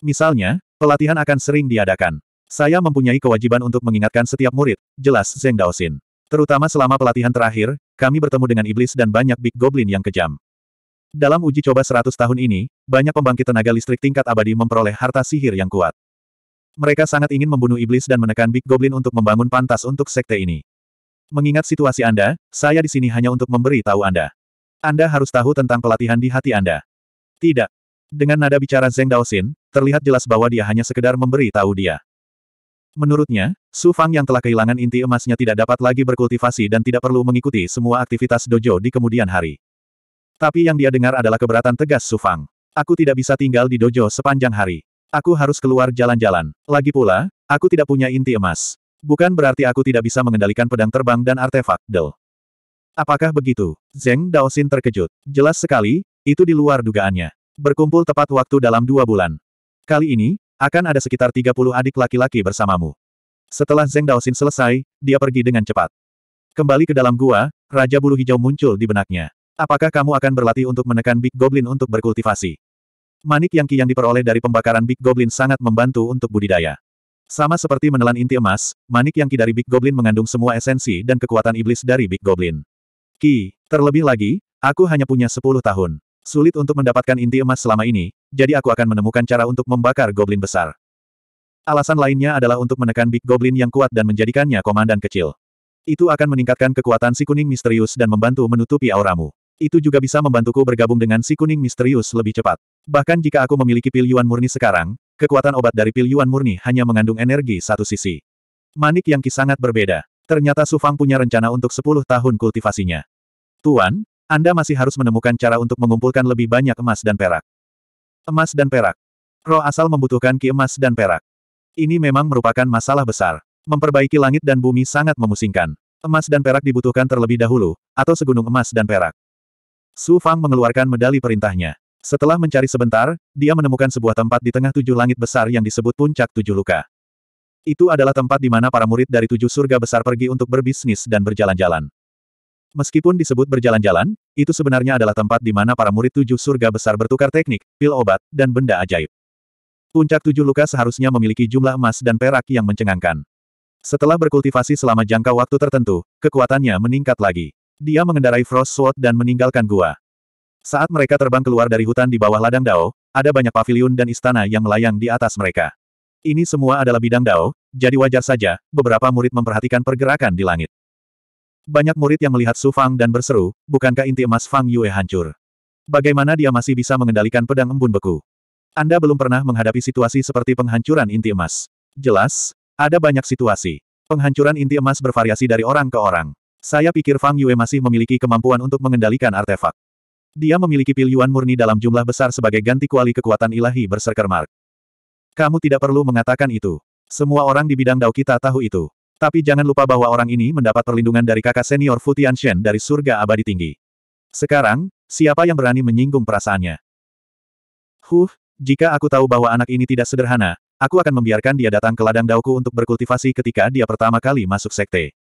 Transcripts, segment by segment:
Misalnya, pelatihan akan sering diadakan. Saya mempunyai kewajiban untuk mengingatkan setiap murid, jelas Zeng Daosin. Terutama selama pelatihan terakhir, kami bertemu dengan iblis dan banyak big goblin yang kejam. Dalam uji coba 100 tahun ini, banyak pembangkit tenaga listrik tingkat abadi memperoleh harta sihir yang kuat. Mereka sangat ingin membunuh iblis dan menekan big goblin untuk membangun pantas untuk sekte ini. Mengingat situasi Anda, saya di sini hanya untuk memberi tahu Anda. Anda harus tahu tentang pelatihan di hati Anda. Tidak, dengan nada bicara Zeng Daosin terlihat jelas bahwa dia hanya sekedar memberi tahu dia. Menurutnya, Su Fang yang telah kehilangan inti emasnya tidak dapat lagi berkultivasi dan tidak perlu mengikuti semua aktivitas dojo di kemudian hari. Tapi yang dia dengar adalah keberatan tegas Su Fang. Aku tidak bisa tinggal di dojo sepanjang hari. Aku harus keluar jalan-jalan. Lagi pula, aku tidak punya inti emas. Bukan berarti aku tidak bisa mengendalikan pedang terbang dan artefak, Del. Apakah begitu? Zeng Daosin terkejut. Jelas sekali, itu di luar dugaannya. Berkumpul tepat waktu dalam dua bulan. Kali ini, akan ada sekitar 30 adik laki-laki bersamamu. Setelah Zeng Daosin selesai, dia pergi dengan cepat. Kembali ke dalam gua, Raja Bulu Hijau muncul di benaknya. Apakah kamu akan berlatih untuk menekan Big Goblin untuk berkultivasi? Manik yang ki yang diperoleh dari pembakaran Big Goblin sangat membantu untuk budidaya. Sama seperti menelan inti emas, manik yang ki dari Big Goblin mengandung semua esensi dan kekuatan iblis dari Big Goblin. Ki, terlebih lagi, aku hanya punya 10 tahun. Sulit untuk mendapatkan inti emas selama ini, jadi aku akan menemukan cara untuk membakar goblin besar. Alasan lainnya adalah untuk menekan Big Goblin yang kuat dan menjadikannya komandan kecil. Itu akan meningkatkan kekuatan si kuning misterius dan membantu menutupi auramu. Itu juga bisa membantuku bergabung dengan si kuning misterius lebih cepat. Bahkan jika aku memiliki pil yuan murni sekarang, kekuatan obat dari pil yuan murni hanya mengandung energi satu sisi. Manik yang sangat berbeda. Ternyata Sufang punya rencana untuk 10 tahun kultivasinya. Tuan, anda masih harus menemukan cara untuk mengumpulkan lebih banyak emas dan perak. Emas dan perak. Roh asal membutuhkan ki emas dan perak. Ini memang merupakan masalah besar. Memperbaiki langit dan bumi sangat memusingkan. Emas dan perak dibutuhkan terlebih dahulu, atau segunung emas dan perak. Su Fang mengeluarkan medali perintahnya. Setelah mencari sebentar, dia menemukan sebuah tempat di tengah tujuh langit besar yang disebut puncak tujuh luka. Itu adalah tempat di mana para murid dari tujuh surga besar pergi untuk berbisnis dan berjalan-jalan. Meskipun disebut berjalan-jalan, itu sebenarnya adalah tempat di mana para murid tujuh surga besar bertukar teknik, pil obat, dan benda ajaib. Puncak tujuh luka seharusnya memiliki jumlah emas dan perak yang mencengangkan. Setelah berkultivasi selama jangka waktu tertentu, kekuatannya meningkat lagi. Dia mengendarai Frost Sword dan meninggalkan gua. Saat mereka terbang keluar dari hutan di bawah ladang Dao, ada banyak pavilion dan istana yang melayang di atas mereka. Ini semua adalah bidang Dao, jadi wajar saja, beberapa murid memperhatikan pergerakan di langit. Banyak murid yang melihat Su Fang dan berseru, bukankah inti emas Fang Yue hancur? Bagaimana dia masih bisa mengendalikan pedang embun beku? Anda belum pernah menghadapi situasi seperti penghancuran inti emas. Jelas, ada banyak situasi. Penghancuran inti emas bervariasi dari orang ke orang. Saya pikir Fang Yue masih memiliki kemampuan untuk mengendalikan artefak. Dia memiliki Yuan murni dalam jumlah besar sebagai ganti kuali kekuatan ilahi berserker Mark. Kamu tidak perlu mengatakan itu. Semua orang di bidang Dao kita tahu itu. Tapi jangan lupa bahwa orang ini mendapat perlindungan dari kakak senior Fu Tianxian dari surga abadi tinggi. Sekarang, siapa yang berani menyinggung perasaannya? Huh, jika aku tahu bahwa anak ini tidak sederhana, aku akan membiarkan dia datang ke ladang dauku untuk berkultivasi ketika dia pertama kali masuk sekte.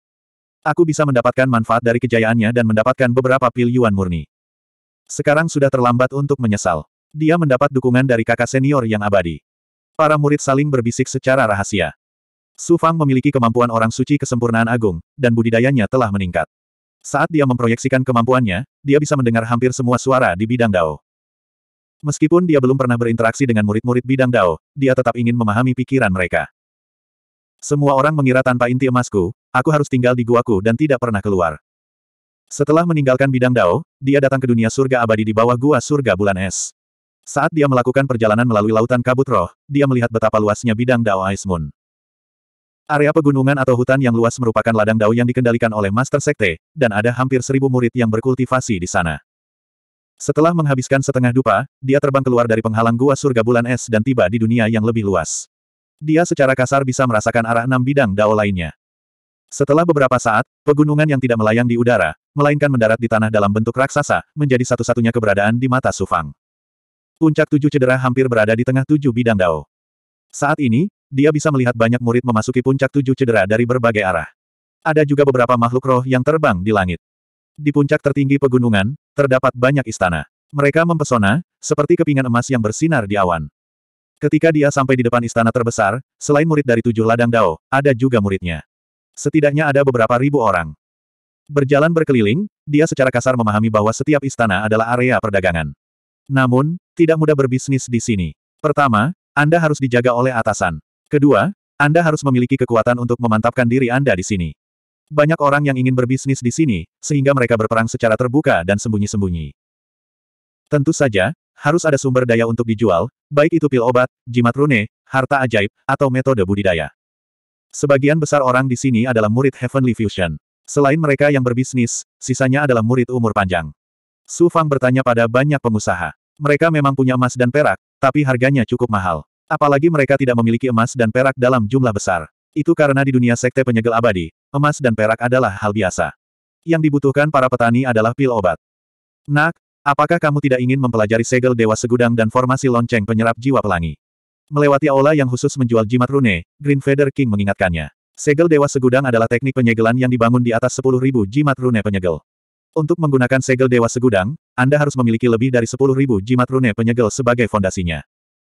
Aku bisa mendapatkan manfaat dari kejayaannya dan mendapatkan beberapa pil yuan murni. Sekarang sudah terlambat untuk menyesal. Dia mendapat dukungan dari kakak senior yang abadi. Para murid saling berbisik secara rahasia. Su Fang memiliki kemampuan orang suci kesempurnaan agung, dan budidayanya telah meningkat. Saat dia memproyeksikan kemampuannya, dia bisa mendengar hampir semua suara di bidang Dao. Meskipun dia belum pernah berinteraksi dengan murid-murid bidang Dao, dia tetap ingin memahami pikiran mereka. Semua orang mengira tanpa inti emasku, aku harus tinggal di guaku dan tidak pernah keluar. Setelah meninggalkan bidang Dao, dia datang ke dunia surga abadi di bawah gua surga bulan es. Saat dia melakukan perjalanan melalui lautan kabut roh, dia melihat betapa luasnya bidang Dao Ice Moon. Area pegunungan atau hutan yang luas merupakan ladang dao yang dikendalikan oleh Master Sekte, dan ada hampir seribu murid yang berkultivasi di sana. Setelah menghabiskan setengah dupa, dia terbang keluar dari penghalang gua surga bulan es dan tiba di dunia yang lebih luas. Dia secara kasar bisa merasakan arah enam bidang dao lainnya. Setelah beberapa saat, pegunungan yang tidak melayang di udara, melainkan mendarat di tanah dalam bentuk raksasa, menjadi satu-satunya keberadaan di mata Sufang. Puncak tujuh cedera hampir berada di tengah tujuh bidang dao. Saat ini, dia bisa melihat banyak murid memasuki puncak tujuh cedera dari berbagai arah. Ada juga beberapa makhluk roh yang terbang di langit. Di puncak tertinggi pegunungan, terdapat banyak istana. Mereka mempesona, seperti kepingan emas yang bersinar di awan. Ketika dia sampai di depan istana terbesar, selain murid dari tujuh ladang dao, ada juga muridnya. Setidaknya ada beberapa ribu orang. Berjalan berkeliling, dia secara kasar memahami bahwa setiap istana adalah area perdagangan. Namun, tidak mudah berbisnis di sini. Pertama, Anda harus dijaga oleh atasan. Kedua, Anda harus memiliki kekuatan untuk memantapkan diri Anda di sini. Banyak orang yang ingin berbisnis di sini, sehingga mereka berperang secara terbuka dan sembunyi-sembunyi. Tentu saja, harus ada sumber daya untuk dijual, baik itu pil obat, jimat rune, harta ajaib, atau metode budidaya. Sebagian besar orang di sini adalah murid Heavenly Fusion. Selain mereka yang berbisnis, sisanya adalah murid umur panjang. Su Fang bertanya pada banyak pengusaha. Mereka memang punya emas dan perak, tapi harganya cukup mahal. Apalagi mereka tidak memiliki emas dan perak dalam jumlah besar. Itu karena di dunia sekte penyegel abadi, emas dan perak adalah hal biasa. Yang dibutuhkan para petani adalah pil obat. Nak, apakah kamu tidak ingin mempelajari segel Dewa Segudang dan formasi lonceng penyerap jiwa pelangi? Melewati aula yang khusus menjual jimat rune, Green Feather King mengingatkannya. Segel Dewa Segudang adalah teknik penyegelan yang dibangun di atas 10.000 jimat rune penyegel. Untuk menggunakan segel Dewa Segudang, Anda harus memiliki lebih dari 10.000 jimat rune penyegel sebagai fondasinya.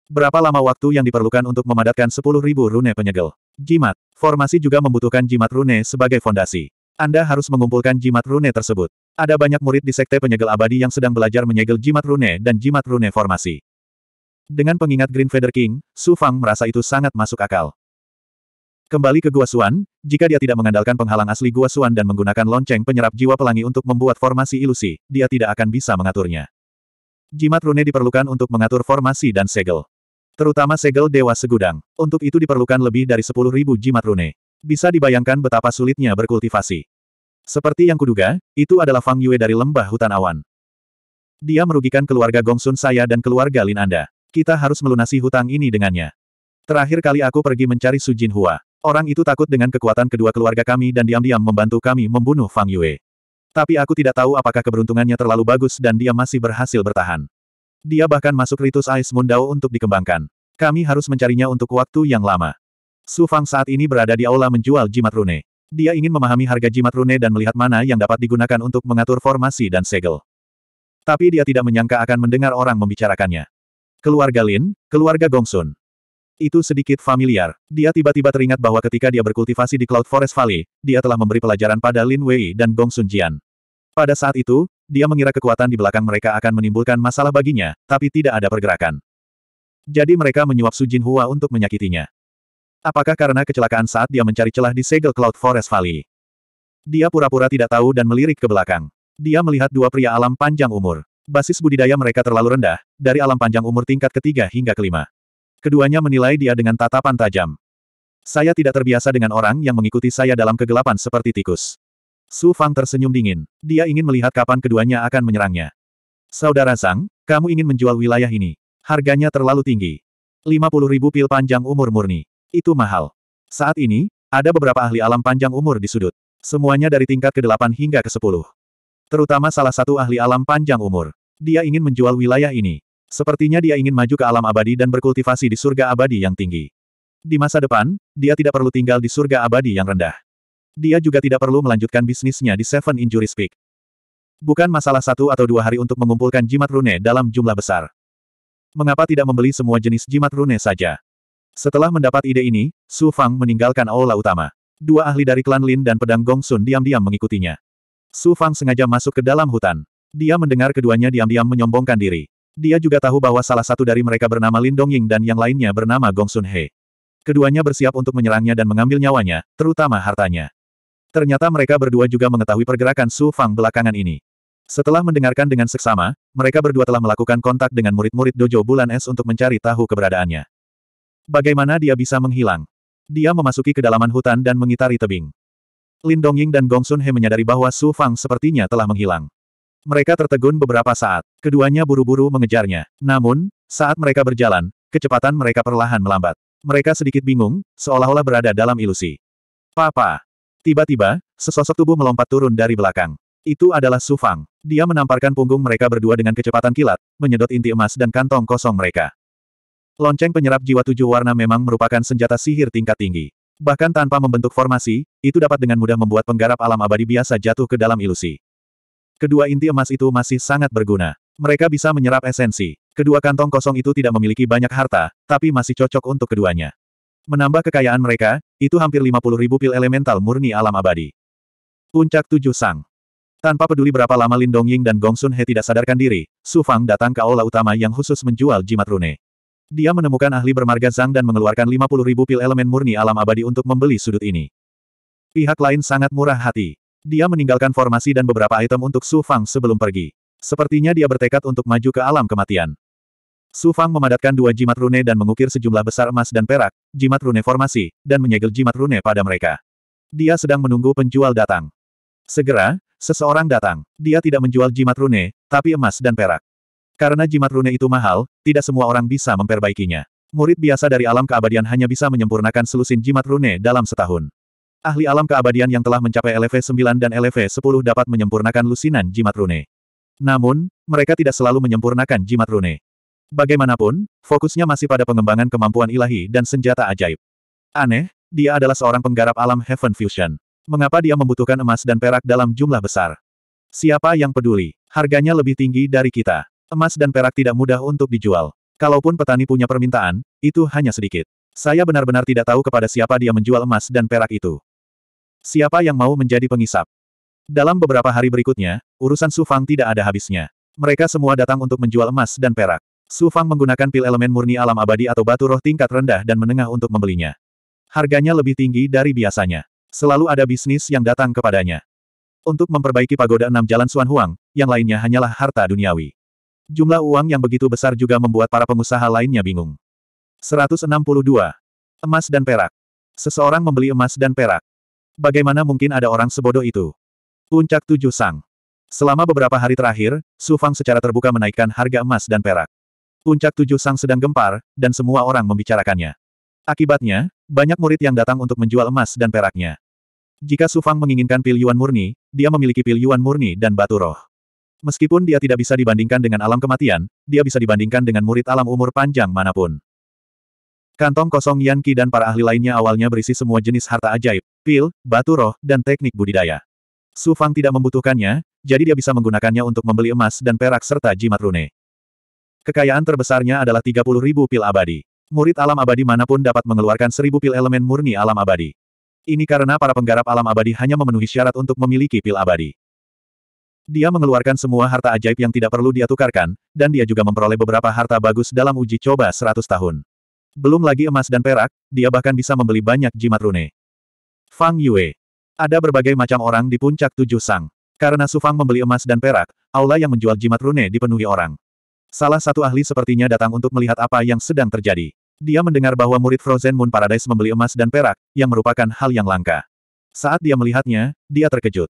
Berapa lama waktu yang diperlukan untuk memadatkan 10.000 rune penyegel? Jimat. Formasi juga membutuhkan jimat rune sebagai fondasi. Anda harus mengumpulkan jimat rune tersebut. Ada banyak murid di Sekte Penyegel Abadi yang sedang belajar menyegel jimat rune dan jimat rune formasi. Dengan pengingat Green Feather King, Su Fang merasa itu sangat masuk akal. Kembali ke Gua Suan, jika dia tidak mengandalkan penghalang asli Gua Suan dan menggunakan lonceng penyerap jiwa pelangi untuk membuat formasi ilusi, dia tidak akan bisa mengaturnya. Jimat rune diperlukan untuk mengatur formasi dan segel. Terutama segel Dewa Segudang. Untuk itu diperlukan lebih dari 10.000 jimat rune. Bisa dibayangkan betapa sulitnya berkultivasi. Seperti yang kuduga, itu adalah Fang Yue dari lembah hutan awan. Dia merugikan keluarga Gongsun saya dan keluarga Lin Anda. Kita harus melunasi hutang ini dengannya. Terakhir kali aku pergi mencari Su Jin Hua. Orang itu takut dengan kekuatan kedua keluarga kami dan diam-diam membantu kami membunuh Fang Yue. Tapi aku tidak tahu apakah keberuntungannya terlalu bagus dan dia masih berhasil bertahan. Dia bahkan masuk ritus Ice Moon untuk dikembangkan. Kami harus mencarinya untuk waktu yang lama. Su Fang saat ini berada di aula menjual jimat rune. Dia ingin memahami harga jimat rune dan melihat mana yang dapat digunakan untuk mengatur formasi dan segel. Tapi dia tidak menyangka akan mendengar orang membicarakannya. Keluarga Lin, keluarga Gongsun. Itu sedikit familiar. Dia tiba-tiba teringat bahwa ketika dia berkultivasi di Cloud Forest Valley, dia telah memberi pelajaran pada Lin Wei dan Gongsun Jian. Pada saat itu, dia mengira kekuatan di belakang mereka akan menimbulkan masalah baginya, tapi tidak ada pergerakan. Jadi mereka menyuap Su Jin Hua untuk menyakitinya. Apakah karena kecelakaan saat dia mencari celah di segel Cloud Forest Valley? Dia pura-pura tidak tahu dan melirik ke belakang. Dia melihat dua pria alam panjang umur. Basis budidaya mereka terlalu rendah, dari alam panjang umur tingkat ketiga hingga kelima. Keduanya menilai dia dengan tatapan tajam. Saya tidak terbiasa dengan orang yang mengikuti saya dalam kegelapan seperti tikus. Su Fang tersenyum dingin. Dia ingin melihat kapan keduanya akan menyerangnya. Saudara Sang, kamu ingin menjual wilayah ini. Harganya terlalu tinggi. 50 ribu pil panjang umur murni. Itu mahal. Saat ini, ada beberapa ahli alam panjang umur di sudut. Semuanya dari tingkat ke-8 hingga ke-10. Terutama salah satu ahli alam panjang umur. Dia ingin menjual wilayah ini. Sepertinya dia ingin maju ke alam abadi dan berkultivasi di surga abadi yang tinggi. Di masa depan, dia tidak perlu tinggal di surga abadi yang rendah. Dia juga tidak perlu melanjutkan bisnisnya di Seven Injuries Peak. Bukan masalah satu atau dua hari untuk mengumpulkan jimat rune dalam jumlah besar. Mengapa tidak membeli semua jenis jimat rune saja? Setelah mendapat ide ini, Su Fang meninggalkan aula utama. Dua ahli dari klan Lin dan pedang Gongsun diam-diam mengikutinya. Su Fang sengaja masuk ke dalam hutan. Dia mendengar keduanya diam-diam menyombongkan diri. Dia juga tahu bahwa salah satu dari mereka bernama Lin Dongying dan yang lainnya bernama Gongsun He. Keduanya bersiap untuk menyerangnya dan mengambil nyawanya, terutama hartanya. Ternyata mereka berdua juga mengetahui pergerakan Su Fang belakangan ini. Setelah mendengarkan dengan seksama, mereka berdua telah melakukan kontak dengan murid-murid dojo bulan es untuk mencari tahu keberadaannya. Bagaimana dia bisa menghilang? Dia memasuki kedalaman hutan dan mengitari tebing. Lin Dongying dan Gong Sun He menyadari bahwa Su Fang sepertinya telah menghilang. Mereka tertegun beberapa saat. Keduanya buru-buru mengejarnya. Namun, saat mereka berjalan, kecepatan mereka perlahan melambat. Mereka sedikit bingung, seolah-olah berada dalam ilusi. Papa, Tiba-tiba, sesosok tubuh melompat turun dari belakang. Itu adalah Su Fang. Dia menamparkan punggung mereka berdua dengan kecepatan kilat, menyedot inti emas dan kantong kosong mereka. Lonceng penyerap jiwa tujuh warna memang merupakan senjata sihir tingkat tinggi. Bahkan tanpa membentuk formasi, itu dapat dengan mudah membuat penggarap alam abadi biasa jatuh ke dalam ilusi. Kedua inti emas itu masih sangat berguna. Mereka bisa menyerap esensi. Kedua kantong kosong itu tidak memiliki banyak harta, tapi masih cocok untuk keduanya. Menambah kekayaan mereka, itu hampir 50 ribu pil elemental murni alam abadi. Puncak tujuh sang. Tanpa peduli berapa lama Lin Dongying dan Gong Sun He tidak sadarkan diri, Su Fang datang ke aula utama yang khusus menjual jimat rune. Dia menemukan ahli bermarga Zhang dan mengeluarkan 50 ribu pil elemen murni alam abadi untuk membeli sudut ini. Pihak lain sangat murah hati. Dia meninggalkan formasi dan beberapa item untuk Su Fang sebelum pergi. Sepertinya dia bertekad untuk maju ke alam kematian. Su Fang memadatkan dua jimat rune dan mengukir sejumlah besar emas dan perak, jimat rune formasi, dan menyegel jimat rune pada mereka. Dia sedang menunggu penjual datang. Segera, seseorang datang. Dia tidak menjual jimat rune, tapi emas dan perak. Karena jimat rune itu mahal, tidak semua orang bisa memperbaikinya. Murid biasa dari alam keabadian hanya bisa menyempurnakan selusin jimat rune dalam setahun. Ahli alam keabadian yang telah mencapai LV9 dan LV10 dapat menyempurnakan lusinan jimat rune. Namun, mereka tidak selalu menyempurnakan jimat rune. Bagaimanapun, fokusnya masih pada pengembangan kemampuan ilahi dan senjata ajaib. Aneh, dia adalah seorang penggarap alam Heaven Fusion. Mengapa dia membutuhkan emas dan perak dalam jumlah besar? Siapa yang peduli? Harganya lebih tinggi dari kita. Emas dan perak tidak mudah untuk dijual. Kalaupun petani punya permintaan, itu hanya sedikit. Saya benar-benar tidak tahu kepada siapa dia menjual emas dan perak itu. Siapa yang mau menjadi pengisap? Dalam beberapa hari berikutnya, urusan Sufang tidak ada habisnya. Mereka semua datang untuk menjual emas dan perak. Su Fang menggunakan pil elemen murni alam abadi atau batu roh tingkat rendah dan menengah untuk membelinya. Harganya lebih tinggi dari biasanya. Selalu ada bisnis yang datang kepadanya. Untuk memperbaiki pagoda enam jalan Suan Huang, yang lainnya hanyalah harta duniawi. Jumlah uang yang begitu besar juga membuat para pengusaha lainnya bingung. 162. Emas dan perak. Seseorang membeli emas dan perak. Bagaimana mungkin ada orang sebodoh itu? Puncak tujuh sang. Selama beberapa hari terakhir, Su Fang secara terbuka menaikkan harga emas dan perak. Puncak tujuh sang sedang gempar, dan semua orang membicarakannya. Akibatnya, banyak murid yang datang untuk menjual emas dan peraknya. Jika Sufang menginginkan pil Yuan murni, dia memiliki pil Yuan murni dan batu roh. Meskipun dia tidak bisa dibandingkan dengan alam kematian, dia bisa dibandingkan dengan murid alam umur panjang manapun. Kantong kosong Yan Qi dan para ahli lainnya awalnya berisi semua jenis harta ajaib, pil, batu roh, dan teknik budidaya. Sufang tidak membutuhkannya, jadi dia bisa menggunakannya untuk membeli emas dan perak serta jimat rune. Kekayaan terbesarnya adalah 30 ribu pil abadi. Murid alam abadi manapun dapat mengeluarkan 1.000 pil elemen murni alam abadi. Ini karena para penggarap alam abadi hanya memenuhi syarat untuk memiliki pil abadi. Dia mengeluarkan semua harta ajaib yang tidak perlu dia tukarkan, dan dia juga memperoleh beberapa harta bagus dalam uji coba 100 tahun. Belum lagi emas dan perak, dia bahkan bisa membeli banyak jimat rune. Fang Yue. Ada berbagai macam orang di puncak tujuh sang. Karena Sufang membeli emas dan perak, aula yang menjual jimat rune dipenuhi orang. Salah satu ahli sepertinya datang untuk melihat apa yang sedang terjadi. Dia mendengar bahwa murid Frozen Moon Paradise membeli emas dan perak, yang merupakan hal yang langka. Saat dia melihatnya, dia terkejut.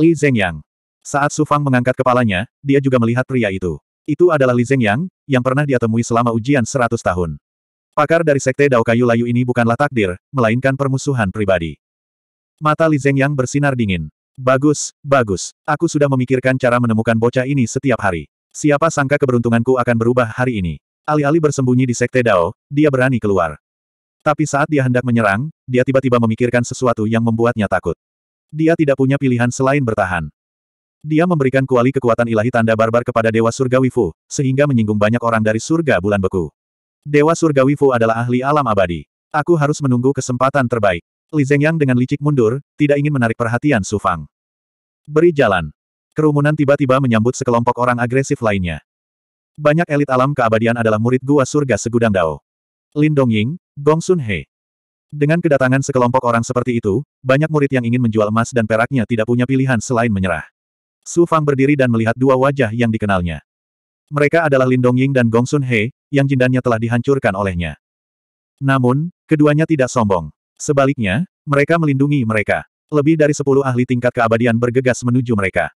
Li Zhengyang. Saat Su Fang mengangkat kepalanya, dia juga melihat pria itu. Itu adalah Li Zhengyang, yang pernah dia temui selama ujian 100 tahun. Pakar dari Sekte Dao Kayu Layu ini bukanlah takdir, melainkan permusuhan pribadi. Mata Li Zhengyang bersinar dingin. Bagus, bagus. Aku sudah memikirkan cara menemukan bocah ini setiap hari. Siapa sangka keberuntunganku akan berubah hari ini. Alih-alih bersembunyi di Sekte Dao, dia berani keluar. Tapi saat dia hendak menyerang, dia tiba-tiba memikirkan sesuatu yang membuatnya takut. Dia tidak punya pilihan selain bertahan. Dia memberikan kuali kekuatan ilahi tanda barbar kepada Dewa Surga Wifu, sehingga menyinggung banyak orang dari surga bulan beku. Dewa Surga Wifu adalah ahli alam abadi. Aku harus menunggu kesempatan terbaik. Li Zhengyang dengan licik mundur, tidak ingin menarik perhatian Su Fang. Beri jalan. Kerumunan tiba-tiba menyambut sekelompok orang agresif lainnya. Banyak elit alam keabadian adalah murid gua surga segudang Dao. Lin Dongying, Gong Sun He. Dengan kedatangan sekelompok orang seperti itu, banyak murid yang ingin menjual emas dan peraknya tidak punya pilihan selain menyerah. Su Fang berdiri dan melihat dua wajah yang dikenalnya. Mereka adalah Lin Dongying dan Gong Sun He, yang jindannya telah dihancurkan olehnya. Namun, keduanya tidak sombong. Sebaliknya, mereka melindungi mereka. Lebih dari sepuluh ahli tingkat keabadian bergegas menuju mereka.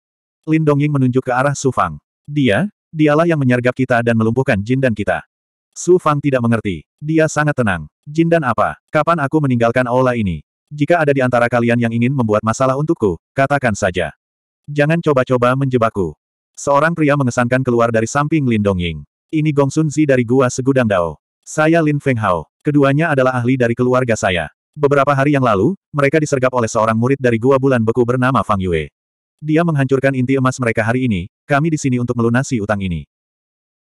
Lin Dongying menunjuk ke arah Su Fang. Dia, dialah yang menyergap kita dan melumpuhkan Jin dan kita. Su Fang tidak mengerti. Dia sangat tenang. Jin dan apa? Kapan aku meninggalkan aula ini? Jika ada di antara kalian yang ingin membuat masalah untukku, katakan saja. Jangan coba-coba menjebakku. Seorang pria mengesankan keluar dari samping Lin Dongying. Ini Gong Zi dari Gua Segudang Dao. Saya Lin Feng Hao. Keduanya adalah ahli dari keluarga saya. Beberapa hari yang lalu, mereka disergap oleh seorang murid dari Gua Bulan Beku bernama Fang Yue. Dia menghancurkan inti emas mereka hari ini, kami di sini untuk melunasi utang ini.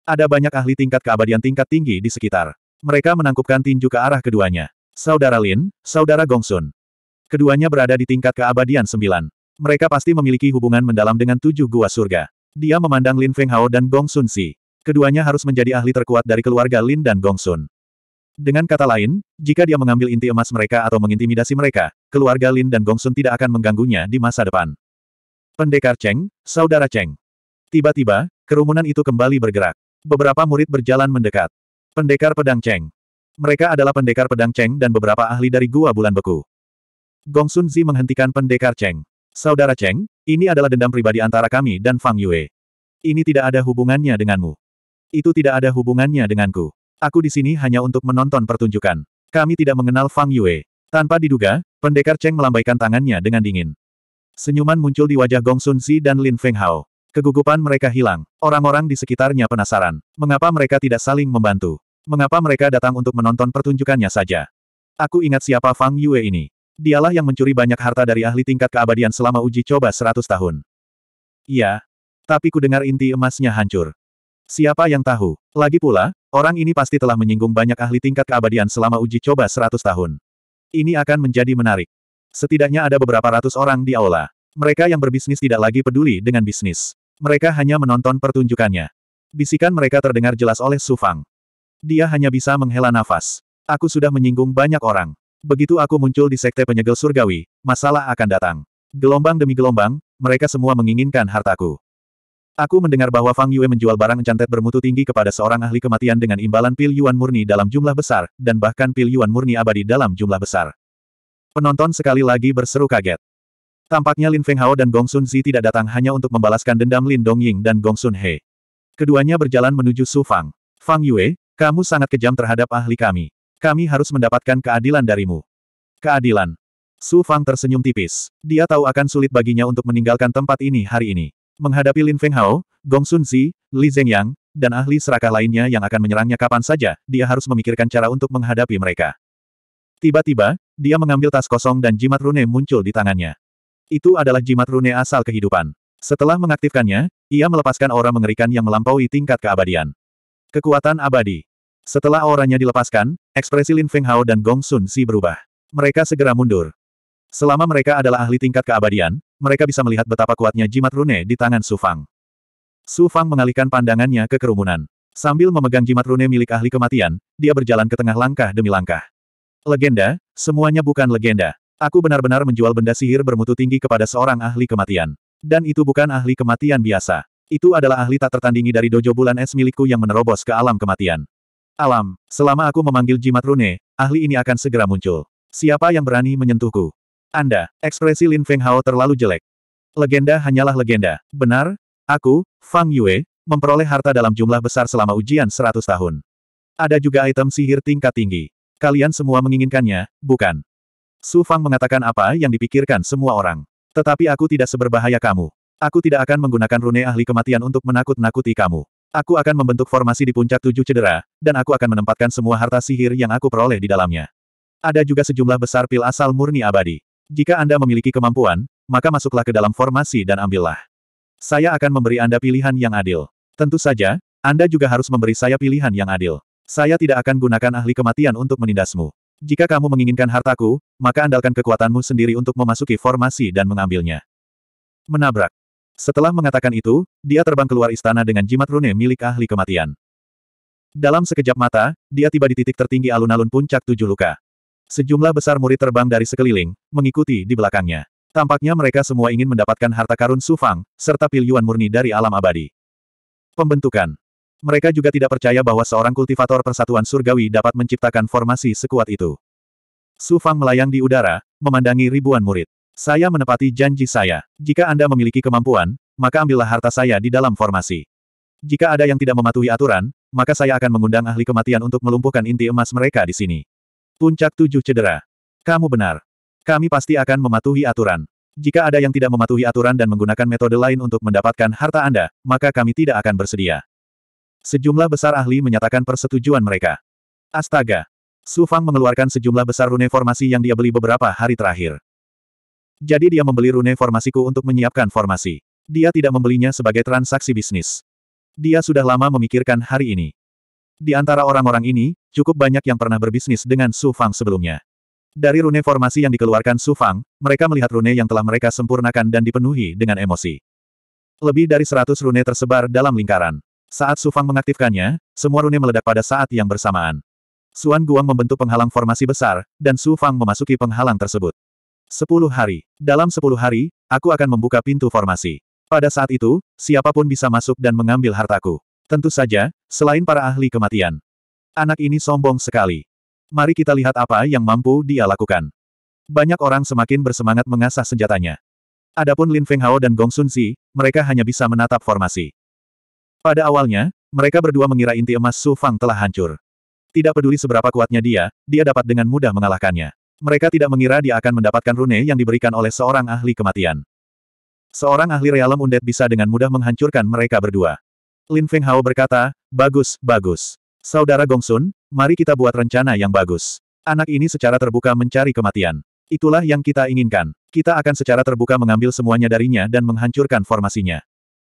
Ada banyak ahli tingkat keabadian tingkat tinggi di sekitar. Mereka menangkupkan tinju ke arah keduanya. Saudara Lin, Saudara Gongsun. Keduanya berada di tingkat keabadian sembilan. Mereka pasti memiliki hubungan mendalam dengan tujuh gua surga. Dia memandang Lin Feng Hao dan Gongsun Si. Keduanya harus menjadi ahli terkuat dari keluarga Lin dan Gongsun. Dengan kata lain, jika dia mengambil inti emas mereka atau mengintimidasi mereka, keluarga Lin dan Gongsun tidak akan mengganggunya di masa depan. Pendekar Cheng, Saudara Cheng. Tiba-tiba, kerumunan itu kembali bergerak. Beberapa murid berjalan mendekat. Pendekar Pedang Cheng. Mereka adalah pendekar Pedang Cheng dan beberapa ahli dari Gua Bulan Beku. Gong Sun Zi menghentikan pendekar Cheng. Saudara Cheng, ini adalah dendam pribadi antara kami dan Fang Yue. Ini tidak ada hubungannya denganmu. Itu tidak ada hubungannya denganku. Aku di sini hanya untuk menonton pertunjukan. Kami tidak mengenal Fang Yue. Tanpa diduga, pendekar Cheng melambaikan tangannya dengan dingin. Senyuman muncul di wajah Gong Zi dan Lin Feng Hao. Kegugupan mereka hilang. Orang-orang di sekitarnya penasaran. Mengapa mereka tidak saling membantu? Mengapa mereka datang untuk menonton pertunjukannya saja? Aku ingat siapa Fang Yue ini. Dialah yang mencuri banyak harta dari ahli tingkat keabadian selama uji coba 100 tahun. Iya. Tapi ku dengar inti emasnya hancur. Siapa yang tahu? Lagi pula, orang ini pasti telah menyinggung banyak ahli tingkat keabadian selama uji coba 100 tahun. Ini akan menjadi menarik. Setidaknya ada beberapa ratus orang di aula. Mereka yang berbisnis tidak lagi peduli dengan bisnis. Mereka hanya menonton pertunjukannya. Bisikan mereka terdengar jelas oleh Su Fang. Dia hanya bisa menghela nafas. Aku sudah menyinggung banyak orang. Begitu aku muncul di sekte penyegel surgawi, masalah akan datang. Gelombang demi gelombang, mereka semua menginginkan hartaku. Aku mendengar bahwa Fang Yue menjual barang encantet bermutu tinggi kepada seorang ahli kematian dengan imbalan pil yuan murni dalam jumlah besar, dan bahkan pil yuan murni abadi dalam jumlah besar. Penonton sekali lagi berseru kaget. Tampaknya Lin Fenghao dan Gong Sun Zi tidak datang hanya untuk membalaskan dendam Lin Dongying dan Gong Sun He. Keduanya berjalan menuju Su Fang. Fang Yue, kamu sangat kejam terhadap ahli kami. Kami harus mendapatkan keadilan darimu. Keadilan. Su Fang tersenyum tipis. Dia tahu akan sulit baginya untuk meninggalkan tempat ini hari ini. Menghadapi Lin Fenghao, Gong Sun Zi, Li Zhengyang, dan ahli serakah lainnya yang akan menyerangnya kapan saja, dia harus memikirkan cara untuk menghadapi mereka. Tiba-tiba, dia mengambil tas kosong dan jimat rune muncul di tangannya. Itu adalah jimat rune asal kehidupan. Setelah mengaktifkannya, ia melepaskan aura mengerikan yang melampaui tingkat keabadian. Kekuatan abadi. Setelah auranya dilepaskan, ekspresi Lin Feng Hao dan Gong Sun Si berubah. Mereka segera mundur. Selama mereka adalah ahli tingkat keabadian, mereka bisa melihat betapa kuatnya jimat rune di tangan Su Fang. Su Fang mengalihkan pandangannya ke kerumunan. Sambil memegang jimat rune milik ahli kematian, dia berjalan ke tengah langkah demi langkah. Legenda, semuanya bukan legenda. Aku benar-benar menjual benda sihir bermutu tinggi kepada seorang ahli kematian. Dan itu bukan ahli kematian biasa. Itu adalah ahli tak tertandingi dari dojo bulan es milikku yang menerobos ke alam kematian. Alam, selama aku memanggil jimat rune, ahli ini akan segera muncul. Siapa yang berani menyentuhku? Anda, ekspresi Lin Feng Hao terlalu jelek. Legenda hanyalah legenda. Benar, aku, Fang Yue, memperoleh harta dalam jumlah besar selama ujian 100 tahun. Ada juga item sihir tingkat tinggi. Kalian semua menginginkannya, bukan? Su Fang mengatakan apa yang dipikirkan semua orang. Tetapi aku tidak seberbahaya kamu. Aku tidak akan menggunakan rune ahli kematian untuk menakut-nakuti kamu. Aku akan membentuk formasi di puncak tujuh cedera, dan aku akan menempatkan semua harta sihir yang aku peroleh di dalamnya. Ada juga sejumlah besar pil asal murni abadi. Jika Anda memiliki kemampuan, maka masuklah ke dalam formasi dan ambillah. Saya akan memberi Anda pilihan yang adil. Tentu saja, Anda juga harus memberi saya pilihan yang adil. Saya tidak akan gunakan ahli kematian untuk menindasmu. Jika kamu menginginkan hartaku, maka andalkan kekuatanmu sendiri untuk memasuki formasi dan mengambilnya. Menabrak. Setelah mengatakan itu, dia terbang keluar istana dengan jimat rune milik ahli kematian. Dalam sekejap mata, dia tiba di titik tertinggi alun-alun puncak tujuh luka. Sejumlah besar murid terbang dari sekeliling, mengikuti di belakangnya. Tampaknya mereka semua ingin mendapatkan harta karun Sufang, serta Yuan murni dari alam abadi. Pembentukan mereka juga tidak percaya bahwa seorang kultivator persatuan surgawi dapat menciptakan formasi sekuat itu. Su Fang melayang di udara, memandangi ribuan murid. Saya menepati janji saya. Jika Anda memiliki kemampuan, maka ambillah harta saya di dalam formasi. Jika ada yang tidak mematuhi aturan, maka saya akan mengundang ahli kematian untuk melumpuhkan inti emas mereka di sini. Puncak tujuh cedera. Kamu benar. Kami pasti akan mematuhi aturan. Jika ada yang tidak mematuhi aturan dan menggunakan metode lain untuk mendapatkan harta Anda, maka kami tidak akan bersedia. Sejumlah besar ahli menyatakan persetujuan mereka. Astaga! Su Fang mengeluarkan sejumlah besar rune formasi yang dia beli beberapa hari terakhir. Jadi dia membeli rune formasiku untuk menyiapkan formasi. Dia tidak membelinya sebagai transaksi bisnis. Dia sudah lama memikirkan hari ini. Di antara orang-orang ini, cukup banyak yang pernah berbisnis dengan Su Fang sebelumnya. Dari rune formasi yang dikeluarkan Su Fang, mereka melihat rune yang telah mereka sempurnakan dan dipenuhi dengan emosi. Lebih dari seratus rune tersebar dalam lingkaran. Saat Sufang mengaktifkannya, semua rune meledak pada saat yang bersamaan. Suan Guang membentuk penghalang formasi besar, dan Su Fang memasuki penghalang tersebut. Sepuluh hari. Dalam sepuluh hari, aku akan membuka pintu formasi. Pada saat itu, siapapun bisa masuk dan mengambil hartaku. Tentu saja, selain para ahli kematian. Anak ini sombong sekali. Mari kita lihat apa yang mampu dia lakukan. Banyak orang semakin bersemangat mengasah senjatanya. Adapun Lin Feng Hao dan Gong Sun Zi, mereka hanya bisa menatap formasi. Pada awalnya, mereka berdua mengira inti emas Su Fang telah hancur. Tidak peduli seberapa kuatnya dia, dia dapat dengan mudah mengalahkannya. Mereka tidak mengira dia akan mendapatkan rune yang diberikan oleh seorang ahli kematian. Seorang ahli realem undet bisa dengan mudah menghancurkan mereka berdua. Lin Feng Hao berkata, bagus, bagus. Saudara Gongsun, mari kita buat rencana yang bagus. Anak ini secara terbuka mencari kematian. Itulah yang kita inginkan. Kita akan secara terbuka mengambil semuanya darinya dan menghancurkan formasinya.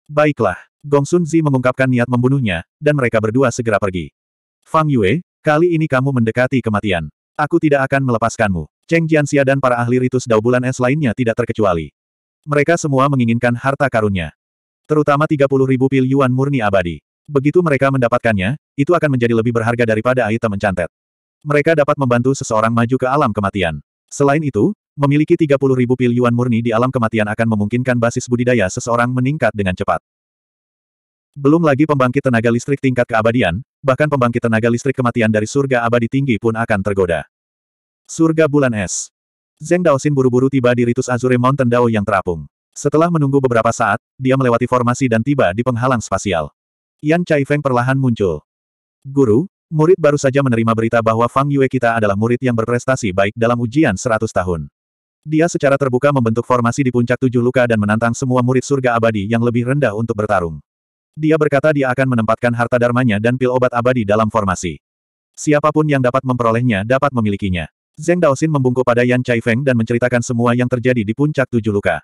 Baiklah, Gong Sun Zi mengungkapkan niat membunuhnya, dan mereka berdua segera pergi. Fang Yue, kali ini kamu mendekati kematian. Aku tidak akan melepaskanmu. Cheng Jianxia dan para ahli ritus Daubulan bulan es lainnya tidak terkecuali. Mereka semua menginginkan harta karunnya. Terutama 30 ribu pil yuan murni abadi. Begitu mereka mendapatkannya, itu akan menjadi lebih berharga daripada item mencantet. Mereka dapat membantu seseorang maju ke alam kematian. Selain itu, Memiliki 30 ribu pil yuan murni di alam kematian akan memungkinkan basis budidaya seseorang meningkat dengan cepat. Belum lagi pembangkit tenaga listrik tingkat keabadian, bahkan pembangkit tenaga listrik kematian dari surga abadi tinggi pun akan tergoda. Surga Bulan Es Zeng Daosin buru-buru tiba di Ritus Azure Mountain Dao yang terapung. Setelah menunggu beberapa saat, dia melewati formasi dan tiba di penghalang spasial. Yan Chai Feng perlahan muncul. Guru, murid baru saja menerima berita bahwa Fang Yue kita adalah murid yang berprestasi baik dalam ujian 100 tahun. Dia secara terbuka membentuk formasi di puncak tujuh luka dan menantang semua murid surga abadi yang lebih rendah untuk bertarung. Dia berkata dia akan menempatkan harta darmanya dan pil obat abadi dalam formasi. Siapapun yang dapat memperolehnya dapat memilikinya. Zeng Daosin membungkuk pada Yan Chaifeng dan menceritakan semua yang terjadi di puncak tujuh luka.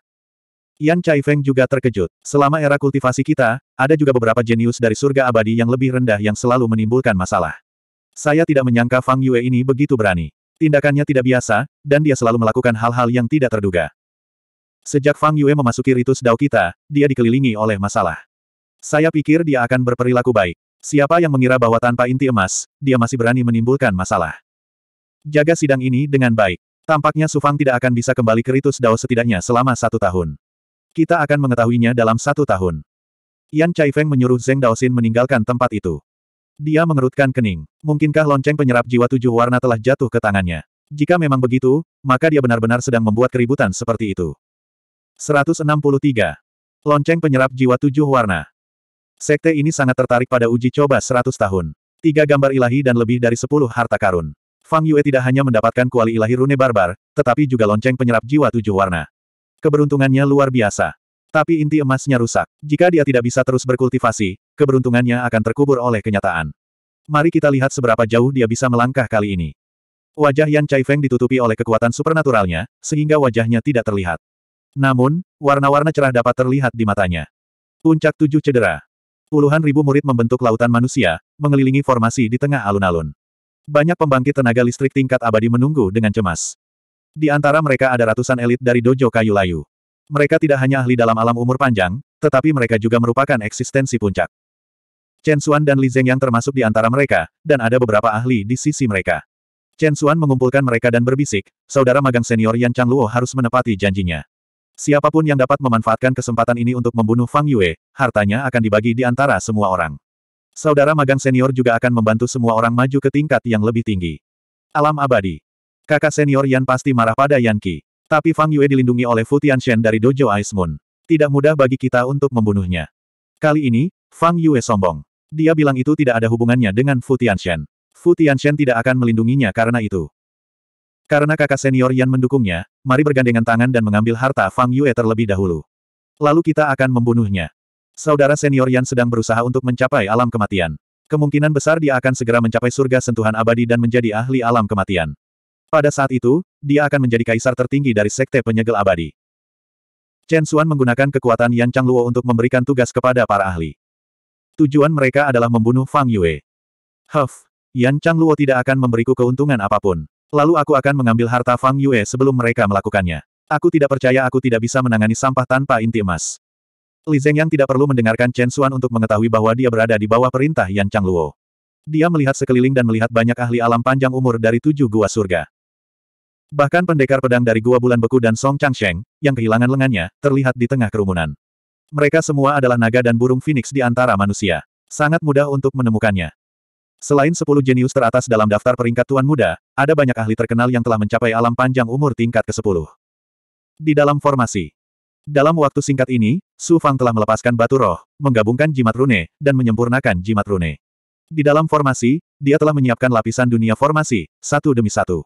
Yan Chaifeng juga terkejut. Selama era kultivasi kita, ada juga beberapa jenius dari surga abadi yang lebih rendah yang selalu menimbulkan masalah. Saya tidak menyangka Fang Yue ini begitu berani. Tindakannya tidak biasa, dan dia selalu melakukan hal-hal yang tidak terduga. Sejak Fang Yue memasuki ritus Dao kita, dia dikelilingi oleh masalah. Saya pikir dia akan berperilaku baik. Siapa yang mengira bahwa tanpa inti emas, dia masih berani menimbulkan masalah. Jaga sidang ini dengan baik. Tampaknya Su Fang tidak akan bisa kembali ke ritus Dao setidaknya selama satu tahun. Kita akan mengetahuinya dalam satu tahun. Yan Chai Feng menyuruh Zeng Daosin meninggalkan tempat itu. Dia mengerutkan kening. Mungkinkah lonceng penyerap jiwa tujuh warna telah jatuh ke tangannya? Jika memang begitu, maka dia benar-benar sedang membuat keributan seperti itu. 163. Lonceng penyerap jiwa tujuh warna. Sekte ini sangat tertarik pada uji coba 100 tahun. Tiga gambar ilahi dan lebih dari 10 harta karun. Fang Yue tidak hanya mendapatkan kuali ilahi rune barbar, tetapi juga lonceng penyerap jiwa tujuh warna. Keberuntungannya luar biasa. Tapi inti emasnya rusak. Jika dia tidak bisa terus berkultivasi, keberuntungannya akan terkubur oleh kenyataan. Mari kita lihat seberapa jauh dia bisa melangkah kali ini. Wajah Yan Feng ditutupi oleh kekuatan supernaturalnya, sehingga wajahnya tidak terlihat. Namun, warna-warna cerah dapat terlihat di matanya. Puncak tujuh cedera. Puluhan ribu murid membentuk lautan manusia, mengelilingi formasi di tengah alun-alun. Banyak pembangkit tenaga listrik tingkat abadi menunggu dengan cemas. Di antara mereka ada ratusan elit dari dojo kayu layu. Mereka tidak hanya ahli dalam alam umur panjang, tetapi mereka juga merupakan eksistensi puncak. Chen Xuan dan Li Zeng yang termasuk di antara mereka, dan ada beberapa ahli di sisi mereka. Chen Xuan mengumpulkan mereka dan berbisik, saudara magang senior Yan Chang Luo harus menepati janjinya. Siapapun yang dapat memanfaatkan kesempatan ini untuk membunuh Fang Yue, hartanya akan dibagi di antara semua orang. Saudara magang senior juga akan membantu semua orang maju ke tingkat yang lebih tinggi. Alam abadi. Kakak senior Yan pasti marah pada Yan Qi. Tapi Fang Yue dilindungi oleh Fu Tianxian dari Dojo Ice Moon. Tidak mudah bagi kita untuk membunuhnya. Kali ini, Fang Yue sombong. Dia bilang itu tidak ada hubungannya dengan Fu Tianxian. Fu Tianxian tidak akan melindunginya karena itu. Karena kakak senior Yan mendukungnya, mari bergandengan tangan dan mengambil harta Fang Yue terlebih dahulu. Lalu kita akan membunuhnya. Saudara senior Yan sedang berusaha untuk mencapai alam kematian. Kemungkinan besar dia akan segera mencapai surga sentuhan abadi dan menjadi ahli alam kematian. Pada saat itu, dia akan menjadi kaisar tertinggi dari Sekte Penyegel Abadi. Chen Xuan menggunakan kekuatan Yan Chang Luo untuk memberikan tugas kepada para ahli. Tujuan mereka adalah membunuh Fang Yue. Huff, Yan Chang Luo tidak akan memberiku keuntungan apapun. Lalu aku akan mengambil harta Fang Yue sebelum mereka melakukannya. Aku tidak percaya aku tidak bisa menangani sampah tanpa inti emas. Li yang tidak perlu mendengarkan Chen Xuan untuk mengetahui bahwa dia berada di bawah perintah Yan Chang Luo. Dia melihat sekeliling dan melihat banyak ahli alam panjang umur dari tujuh gua surga. Bahkan pendekar pedang dari Gua Bulan Beku dan Song Changsheng, yang kehilangan lengannya, terlihat di tengah kerumunan. Mereka semua adalah naga dan burung phoenix di antara manusia. Sangat mudah untuk menemukannya. Selain 10 jenius teratas dalam daftar peringkat tuan muda, ada banyak ahli terkenal yang telah mencapai alam panjang umur tingkat ke-10. Di dalam formasi. Dalam waktu singkat ini, Su Fang telah melepaskan batu roh, menggabungkan jimat rune, dan menyempurnakan jimat rune. Di dalam formasi, dia telah menyiapkan lapisan dunia formasi, satu demi satu.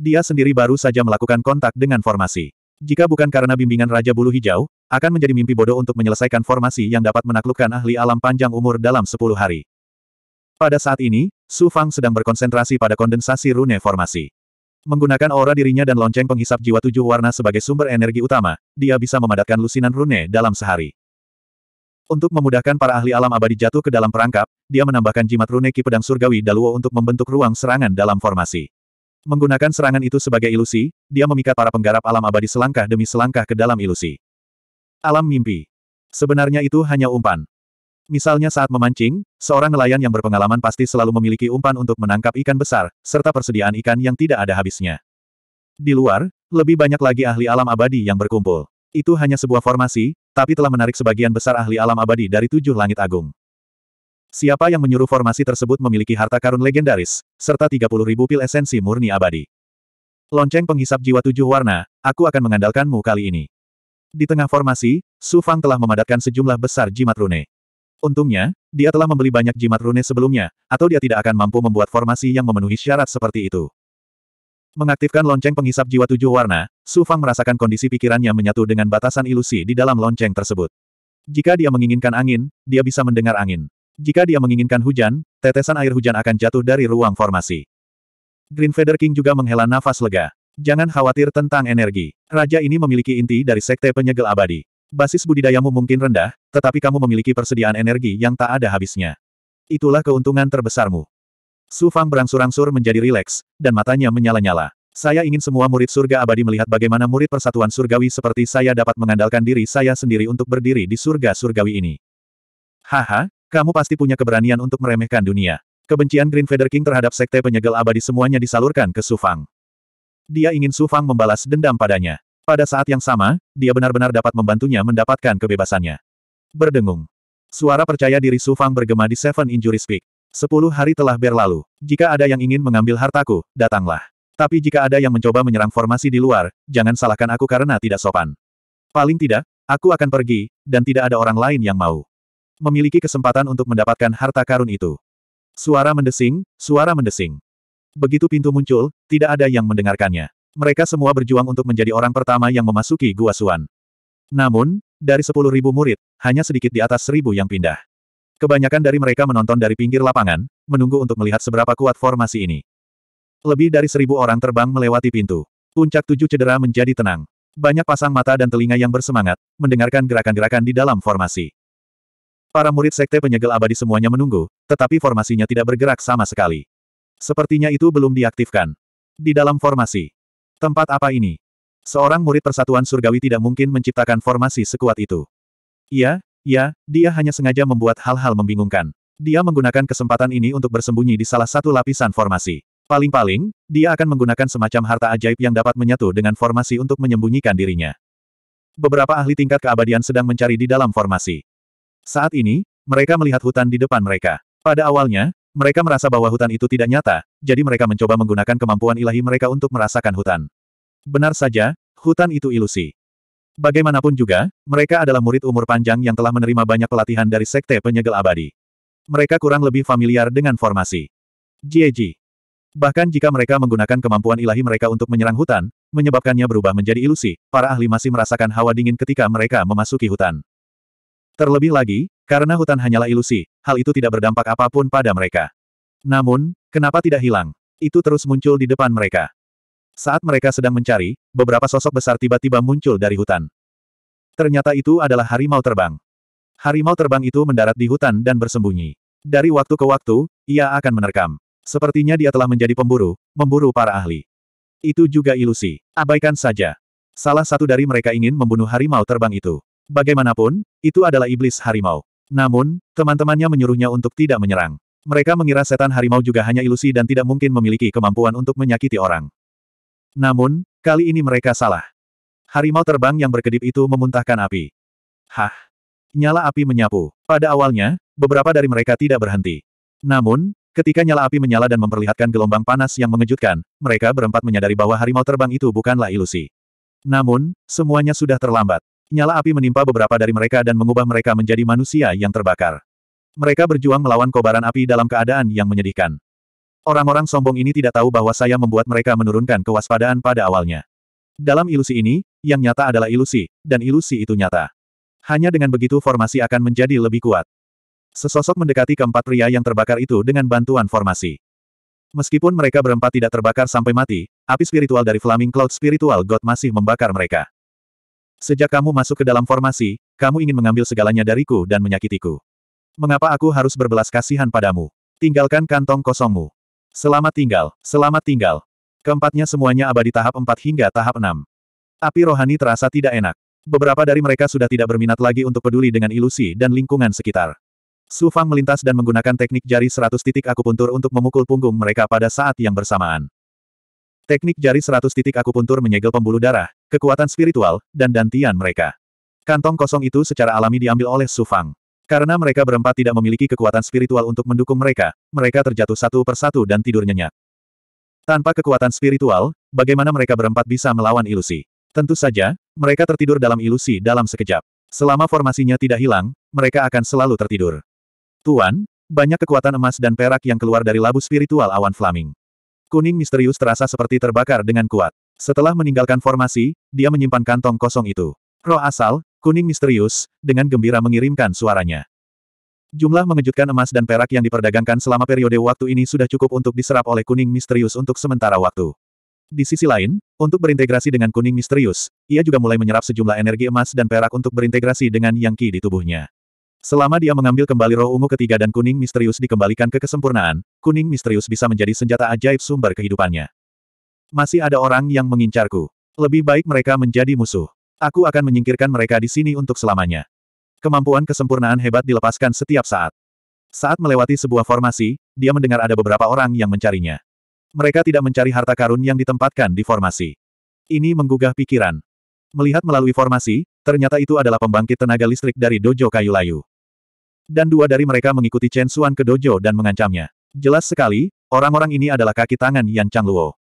Dia sendiri baru saja melakukan kontak dengan formasi. Jika bukan karena bimbingan Raja Bulu Hijau, akan menjadi mimpi bodoh untuk menyelesaikan formasi yang dapat menaklukkan ahli alam panjang umur dalam 10 hari. Pada saat ini, Su Fang sedang berkonsentrasi pada kondensasi rune formasi. Menggunakan aura dirinya dan lonceng penghisap jiwa tujuh warna sebagai sumber energi utama, dia bisa memadatkan lusinan rune dalam sehari. Untuk memudahkan para ahli alam abadi jatuh ke dalam perangkap, dia menambahkan jimat rune Ki Pedang Surgawi Daluo untuk membentuk ruang serangan dalam formasi. Menggunakan serangan itu sebagai ilusi, dia memikat para penggarap alam abadi selangkah demi selangkah ke dalam ilusi. Alam mimpi. Sebenarnya itu hanya umpan. Misalnya saat memancing, seorang nelayan yang berpengalaman pasti selalu memiliki umpan untuk menangkap ikan besar, serta persediaan ikan yang tidak ada habisnya. Di luar, lebih banyak lagi ahli alam abadi yang berkumpul. Itu hanya sebuah formasi, tapi telah menarik sebagian besar ahli alam abadi dari tujuh langit agung. Siapa yang menyuruh formasi tersebut memiliki harta karun legendaris, serta 30.000 pil esensi murni abadi. Lonceng penghisap jiwa tujuh warna, aku akan mengandalkanmu kali ini. Di tengah formasi, Su Fang telah memadatkan sejumlah besar jimat rune. Untungnya, dia telah membeli banyak jimat rune sebelumnya, atau dia tidak akan mampu membuat formasi yang memenuhi syarat seperti itu. Mengaktifkan lonceng penghisap jiwa tujuh warna, Su Fang merasakan kondisi pikirannya menyatu dengan batasan ilusi di dalam lonceng tersebut. Jika dia menginginkan angin, dia bisa mendengar angin. Jika dia menginginkan hujan, tetesan air hujan akan jatuh dari ruang formasi. Green Feather King juga menghela nafas lega. Jangan khawatir tentang energi. Raja ini memiliki inti dari sekte penyegel abadi. Basis budidayamu mungkin rendah, tetapi kamu memiliki persediaan energi yang tak ada habisnya. Itulah keuntungan terbesarmu. Su Fang berangsur-angsur menjadi rileks, dan matanya menyala-nyala. Saya ingin semua murid surga abadi melihat bagaimana murid persatuan surgawi seperti saya dapat mengandalkan diri saya sendiri untuk berdiri di surga surgawi ini. Haha, kamu pasti punya keberanian untuk meremehkan dunia. Kebencian Green Feather King terhadap sekte penyegel abadi semuanya disalurkan ke Sufang. Dia ingin Sufang membalas dendam padanya. Pada saat yang sama, dia benar-benar dapat membantunya mendapatkan kebebasannya. Berdengung. Suara percaya diri Sufang bergema di Seven Injury Speak. Sepuluh hari telah berlalu. Jika ada yang ingin mengambil hartaku, datanglah. Tapi jika ada yang mencoba menyerang formasi di luar, jangan salahkan aku karena tidak sopan. Paling tidak, aku akan pergi, dan tidak ada orang lain yang mau memiliki kesempatan untuk mendapatkan harta karun itu. Suara mendesing, suara mendesing. Begitu pintu muncul, tidak ada yang mendengarkannya. Mereka semua berjuang untuk menjadi orang pertama yang memasuki Gua Suan. Namun, dari sepuluh ribu murid, hanya sedikit di atas seribu yang pindah. Kebanyakan dari mereka menonton dari pinggir lapangan, menunggu untuk melihat seberapa kuat formasi ini. Lebih dari seribu orang terbang melewati pintu. Puncak tujuh cedera menjadi tenang. Banyak pasang mata dan telinga yang bersemangat, mendengarkan gerakan-gerakan di dalam formasi. Para murid sekte penyegel abadi semuanya menunggu, tetapi formasinya tidak bergerak sama sekali. Sepertinya itu belum diaktifkan. Di dalam formasi. Tempat apa ini? Seorang murid persatuan surgawi tidak mungkin menciptakan formasi sekuat itu. Iya, iya, dia hanya sengaja membuat hal-hal membingungkan. Dia menggunakan kesempatan ini untuk bersembunyi di salah satu lapisan formasi. Paling-paling, dia akan menggunakan semacam harta ajaib yang dapat menyatu dengan formasi untuk menyembunyikan dirinya. Beberapa ahli tingkat keabadian sedang mencari di dalam formasi. Saat ini, mereka melihat hutan di depan mereka. Pada awalnya, mereka merasa bahwa hutan itu tidak nyata, jadi mereka mencoba menggunakan kemampuan ilahi mereka untuk merasakan hutan. Benar saja, hutan itu ilusi. Bagaimanapun juga, mereka adalah murid umur panjang yang telah menerima banyak pelatihan dari Sekte Penyegel Abadi. Mereka kurang lebih familiar dengan formasi. JG. Bahkan jika mereka menggunakan kemampuan ilahi mereka untuk menyerang hutan, menyebabkannya berubah menjadi ilusi, para ahli masih merasakan hawa dingin ketika mereka memasuki hutan. Terlebih lagi, karena hutan hanyalah ilusi, hal itu tidak berdampak apapun pada mereka. Namun, kenapa tidak hilang? Itu terus muncul di depan mereka. Saat mereka sedang mencari, beberapa sosok besar tiba-tiba muncul dari hutan. Ternyata itu adalah harimau terbang. Harimau terbang itu mendarat di hutan dan bersembunyi. Dari waktu ke waktu, ia akan menerkam. Sepertinya dia telah menjadi pemburu, memburu para ahli. Itu juga ilusi. Abaikan saja. Salah satu dari mereka ingin membunuh harimau terbang itu. Bagaimanapun, itu adalah iblis harimau. Namun, teman-temannya menyuruhnya untuk tidak menyerang. Mereka mengira setan harimau juga hanya ilusi dan tidak mungkin memiliki kemampuan untuk menyakiti orang. Namun, kali ini mereka salah. Harimau terbang yang berkedip itu memuntahkan api. Hah! Nyala api menyapu. Pada awalnya, beberapa dari mereka tidak berhenti. Namun, ketika nyala api menyala dan memperlihatkan gelombang panas yang mengejutkan, mereka berempat menyadari bahwa harimau terbang itu bukanlah ilusi. Namun, semuanya sudah terlambat. Nyala api menimpa beberapa dari mereka dan mengubah mereka menjadi manusia yang terbakar. Mereka berjuang melawan kobaran api dalam keadaan yang menyedihkan. Orang-orang sombong ini tidak tahu bahwa saya membuat mereka menurunkan kewaspadaan pada awalnya. Dalam ilusi ini, yang nyata adalah ilusi, dan ilusi itu nyata. Hanya dengan begitu formasi akan menjadi lebih kuat. Sesosok mendekati keempat pria yang terbakar itu dengan bantuan formasi. Meskipun mereka berempat tidak terbakar sampai mati, api spiritual dari Flaming Cloud Spiritual God masih membakar mereka. Sejak kamu masuk ke dalam formasi, kamu ingin mengambil segalanya dariku dan menyakitiku. Mengapa aku harus berbelas kasihan padamu? Tinggalkan kantong kosongmu. Selamat tinggal, selamat tinggal. Keempatnya semuanya abadi tahap 4 hingga tahap 6. Api rohani terasa tidak enak. Beberapa dari mereka sudah tidak berminat lagi untuk peduli dengan ilusi dan lingkungan sekitar. Su Fang melintas dan menggunakan teknik jari 100 titik akupuntur untuk memukul punggung mereka pada saat yang bersamaan. Teknik jari 100 titik akupuntur menyegel pembuluh darah, kekuatan spiritual, dan dantian mereka. Kantong kosong itu secara alami diambil oleh Su Fang. Karena mereka berempat tidak memiliki kekuatan spiritual untuk mendukung mereka, mereka terjatuh satu persatu dan tidur nyenyak. Tanpa kekuatan spiritual, bagaimana mereka berempat bisa melawan ilusi? Tentu saja, mereka tertidur dalam ilusi dalam sekejap. Selama formasinya tidak hilang, mereka akan selalu tertidur. Tuan, banyak kekuatan emas dan perak yang keluar dari labu spiritual awan flaming. Kuning misterius terasa seperti terbakar dengan kuat. Setelah meninggalkan formasi, dia menyimpan kantong kosong itu. Roh asal, kuning misterius, dengan gembira mengirimkan suaranya. Jumlah mengejutkan emas dan perak yang diperdagangkan selama periode waktu ini sudah cukup untuk diserap oleh kuning misterius untuk sementara waktu. Di sisi lain, untuk berintegrasi dengan kuning misterius, ia juga mulai menyerap sejumlah energi emas dan perak untuk berintegrasi dengan yang ki di tubuhnya. Selama dia mengambil kembali roh ungu ketiga dan kuning misterius dikembalikan ke kesempurnaan, kuning misterius bisa menjadi senjata ajaib sumber kehidupannya. Masih ada orang yang mengincarku. Lebih baik mereka menjadi musuh. Aku akan menyingkirkan mereka di sini untuk selamanya. Kemampuan kesempurnaan hebat dilepaskan setiap saat. Saat melewati sebuah formasi, dia mendengar ada beberapa orang yang mencarinya. Mereka tidak mencari harta karun yang ditempatkan di formasi. Ini menggugah pikiran. Melihat melalui formasi, ternyata itu adalah pembangkit tenaga listrik dari dojo kayu layu. Dan dua dari mereka mengikuti Chen Suan ke dojo dan mengancamnya. Jelas sekali, orang-orang ini adalah kaki tangan Yan Chang Luo.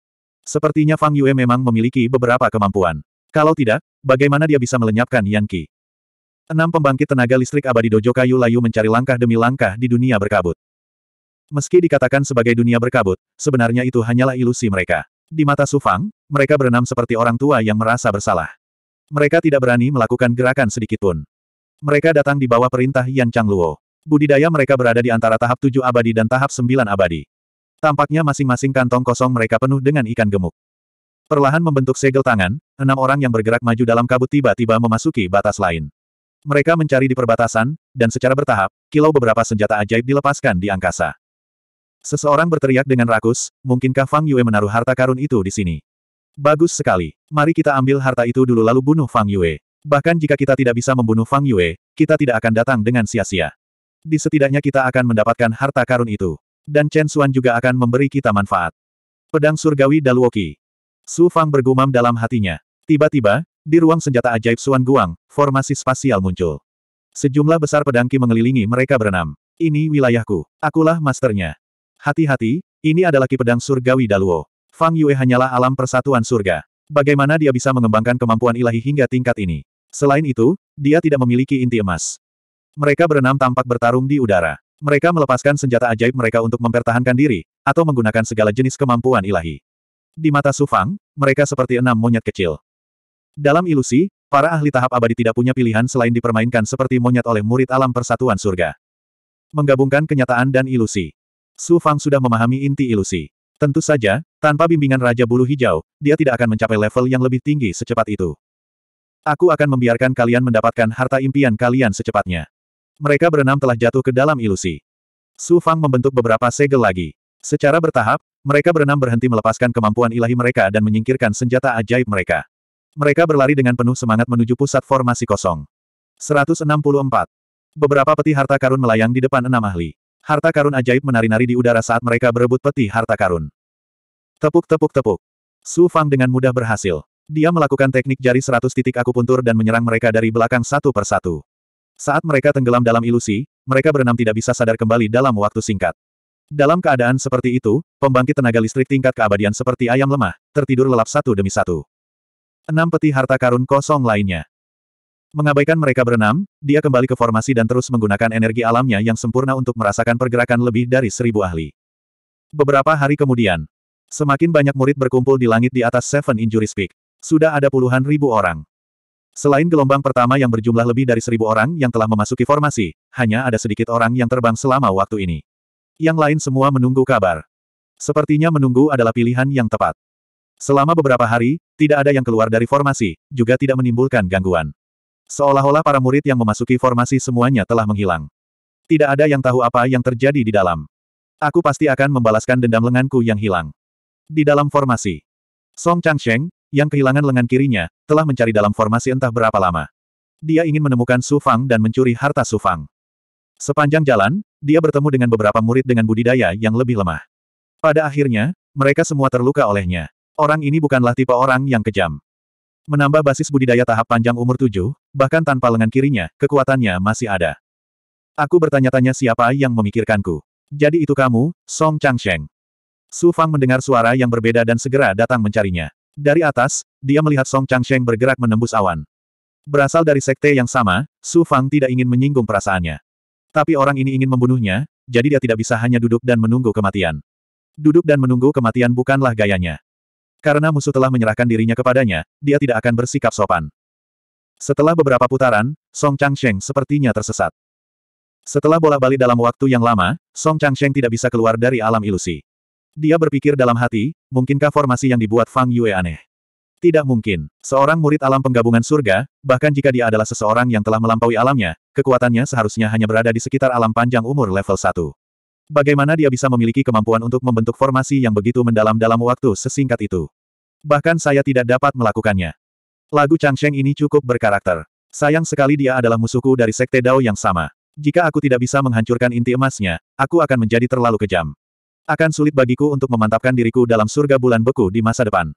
Sepertinya Fang Yue memang memiliki beberapa kemampuan. Kalau tidak, bagaimana dia bisa melenyapkan Yan Qi? Enam pembangkit tenaga listrik abadi dojo kayu layu mencari langkah demi langkah di dunia berkabut. Meski dikatakan sebagai dunia berkabut, sebenarnya itu hanyalah ilusi mereka. Di mata Su Fang, mereka berenam seperti orang tua yang merasa bersalah. Mereka tidak berani melakukan gerakan sedikitpun. Mereka datang di bawah perintah Yan Chang Luo. Budidaya mereka berada di antara tahap tujuh abadi dan tahap sembilan abadi. Tampaknya masing-masing kantong kosong mereka penuh dengan ikan gemuk. Perlahan membentuk segel tangan, enam orang yang bergerak maju dalam kabut tiba-tiba memasuki batas lain. Mereka mencari di perbatasan, dan secara bertahap, kilau beberapa senjata ajaib dilepaskan di angkasa. Seseorang berteriak dengan rakus, mungkinkah Fang Yue menaruh harta karun itu di sini? Bagus sekali. Mari kita ambil harta itu dulu lalu bunuh Fang Yue. Bahkan jika kita tidak bisa membunuh Fang Yue, kita tidak akan datang dengan sia-sia. Di setidaknya kita akan mendapatkan harta karun itu. Dan Chen Xuan juga akan memberi kita manfaat. Pedang surgawi Daluoki. Su Fang bergumam dalam hatinya. Tiba-tiba, di ruang senjata ajaib Suan Guang, formasi spasial muncul. Sejumlah besar pedangki mengelilingi mereka berenam. Ini wilayahku. Akulah masternya. Hati-hati, ini adalah ki pedang surgawi Daluo. Fang Yue hanyalah alam persatuan surga. Bagaimana dia bisa mengembangkan kemampuan ilahi hingga tingkat ini? Selain itu, dia tidak memiliki inti emas. Mereka berenam tampak bertarung di udara. Mereka melepaskan senjata ajaib mereka untuk mempertahankan diri, atau menggunakan segala jenis kemampuan ilahi. Di mata Sufang, mereka seperti enam monyet kecil. Dalam ilusi, para ahli tahap abadi tidak punya pilihan selain dipermainkan seperti monyet oleh murid alam persatuan surga. Menggabungkan kenyataan dan ilusi. Sufang sudah memahami inti ilusi. Tentu saja, tanpa bimbingan Raja Bulu Hijau, dia tidak akan mencapai level yang lebih tinggi secepat itu. Aku akan membiarkan kalian mendapatkan harta impian kalian secepatnya. Mereka berenam telah jatuh ke dalam ilusi. Su Fang membentuk beberapa segel lagi. Secara bertahap, mereka berenam berhenti melepaskan kemampuan ilahi mereka dan menyingkirkan senjata ajaib mereka. Mereka berlari dengan penuh semangat menuju pusat formasi kosong. 164. Beberapa peti harta karun melayang di depan enam ahli. Harta karun ajaib menari-nari di udara saat mereka berebut peti harta karun. Tepuk-tepuk-tepuk. Su Fang dengan mudah berhasil. Dia melakukan teknik jari seratus titik akupuntur dan menyerang mereka dari belakang satu persatu. Saat mereka tenggelam dalam ilusi, mereka berenam tidak bisa sadar kembali dalam waktu singkat. Dalam keadaan seperti itu, pembangkit tenaga listrik tingkat keabadian seperti ayam lemah, tertidur lelap satu demi satu. Enam peti harta karun kosong lainnya. Mengabaikan mereka berenam, dia kembali ke formasi dan terus menggunakan energi alamnya yang sempurna untuk merasakan pergerakan lebih dari seribu ahli. Beberapa hari kemudian, semakin banyak murid berkumpul di langit di atas Seven Injuries Peak. Sudah ada puluhan ribu orang. Selain gelombang pertama yang berjumlah lebih dari seribu orang yang telah memasuki formasi, hanya ada sedikit orang yang terbang selama waktu ini. Yang lain semua menunggu kabar. Sepertinya menunggu adalah pilihan yang tepat. Selama beberapa hari, tidak ada yang keluar dari formasi, juga tidak menimbulkan gangguan. Seolah-olah para murid yang memasuki formasi semuanya telah menghilang. Tidak ada yang tahu apa yang terjadi di dalam. Aku pasti akan membalaskan dendam lenganku yang hilang. Di dalam formasi, Song Changsheng, yang kehilangan lengan kirinya, telah mencari dalam formasi entah berapa lama. Dia ingin menemukan Su Fang dan mencuri harta Su Fang. Sepanjang jalan, dia bertemu dengan beberapa murid dengan budidaya yang lebih lemah. Pada akhirnya, mereka semua terluka olehnya. Orang ini bukanlah tipe orang yang kejam. Menambah basis budidaya tahap panjang umur tujuh, bahkan tanpa lengan kirinya, kekuatannya masih ada. Aku bertanya-tanya siapa yang memikirkanku. Jadi itu kamu, Song Changsheng. Su Fang mendengar suara yang berbeda dan segera datang mencarinya. Dari atas, dia melihat Song Changsheng bergerak menembus awan. Berasal dari sekte yang sama, Su Fang tidak ingin menyinggung perasaannya. Tapi orang ini ingin membunuhnya, jadi dia tidak bisa hanya duduk dan menunggu kematian. Duduk dan menunggu kematian bukanlah gayanya. Karena musuh telah menyerahkan dirinya kepadanya, dia tidak akan bersikap sopan. Setelah beberapa putaran, Song Changsheng sepertinya tersesat. Setelah bola balik dalam waktu yang lama, Song Changsheng tidak bisa keluar dari alam ilusi. Dia berpikir dalam hati, mungkinkah formasi yang dibuat Fang Yue aneh? Tidak mungkin. Seorang murid alam penggabungan surga, bahkan jika dia adalah seseorang yang telah melampaui alamnya, kekuatannya seharusnya hanya berada di sekitar alam panjang umur level 1. Bagaimana dia bisa memiliki kemampuan untuk membentuk formasi yang begitu mendalam dalam waktu sesingkat itu? Bahkan saya tidak dapat melakukannya. Lagu Changsheng ini cukup berkarakter. Sayang sekali dia adalah musuhku dari Sekte Dao yang sama. Jika aku tidak bisa menghancurkan inti emasnya, aku akan menjadi terlalu kejam. Akan sulit bagiku untuk memantapkan diriku dalam surga bulan beku di masa depan.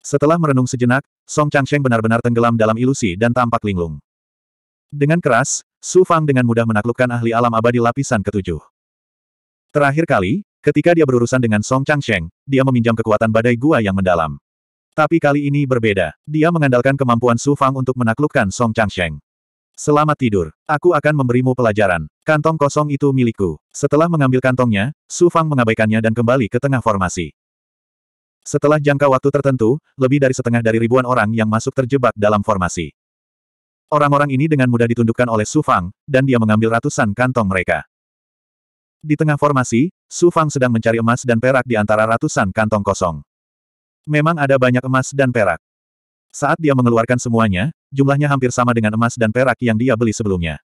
Setelah merenung sejenak, Song Changsheng benar-benar tenggelam dalam ilusi dan tampak linglung. Dengan keras, Su Fang dengan mudah menaklukkan ahli alam abadi lapisan ketujuh. Terakhir kali, ketika dia berurusan dengan Song Changsheng, dia meminjam kekuatan badai gua yang mendalam. Tapi kali ini berbeda. Dia mengandalkan kemampuan Su Fang untuk menaklukkan Song Changsheng. Selamat tidur. Aku akan memberimu pelajaran. Kantong kosong itu milikku. Setelah mengambil kantongnya, Su Fang mengabaikannya dan kembali ke tengah formasi. Setelah jangka waktu tertentu, lebih dari setengah dari ribuan orang yang masuk terjebak dalam formasi. Orang-orang ini dengan mudah ditundukkan oleh Su Fang, dan dia mengambil ratusan kantong mereka. Di tengah formasi, Su Fang sedang mencari emas dan perak di antara ratusan kantong kosong. Memang ada banyak emas dan perak. Saat dia mengeluarkan semuanya, jumlahnya hampir sama dengan emas dan perak yang dia beli sebelumnya.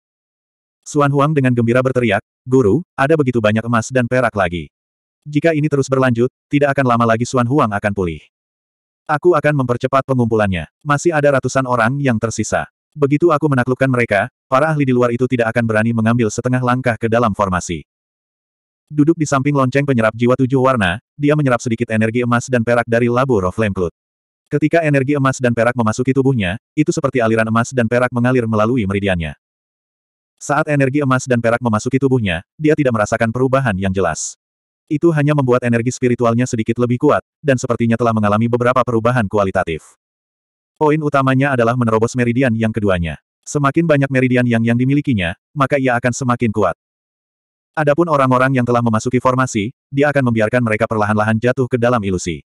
Suan Huang dengan gembira berteriak, Guru, ada begitu banyak emas dan perak lagi. Jika ini terus berlanjut, tidak akan lama lagi Suan Huang akan pulih. Aku akan mempercepat pengumpulannya. Masih ada ratusan orang yang tersisa. Begitu aku menaklukkan mereka, para ahli di luar itu tidak akan berani mengambil setengah langkah ke dalam formasi. Duduk di samping lonceng penyerap jiwa tujuh warna, dia menyerap sedikit energi emas dan perak dari labu Flame Cloud. Ketika energi emas dan perak memasuki tubuhnya, itu seperti aliran emas dan perak mengalir melalui meridiannya. Saat energi emas dan perak memasuki tubuhnya, dia tidak merasakan perubahan yang jelas. Itu hanya membuat energi spiritualnya sedikit lebih kuat, dan sepertinya telah mengalami beberapa perubahan kualitatif. Poin utamanya adalah menerobos meridian yang keduanya. Semakin banyak meridian yang yang dimilikinya, maka ia akan semakin kuat. Adapun orang-orang yang telah memasuki formasi, dia akan membiarkan mereka perlahan-lahan jatuh ke dalam ilusi.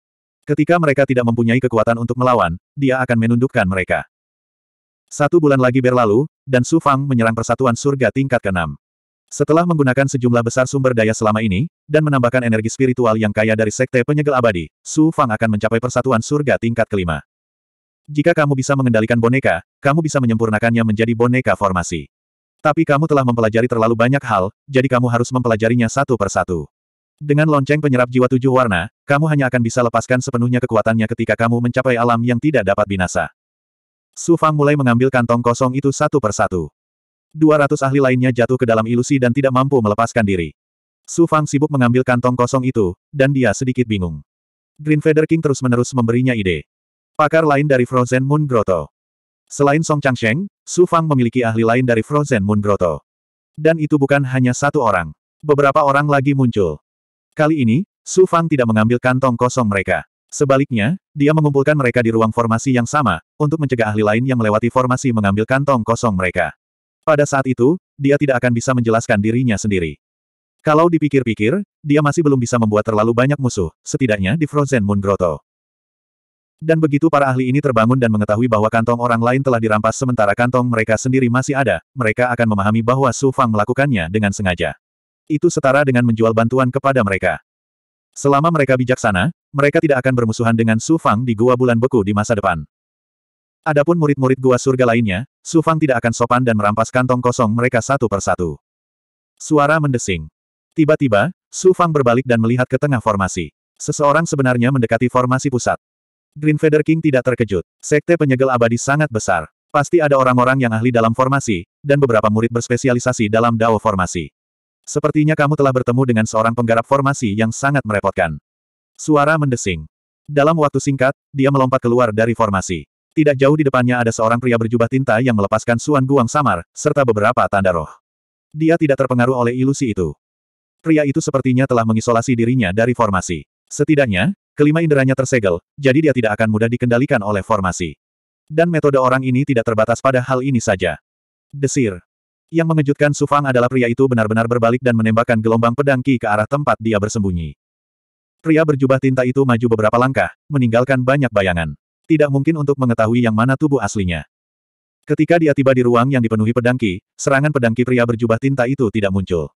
Ketika mereka tidak mempunyai kekuatan untuk melawan, dia akan menundukkan mereka. Satu bulan lagi berlalu, dan Su Fang menyerang persatuan surga tingkat ke-6. Setelah menggunakan sejumlah besar sumber daya selama ini, dan menambahkan energi spiritual yang kaya dari sekte penyegel abadi, Su Fang akan mencapai persatuan surga tingkat kelima. Jika kamu bisa mengendalikan boneka, kamu bisa menyempurnakannya menjadi boneka formasi. Tapi kamu telah mempelajari terlalu banyak hal, jadi kamu harus mempelajarinya satu persatu. Dengan lonceng penyerap jiwa tujuh warna, kamu hanya akan bisa lepaskan sepenuhnya kekuatannya ketika kamu mencapai alam yang tidak dapat binasa. Su Fang mulai mengambil kantong kosong itu satu persatu. 200 ahli lainnya jatuh ke dalam ilusi dan tidak mampu melepaskan diri. Su Fang sibuk mengambil kantong kosong itu, dan dia sedikit bingung. Green Feather King terus-menerus memberinya ide. Pakar lain dari Frozen Moon Grotto. Selain Song Changsheng, Su Fang memiliki ahli lain dari Frozen Moon Grotto. Dan itu bukan hanya satu orang. Beberapa orang lagi muncul. Kali ini, Su Fang tidak mengambil kantong kosong mereka. Sebaliknya, dia mengumpulkan mereka di ruang formasi yang sama, untuk mencegah ahli lain yang melewati formasi mengambil kantong kosong mereka. Pada saat itu, dia tidak akan bisa menjelaskan dirinya sendiri. Kalau dipikir-pikir, dia masih belum bisa membuat terlalu banyak musuh, setidaknya di Frozen Moon Grotto. Dan begitu para ahli ini terbangun dan mengetahui bahwa kantong orang lain telah dirampas sementara kantong mereka sendiri masih ada, mereka akan memahami bahwa Su Fang melakukannya dengan sengaja. Itu setara dengan menjual bantuan kepada mereka. Selama mereka bijaksana, mereka tidak akan bermusuhan dengan Su Fang di Gua Bulan Beku di masa depan. Adapun murid-murid Gua Surga lainnya, Su Fang tidak akan sopan dan merampas kantong kosong mereka satu persatu. Suara mendesing. Tiba-tiba, Su Fang berbalik dan melihat ke tengah formasi. Seseorang sebenarnya mendekati formasi pusat. Green Feather King tidak terkejut. Sekte penyegel abadi sangat besar. Pasti ada orang-orang yang ahli dalam formasi, dan beberapa murid berspesialisasi dalam dao formasi. Sepertinya kamu telah bertemu dengan seorang penggarap formasi yang sangat merepotkan. Suara mendesing. Dalam waktu singkat, dia melompat keluar dari formasi. Tidak jauh di depannya ada seorang pria berjubah tinta yang melepaskan Suan Guang Samar, serta beberapa tanda roh. Dia tidak terpengaruh oleh ilusi itu. Pria itu sepertinya telah mengisolasi dirinya dari formasi. Setidaknya, kelima inderanya tersegel, jadi dia tidak akan mudah dikendalikan oleh formasi. Dan metode orang ini tidak terbatas pada hal ini saja. Desir. Yang mengejutkan Sufang adalah pria itu benar-benar berbalik dan menembakkan gelombang pedang Ki ke arah tempat dia bersembunyi. Pria berjubah tinta itu maju beberapa langkah, meninggalkan banyak bayangan. Tidak mungkin untuk mengetahui yang mana tubuh aslinya. Ketika dia tiba di ruang yang dipenuhi pedang Ki, serangan pedang Ki pria berjubah tinta itu tidak muncul.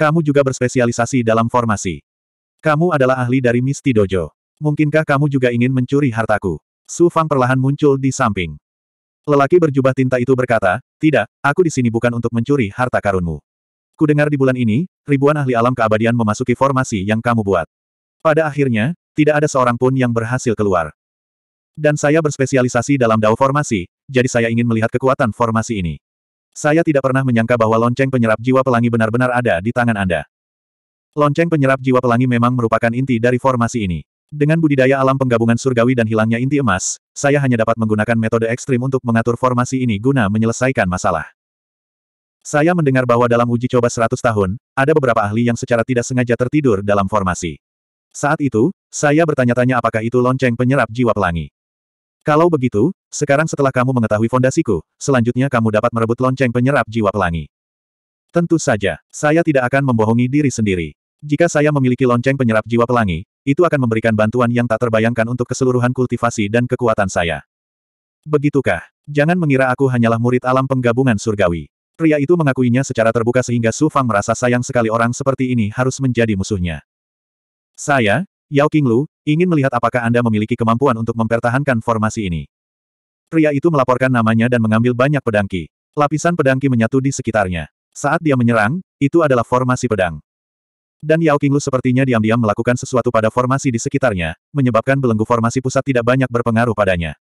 Kamu juga berspesialisasi dalam formasi. Kamu adalah ahli dari Misti Dojo. Mungkinkah kamu juga ingin mencuri hartaku? Su Fang perlahan muncul di samping. Lelaki berjubah tinta itu berkata, tidak, aku di sini bukan untuk mencuri harta karunmu. Kudengar di bulan ini, ribuan ahli alam keabadian memasuki formasi yang kamu buat. Pada akhirnya, tidak ada seorang pun yang berhasil keluar. Dan saya berspesialisasi dalam dao formasi, jadi saya ingin melihat kekuatan formasi ini. Saya tidak pernah menyangka bahwa lonceng penyerap jiwa pelangi benar-benar ada di tangan Anda. Lonceng penyerap jiwa pelangi memang merupakan inti dari formasi ini. Dengan budidaya alam penggabungan surgawi dan hilangnya inti emas, saya hanya dapat menggunakan metode ekstrim untuk mengatur formasi ini guna menyelesaikan masalah. Saya mendengar bahwa dalam uji coba 100 tahun, ada beberapa ahli yang secara tidak sengaja tertidur dalam formasi. Saat itu, saya bertanya-tanya apakah itu lonceng penyerap jiwa pelangi. Kalau begitu, sekarang setelah kamu mengetahui fondasiku, selanjutnya kamu dapat merebut lonceng penyerap jiwa pelangi. Tentu saja, saya tidak akan membohongi diri sendiri. Jika saya memiliki lonceng penyerap jiwa pelangi, itu akan memberikan bantuan yang tak terbayangkan untuk keseluruhan kultivasi dan kekuatan saya. Begitukah? Jangan mengira aku hanyalah murid alam penggabungan surgawi. Pria itu mengakuinya secara terbuka sehingga Su Fang merasa sayang sekali orang seperti ini harus menjadi musuhnya. Saya, Yao King Lu, ingin melihat apakah Anda memiliki kemampuan untuk mempertahankan formasi ini. Pria itu melaporkan namanya dan mengambil banyak pedangki. Lapisan pedangki menyatu di sekitarnya. Saat dia menyerang, itu adalah formasi pedang. Dan Yao Qinglu sepertinya diam-diam melakukan sesuatu pada formasi di sekitarnya, menyebabkan belenggu formasi pusat tidak banyak berpengaruh padanya.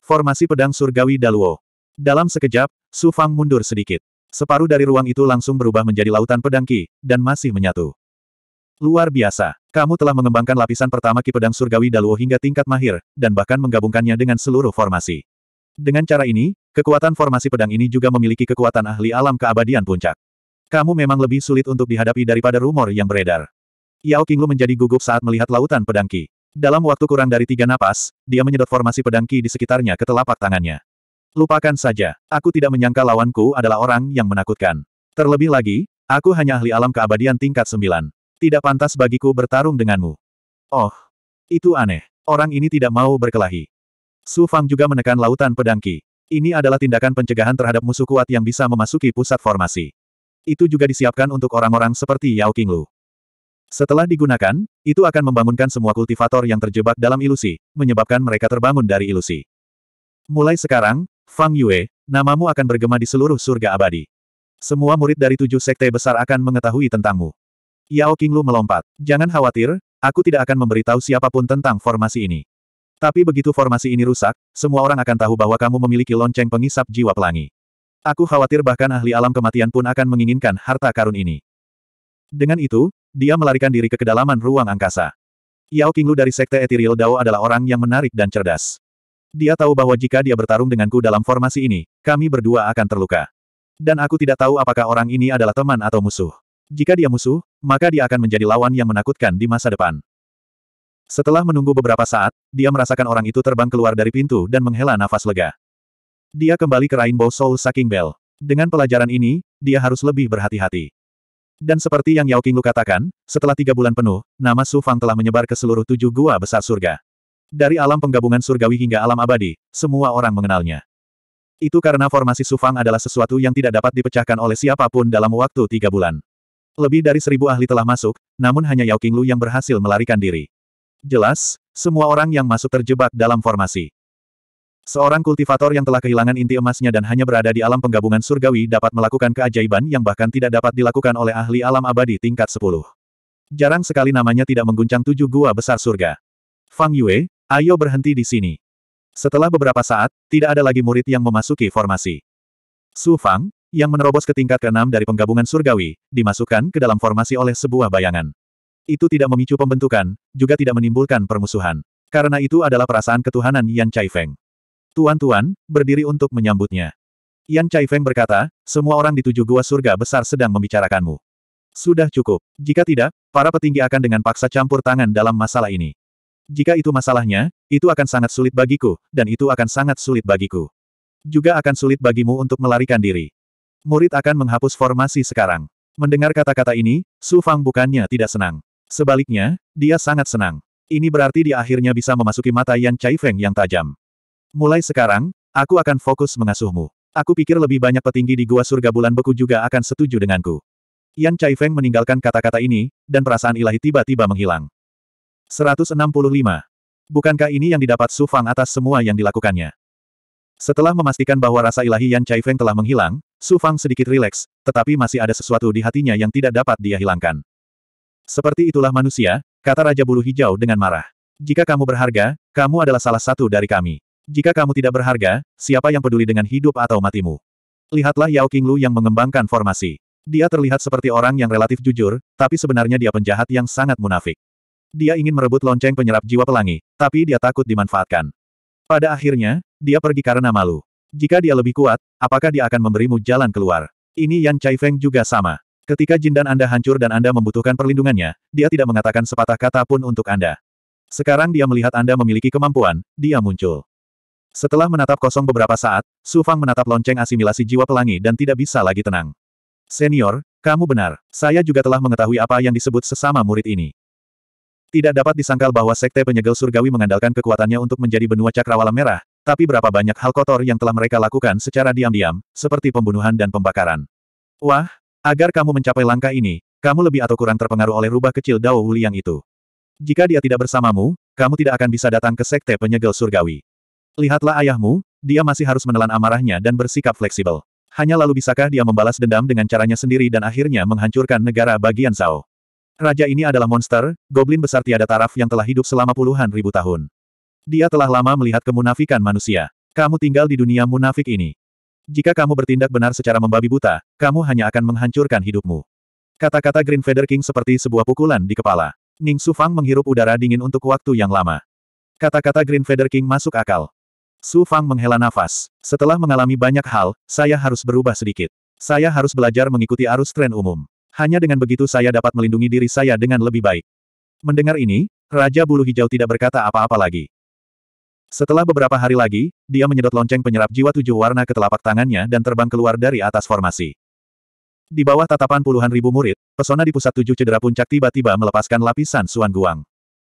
Formasi pedang surgawi Daluo. Dalam sekejap, Su Fang mundur sedikit. Separuh dari ruang itu langsung berubah menjadi lautan pedang Qi, dan masih menyatu. Luar biasa. Kamu telah mengembangkan lapisan pertama Ki Pedang Surgawi Daluo hingga tingkat mahir, dan bahkan menggabungkannya dengan seluruh formasi. Dengan cara ini, kekuatan formasi pedang ini juga memiliki kekuatan ahli alam keabadian puncak. Kamu memang lebih sulit untuk dihadapi daripada rumor yang beredar. Yao Qinglu menjadi gugup saat melihat lautan pedangki. Dalam waktu kurang dari tiga napas, dia menyedot formasi pedangki di sekitarnya ke telapak tangannya. Lupakan saja, aku tidak menyangka lawanku adalah orang yang menakutkan. Terlebih lagi, aku hanya ahli alam keabadian tingkat sembilan. Tidak pantas bagiku bertarung denganmu. Oh, itu aneh. Orang ini tidak mau berkelahi. Su Fang juga menekan lautan pedangki. Ini adalah tindakan pencegahan terhadap musuh kuat yang bisa memasuki pusat formasi itu juga disiapkan untuk orang-orang seperti Yao Qinglu. Setelah digunakan, itu akan membangunkan semua kultivator yang terjebak dalam ilusi, menyebabkan mereka terbangun dari ilusi. Mulai sekarang, Fang Yue, namamu akan bergema di seluruh surga abadi. Semua murid dari tujuh sekte besar akan mengetahui tentangmu. Yao Qinglu melompat. Jangan khawatir, aku tidak akan memberitahu siapapun tentang formasi ini. Tapi begitu formasi ini rusak, semua orang akan tahu bahwa kamu memiliki lonceng pengisap jiwa pelangi. Aku khawatir bahkan ahli alam kematian pun akan menginginkan harta karun ini. Dengan itu, dia melarikan diri ke kedalaman ruang angkasa. Yao Qinglu dari Sekte Ethereal Dao adalah orang yang menarik dan cerdas. Dia tahu bahwa jika dia bertarung denganku dalam formasi ini, kami berdua akan terluka. Dan aku tidak tahu apakah orang ini adalah teman atau musuh. Jika dia musuh, maka dia akan menjadi lawan yang menakutkan di masa depan. Setelah menunggu beberapa saat, dia merasakan orang itu terbang keluar dari pintu dan menghela nafas lega. Dia kembali ke Rainbow Soul Saking Bell. Dengan pelajaran ini, dia harus lebih berhati-hati. Dan seperti yang Yao Qinglu katakan, setelah tiga bulan penuh, nama Su Fang telah menyebar ke seluruh tujuh gua besar surga. Dari alam penggabungan surgawi hingga alam abadi, semua orang mengenalnya. Itu karena formasi Su Fang adalah sesuatu yang tidak dapat dipecahkan oleh siapapun dalam waktu tiga bulan. Lebih dari seribu ahli telah masuk, namun hanya Yao Qinglu yang berhasil melarikan diri. Jelas, semua orang yang masuk terjebak dalam formasi. Seorang kultivator yang telah kehilangan inti emasnya dan hanya berada di alam penggabungan surgawi dapat melakukan keajaiban yang bahkan tidak dapat dilakukan oleh ahli alam abadi tingkat 10. Jarang sekali namanya tidak mengguncang tujuh gua besar surga. Fang Yue, ayo berhenti di sini. Setelah beberapa saat, tidak ada lagi murid yang memasuki formasi. Su Fang, yang menerobos ke tingkat keenam dari penggabungan surgawi, dimasukkan ke dalam formasi oleh sebuah bayangan. Itu tidak memicu pembentukan, juga tidak menimbulkan permusuhan. Karena itu adalah perasaan ketuhanan Yan Chai Feng. Tuan-tuan, berdiri untuk menyambutnya. Yan Feng berkata, semua orang di tujuh gua surga besar sedang membicarakanmu. Sudah cukup. Jika tidak, para petinggi akan dengan paksa campur tangan dalam masalah ini. Jika itu masalahnya, itu akan sangat sulit bagiku, dan itu akan sangat sulit bagiku. Juga akan sulit bagimu untuk melarikan diri. Murid akan menghapus formasi sekarang. Mendengar kata-kata ini, Su Fang bukannya tidak senang. Sebaliknya, dia sangat senang. Ini berarti dia akhirnya bisa memasuki mata Yan Feng yang tajam. Mulai sekarang, aku akan fokus mengasuhmu. Aku pikir lebih banyak petinggi di Gua Surga Bulan Beku juga akan setuju denganku. Yan Feng meninggalkan kata-kata ini, dan perasaan ilahi tiba-tiba menghilang. 165. Bukankah ini yang didapat Su Fang atas semua yang dilakukannya? Setelah memastikan bahwa rasa ilahi Yan Feng telah menghilang, Su Fang sedikit rileks, tetapi masih ada sesuatu di hatinya yang tidak dapat dia hilangkan. Seperti itulah manusia, kata Raja Bulu Hijau dengan marah. Jika kamu berharga, kamu adalah salah satu dari kami. Jika kamu tidak berharga, siapa yang peduli dengan hidup atau matimu? Lihatlah Yao Qinglu yang mengembangkan formasi. Dia terlihat seperti orang yang relatif jujur, tapi sebenarnya dia penjahat yang sangat munafik. Dia ingin merebut lonceng penyerap jiwa pelangi, tapi dia takut dimanfaatkan. Pada akhirnya, dia pergi karena malu. Jika dia lebih kuat, apakah dia akan memberimu jalan keluar? Ini Yan Feng juga sama. Ketika jin dan Anda hancur dan Anda membutuhkan perlindungannya, dia tidak mengatakan sepatah kata pun untuk Anda. Sekarang dia melihat Anda memiliki kemampuan, dia muncul. Setelah menatap kosong beberapa saat, Su Fang menatap lonceng asimilasi jiwa pelangi dan tidak bisa lagi tenang. Senior, kamu benar. Saya juga telah mengetahui apa yang disebut sesama murid ini. Tidak dapat disangkal bahwa Sekte Penyegel Surgawi mengandalkan kekuatannya untuk menjadi benua cakrawala merah, tapi berapa banyak hal kotor yang telah mereka lakukan secara diam-diam, seperti pembunuhan dan pembakaran. Wah, agar kamu mencapai langkah ini, kamu lebih atau kurang terpengaruh oleh rubah kecil Dao Wuli yang itu. Jika dia tidak bersamamu, kamu tidak akan bisa datang ke Sekte Penyegel Surgawi. Lihatlah ayahmu, dia masih harus menelan amarahnya dan bersikap fleksibel. Hanya lalu bisakah dia membalas dendam dengan caranya sendiri dan akhirnya menghancurkan negara bagian Zhao. Raja ini adalah monster, goblin besar tiada taraf yang telah hidup selama puluhan ribu tahun. Dia telah lama melihat kemunafikan manusia. Kamu tinggal di dunia munafik ini. Jika kamu bertindak benar secara membabi buta, kamu hanya akan menghancurkan hidupmu. Kata-kata Green Feather King seperti sebuah pukulan di kepala. Ning Su Fang menghirup udara dingin untuk waktu yang lama. Kata-kata Green Feather King masuk akal. Su Fang menghela nafas. Setelah mengalami banyak hal, saya harus berubah sedikit. Saya harus belajar mengikuti arus tren umum. Hanya dengan begitu saya dapat melindungi diri saya dengan lebih baik. Mendengar ini, Raja Bulu Hijau tidak berkata apa-apa lagi. Setelah beberapa hari lagi, dia menyedot lonceng penyerap jiwa tujuh warna ke telapak tangannya dan terbang keluar dari atas formasi. Di bawah tatapan puluhan ribu murid, pesona di pusat tujuh cedera puncak tiba-tiba melepaskan lapisan Suan Guang.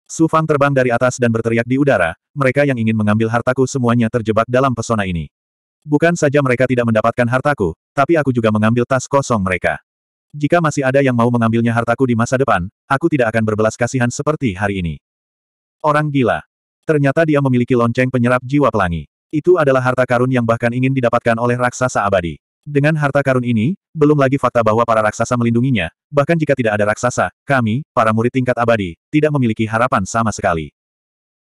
Su Fang terbang dari atas dan berteriak di udara, mereka yang ingin mengambil hartaku semuanya terjebak dalam pesona ini. Bukan saja mereka tidak mendapatkan hartaku, tapi aku juga mengambil tas kosong mereka. Jika masih ada yang mau mengambilnya hartaku di masa depan, aku tidak akan berbelas kasihan seperti hari ini. Orang gila. Ternyata dia memiliki lonceng penyerap jiwa pelangi. Itu adalah harta karun yang bahkan ingin didapatkan oleh raksasa abadi. Dengan harta karun ini, belum lagi fakta bahwa para raksasa melindunginya, bahkan jika tidak ada raksasa, kami, para murid tingkat abadi, tidak memiliki harapan sama sekali.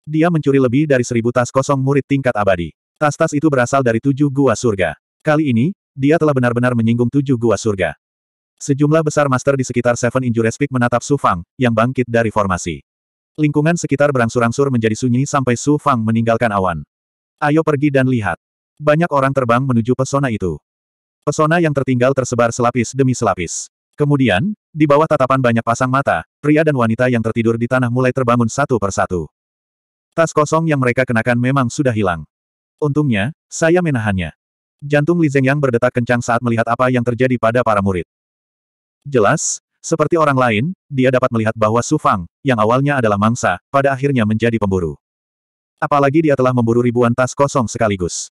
Dia mencuri lebih dari seribu tas kosong murid tingkat abadi. Tas-tas itu berasal dari tujuh gua surga. Kali ini, dia telah benar-benar menyinggung tujuh gua surga. Sejumlah besar master di sekitar Seven Injuries Peak menatap Su Fang, yang bangkit dari formasi. Lingkungan sekitar berangsur-angsur menjadi sunyi sampai Su Fang meninggalkan awan. Ayo pergi dan lihat. Banyak orang terbang menuju pesona itu. Pesona yang tertinggal tersebar selapis demi selapis. Kemudian, di bawah tatapan banyak pasang mata, pria dan wanita yang tertidur di tanah mulai terbangun satu persatu. Tas kosong yang mereka kenakan memang sudah hilang. Untungnya, saya menahannya. Jantung Li Zhengyang berdetak kencang saat melihat apa yang terjadi pada para murid. Jelas, seperti orang lain, dia dapat melihat bahwa Su Fang, yang awalnya adalah mangsa, pada akhirnya menjadi pemburu. Apalagi dia telah memburu ribuan tas kosong sekaligus.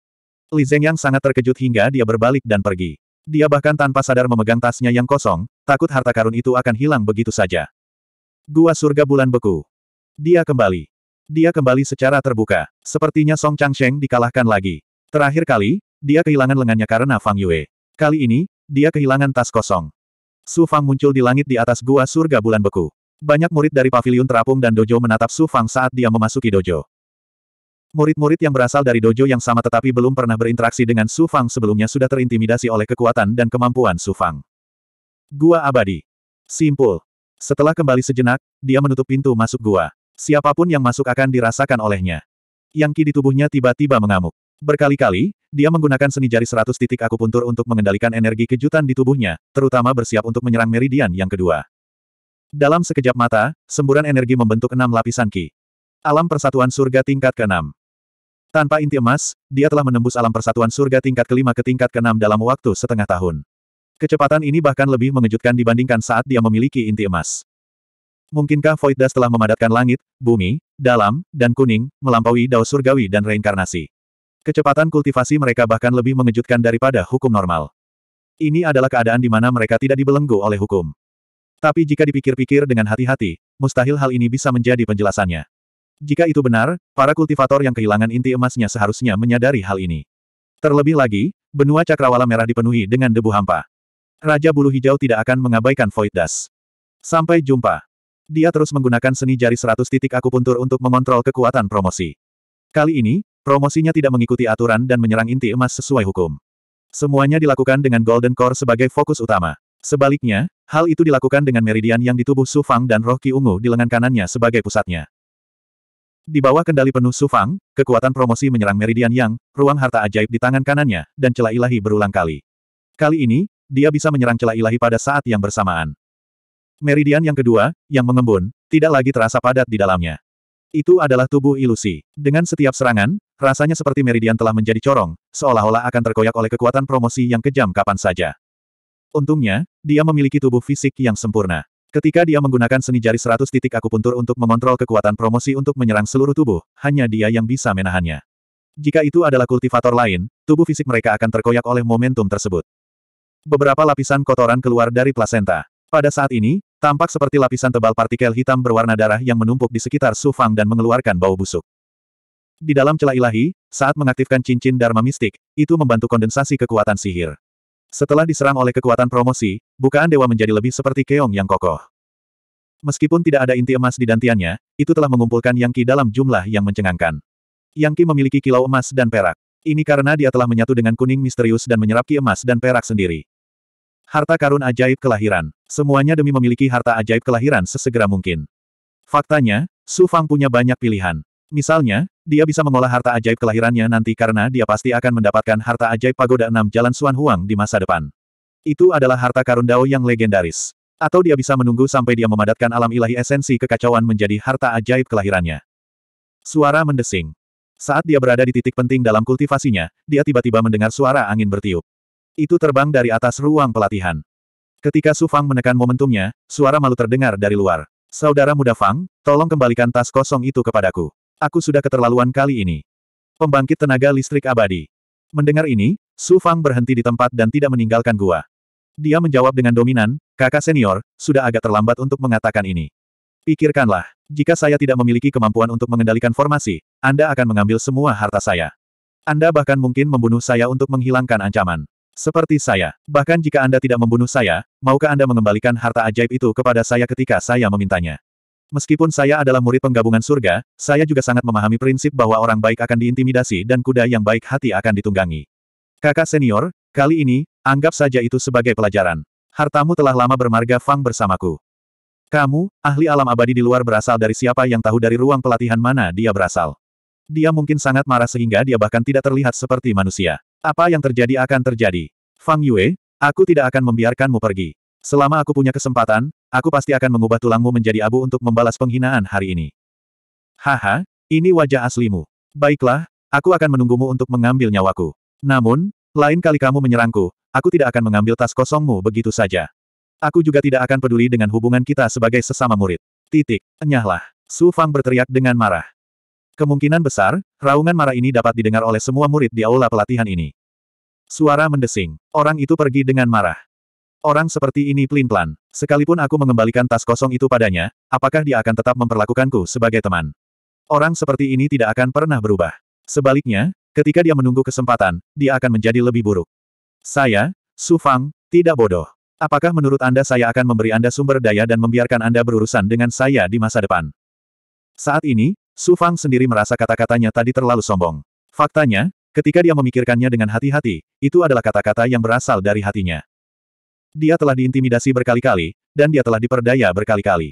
Li Zhengyang sangat terkejut hingga dia berbalik dan pergi. Dia bahkan tanpa sadar memegang tasnya yang kosong, takut harta karun itu akan hilang begitu saja. Gua surga bulan beku. Dia kembali. Dia kembali secara terbuka. Sepertinya Song Changsheng dikalahkan lagi. Terakhir kali, dia kehilangan lengannya karena Fang Yue. Kali ini, dia kehilangan tas kosong. Su Fang muncul di langit di atas gua surga bulan beku. Banyak murid dari pavilion terapung dan dojo menatap Su Fang saat dia memasuki dojo. Murid-murid yang berasal dari dojo yang sama tetapi belum pernah berinteraksi dengan Su Fang sebelumnya sudah terintimidasi oleh kekuatan dan kemampuan Su Fang. Gua abadi. Simpul. Setelah kembali sejenak, dia menutup pintu masuk gua. Siapapun yang masuk akan dirasakan olehnya. Yang ki di tubuhnya tiba-tiba mengamuk. Berkali-kali, dia menggunakan seni jari seratus titik akupuntur untuk mengendalikan energi kejutan di tubuhnya, terutama bersiap untuk menyerang meridian yang kedua. Dalam sekejap mata, semburan energi membentuk enam lapisan ki. Alam persatuan surga tingkat ke-6. Tanpa inti emas, dia telah menembus alam persatuan surga tingkat kelima ke tingkat keenam dalam waktu setengah tahun. Kecepatan ini bahkan lebih mengejutkan dibandingkan saat dia memiliki inti emas. Mungkinkah Void Dust telah memadatkan langit, bumi, dalam, dan kuning, melampaui dao surgawi dan reinkarnasi? Kecepatan kultivasi mereka bahkan lebih mengejutkan daripada hukum normal. Ini adalah keadaan di mana mereka tidak dibelenggu oleh hukum. Tapi jika dipikir-pikir dengan hati-hati, mustahil hal ini bisa menjadi penjelasannya. Jika itu benar, para kultivator yang kehilangan inti emasnya seharusnya menyadari hal ini. Terlebih lagi, benua cakrawala merah dipenuhi dengan debu hampa. Raja bulu hijau tidak akan mengabaikan Void Dust. Sampai jumpa. Dia terus menggunakan seni jari seratus titik akupuntur untuk mengontrol kekuatan promosi. Kali ini, promosinya tidak mengikuti aturan dan menyerang inti emas sesuai hukum. Semuanya dilakukan dengan Golden Core sebagai fokus utama. Sebaliknya, hal itu dilakukan dengan meridian yang di tubuh Su Fang dan roh Ungu di lengan kanannya sebagai pusatnya. Di bawah kendali penuh Sufang, kekuatan promosi menyerang Meridian Yang, ruang harta ajaib di tangan kanannya, dan celah ilahi berulang kali. Kali ini, dia bisa menyerang celah ilahi pada saat yang bersamaan. Meridian yang kedua, yang mengembun, tidak lagi terasa padat di dalamnya. Itu adalah tubuh ilusi. Dengan setiap serangan, rasanya seperti Meridian telah menjadi corong, seolah-olah akan terkoyak oleh kekuatan promosi yang kejam kapan saja. Untungnya, dia memiliki tubuh fisik yang sempurna. Ketika dia menggunakan seni jari seratus titik akupuntur untuk mengontrol kekuatan promosi untuk menyerang seluruh tubuh, hanya dia yang bisa menahannya. Jika itu adalah kultivator lain, tubuh fisik mereka akan terkoyak oleh momentum tersebut. Beberapa lapisan kotoran keluar dari plasenta. Pada saat ini, tampak seperti lapisan tebal partikel hitam berwarna darah yang menumpuk di sekitar Sufang dan mengeluarkan bau busuk. Di dalam celah ilahi, saat mengaktifkan cincin Dharma mistik, itu membantu kondensasi kekuatan sihir. Setelah diserang oleh kekuatan promosi, bukaan dewa menjadi lebih seperti keong yang kokoh. Meskipun tidak ada inti emas di dantiannya, itu telah mengumpulkan Yang Qi dalam jumlah yang mencengangkan. Yang Qi memiliki kilau emas dan perak. Ini karena dia telah menyatu dengan kuning misterius dan menyerap Qi emas dan perak sendiri. Harta karun ajaib kelahiran. Semuanya demi memiliki harta ajaib kelahiran sesegera mungkin. Faktanya, Su Fang punya banyak pilihan. Misalnya, dia bisa mengolah harta ajaib kelahirannya nanti karena dia pasti akan mendapatkan harta ajaib pagoda enam jalan Suan Huang di masa depan. Itu adalah harta karun Dao yang legendaris. Atau dia bisa menunggu sampai dia memadatkan alam ilahi esensi kekacauan menjadi harta ajaib kelahirannya. Suara mendesing. Saat dia berada di titik penting dalam kultivasinya, dia tiba-tiba mendengar suara angin bertiup. Itu terbang dari atas ruang pelatihan. Ketika Su Fang menekan momentumnya, suara malu terdengar dari luar. Saudara muda Fang, tolong kembalikan tas kosong itu kepadaku. Aku sudah keterlaluan kali ini. Pembangkit tenaga listrik abadi. Mendengar ini, Su Fang berhenti di tempat dan tidak meninggalkan gua. Dia menjawab dengan dominan, kakak senior, sudah agak terlambat untuk mengatakan ini. Pikirkanlah, jika saya tidak memiliki kemampuan untuk mengendalikan formasi, Anda akan mengambil semua harta saya. Anda bahkan mungkin membunuh saya untuk menghilangkan ancaman. Seperti saya, bahkan jika Anda tidak membunuh saya, maukah Anda mengembalikan harta ajaib itu kepada saya ketika saya memintanya? Meskipun saya adalah murid penggabungan surga, saya juga sangat memahami prinsip bahwa orang baik akan diintimidasi dan kuda yang baik hati akan ditunggangi. Kakak senior, kali ini, anggap saja itu sebagai pelajaran. Hartamu telah lama bermarga Fang bersamaku. Kamu, ahli alam abadi di luar berasal dari siapa yang tahu dari ruang pelatihan mana dia berasal. Dia mungkin sangat marah sehingga dia bahkan tidak terlihat seperti manusia. Apa yang terjadi akan terjadi. Fang Yue, aku tidak akan membiarkanmu pergi. Selama aku punya kesempatan, aku pasti akan mengubah tulangmu menjadi abu untuk membalas penghinaan hari ini. Haha, ini wajah aslimu. Baiklah, aku akan menunggumu untuk mengambil nyawaku. Namun, lain kali kamu menyerangku, aku tidak akan mengambil tas kosongmu begitu saja. Aku juga tidak akan peduli dengan hubungan kita sebagai sesama murid. Titik, enyahlah. Su Fang berteriak dengan marah. Kemungkinan besar, raungan marah ini dapat didengar oleh semua murid di aula pelatihan ini. Suara mendesing. Orang itu pergi dengan marah. Orang seperti ini pelin-pelan. Sekalipun aku mengembalikan tas kosong itu padanya, apakah dia akan tetap memperlakukanku sebagai teman? Orang seperti ini tidak akan pernah berubah. Sebaliknya, ketika dia menunggu kesempatan, dia akan menjadi lebih buruk. Saya, Su Fang, tidak bodoh. Apakah menurut Anda saya akan memberi Anda sumber daya dan membiarkan Anda berurusan dengan saya di masa depan? Saat ini, Su Fang sendiri merasa kata-katanya tadi terlalu sombong. Faktanya, ketika dia memikirkannya dengan hati-hati, itu adalah kata-kata yang berasal dari hatinya. Dia telah diintimidasi berkali-kali, dan dia telah diperdaya berkali-kali.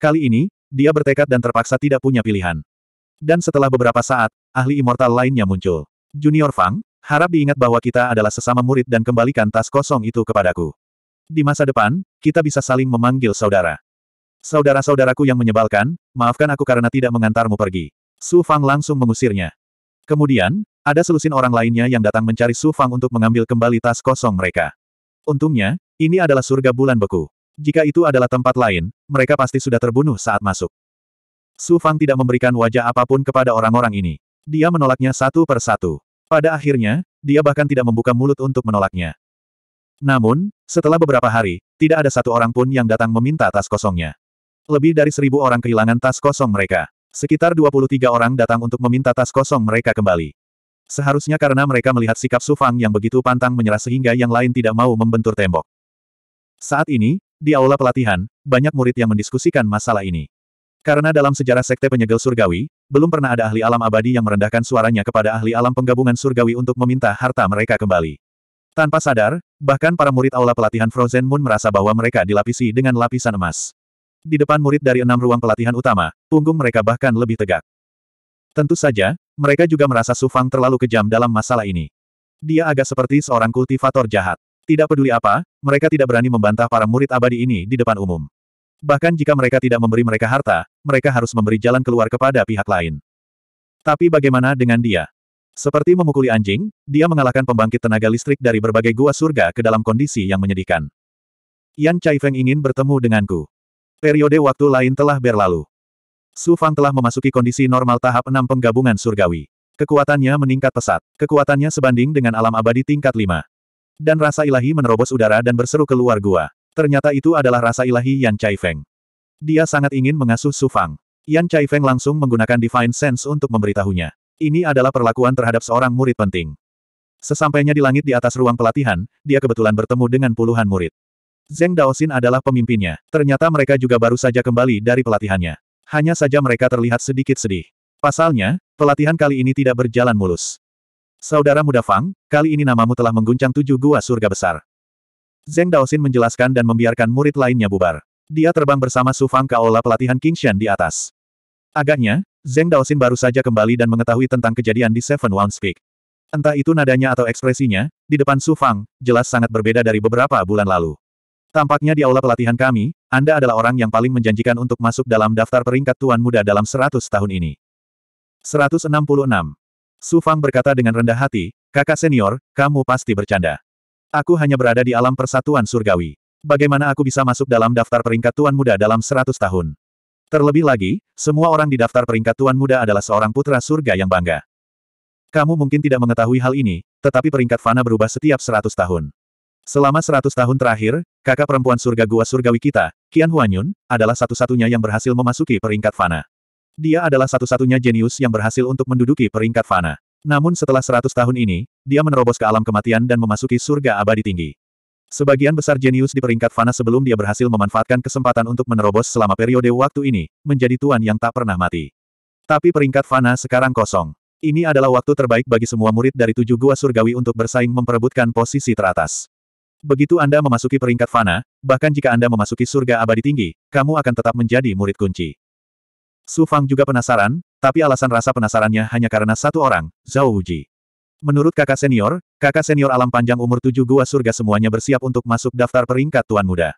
Kali ini, dia bertekad dan terpaksa tidak punya pilihan. Dan setelah beberapa saat, ahli immortal lainnya muncul. Junior Fang, harap diingat bahwa kita adalah sesama murid dan kembalikan tas kosong itu kepadaku. Di masa depan, kita bisa saling memanggil saudara. Saudara-saudaraku yang menyebalkan, maafkan aku karena tidak mengantarmu pergi. Su Fang langsung mengusirnya. Kemudian, ada selusin orang lainnya yang datang mencari Su Fang untuk mengambil kembali tas kosong mereka. Untungnya, ini adalah surga bulan beku. Jika itu adalah tempat lain, mereka pasti sudah terbunuh saat masuk. Su Fang tidak memberikan wajah apapun kepada orang-orang ini. Dia menolaknya satu per satu. Pada akhirnya, dia bahkan tidak membuka mulut untuk menolaknya. Namun, setelah beberapa hari, tidak ada satu orang pun yang datang meminta tas kosongnya. Lebih dari seribu orang kehilangan tas kosong mereka. Sekitar 23 orang datang untuk meminta tas kosong mereka kembali. Seharusnya karena mereka melihat sikap Sufang yang begitu pantang menyerah sehingga yang lain tidak mau membentur tembok. Saat ini, di aula pelatihan, banyak murid yang mendiskusikan masalah ini. Karena dalam sejarah Sekte Penyegel Surgawi, belum pernah ada ahli alam abadi yang merendahkan suaranya kepada ahli alam penggabungan surgawi untuk meminta harta mereka kembali. Tanpa sadar, bahkan para murid aula pelatihan Frozen Moon merasa bahwa mereka dilapisi dengan lapisan emas. Di depan murid dari enam ruang pelatihan utama, punggung mereka bahkan lebih tegak. Tentu saja, mereka juga merasa Su Fang terlalu kejam dalam masalah ini. Dia agak seperti seorang kultivator jahat. Tidak peduli apa, mereka tidak berani membantah para murid abadi ini di depan umum. Bahkan jika mereka tidak memberi mereka harta, mereka harus memberi jalan keluar kepada pihak lain. Tapi bagaimana dengan dia? Seperti memukuli anjing, dia mengalahkan pembangkit tenaga listrik dari berbagai gua surga ke dalam kondisi yang menyedihkan. Yan Chai Feng ingin bertemu denganku. Periode waktu lain telah berlalu. Su Fang telah memasuki kondisi normal tahap 6 penggabungan surgawi. Kekuatannya meningkat pesat. Kekuatannya sebanding dengan alam abadi tingkat 5. Dan rasa ilahi menerobos udara dan berseru keluar gua. Ternyata itu adalah rasa ilahi Yan Chai Feng. Dia sangat ingin mengasuh Su Fang. Yan Chai Feng langsung menggunakan Divine Sense untuk memberitahunya. Ini adalah perlakuan terhadap seorang murid penting. Sesampainya di langit di atas ruang pelatihan, dia kebetulan bertemu dengan puluhan murid. Zeng Daosin adalah pemimpinnya. Ternyata mereka juga baru saja kembali dari pelatihannya hanya saja mereka terlihat sedikit sedih. Pasalnya, pelatihan kali ini tidak berjalan mulus. Saudara muda Fang, kali ini namamu telah mengguncang tujuh gua surga besar. Zeng Daosin menjelaskan dan membiarkan murid lainnya bubar. Dia terbang bersama Su Fang ke aula pelatihan Kingshan di atas. Agaknya, Zeng Daosin baru saja kembali dan mengetahui tentang kejadian di Seven Wounds Peak. Entah itu nadanya atau ekspresinya, di depan Su Fang, jelas sangat berbeda dari beberapa bulan lalu. Tampaknya di aula pelatihan kami, anda adalah orang yang paling menjanjikan untuk masuk dalam daftar peringkat tuan muda dalam 100 tahun ini. 166. Su Fang berkata dengan rendah hati, kakak senior, kamu pasti bercanda. Aku hanya berada di alam persatuan surgawi. Bagaimana aku bisa masuk dalam daftar peringkat tuan muda dalam 100 tahun? Terlebih lagi, semua orang di daftar peringkat tuan muda adalah seorang putra surga yang bangga. Kamu mungkin tidak mengetahui hal ini, tetapi peringkat fana berubah setiap 100 tahun. Selama seratus tahun terakhir, kakak perempuan surga gua surgawi kita, Qian Huanyun, adalah satu-satunya yang berhasil memasuki peringkat fana. Dia adalah satu-satunya jenius yang berhasil untuk menduduki peringkat fana. Namun setelah seratus tahun ini, dia menerobos ke alam kematian dan memasuki surga abadi tinggi. Sebagian besar jenius di peringkat fana sebelum dia berhasil memanfaatkan kesempatan untuk menerobos selama periode waktu ini, menjadi tuan yang tak pernah mati. Tapi peringkat fana sekarang kosong. Ini adalah waktu terbaik bagi semua murid dari tujuh gua surgawi untuk bersaing memperebutkan posisi teratas. Begitu Anda memasuki peringkat fana, bahkan jika Anda memasuki surga abadi tinggi, kamu akan tetap menjadi murid kunci. Su Fang juga penasaran, tapi alasan rasa penasarannya hanya karena satu orang, Zhao Wuji. Menurut kakak senior, kakak senior alam panjang umur tujuh gua surga semuanya bersiap untuk masuk daftar peringkat tuan muda.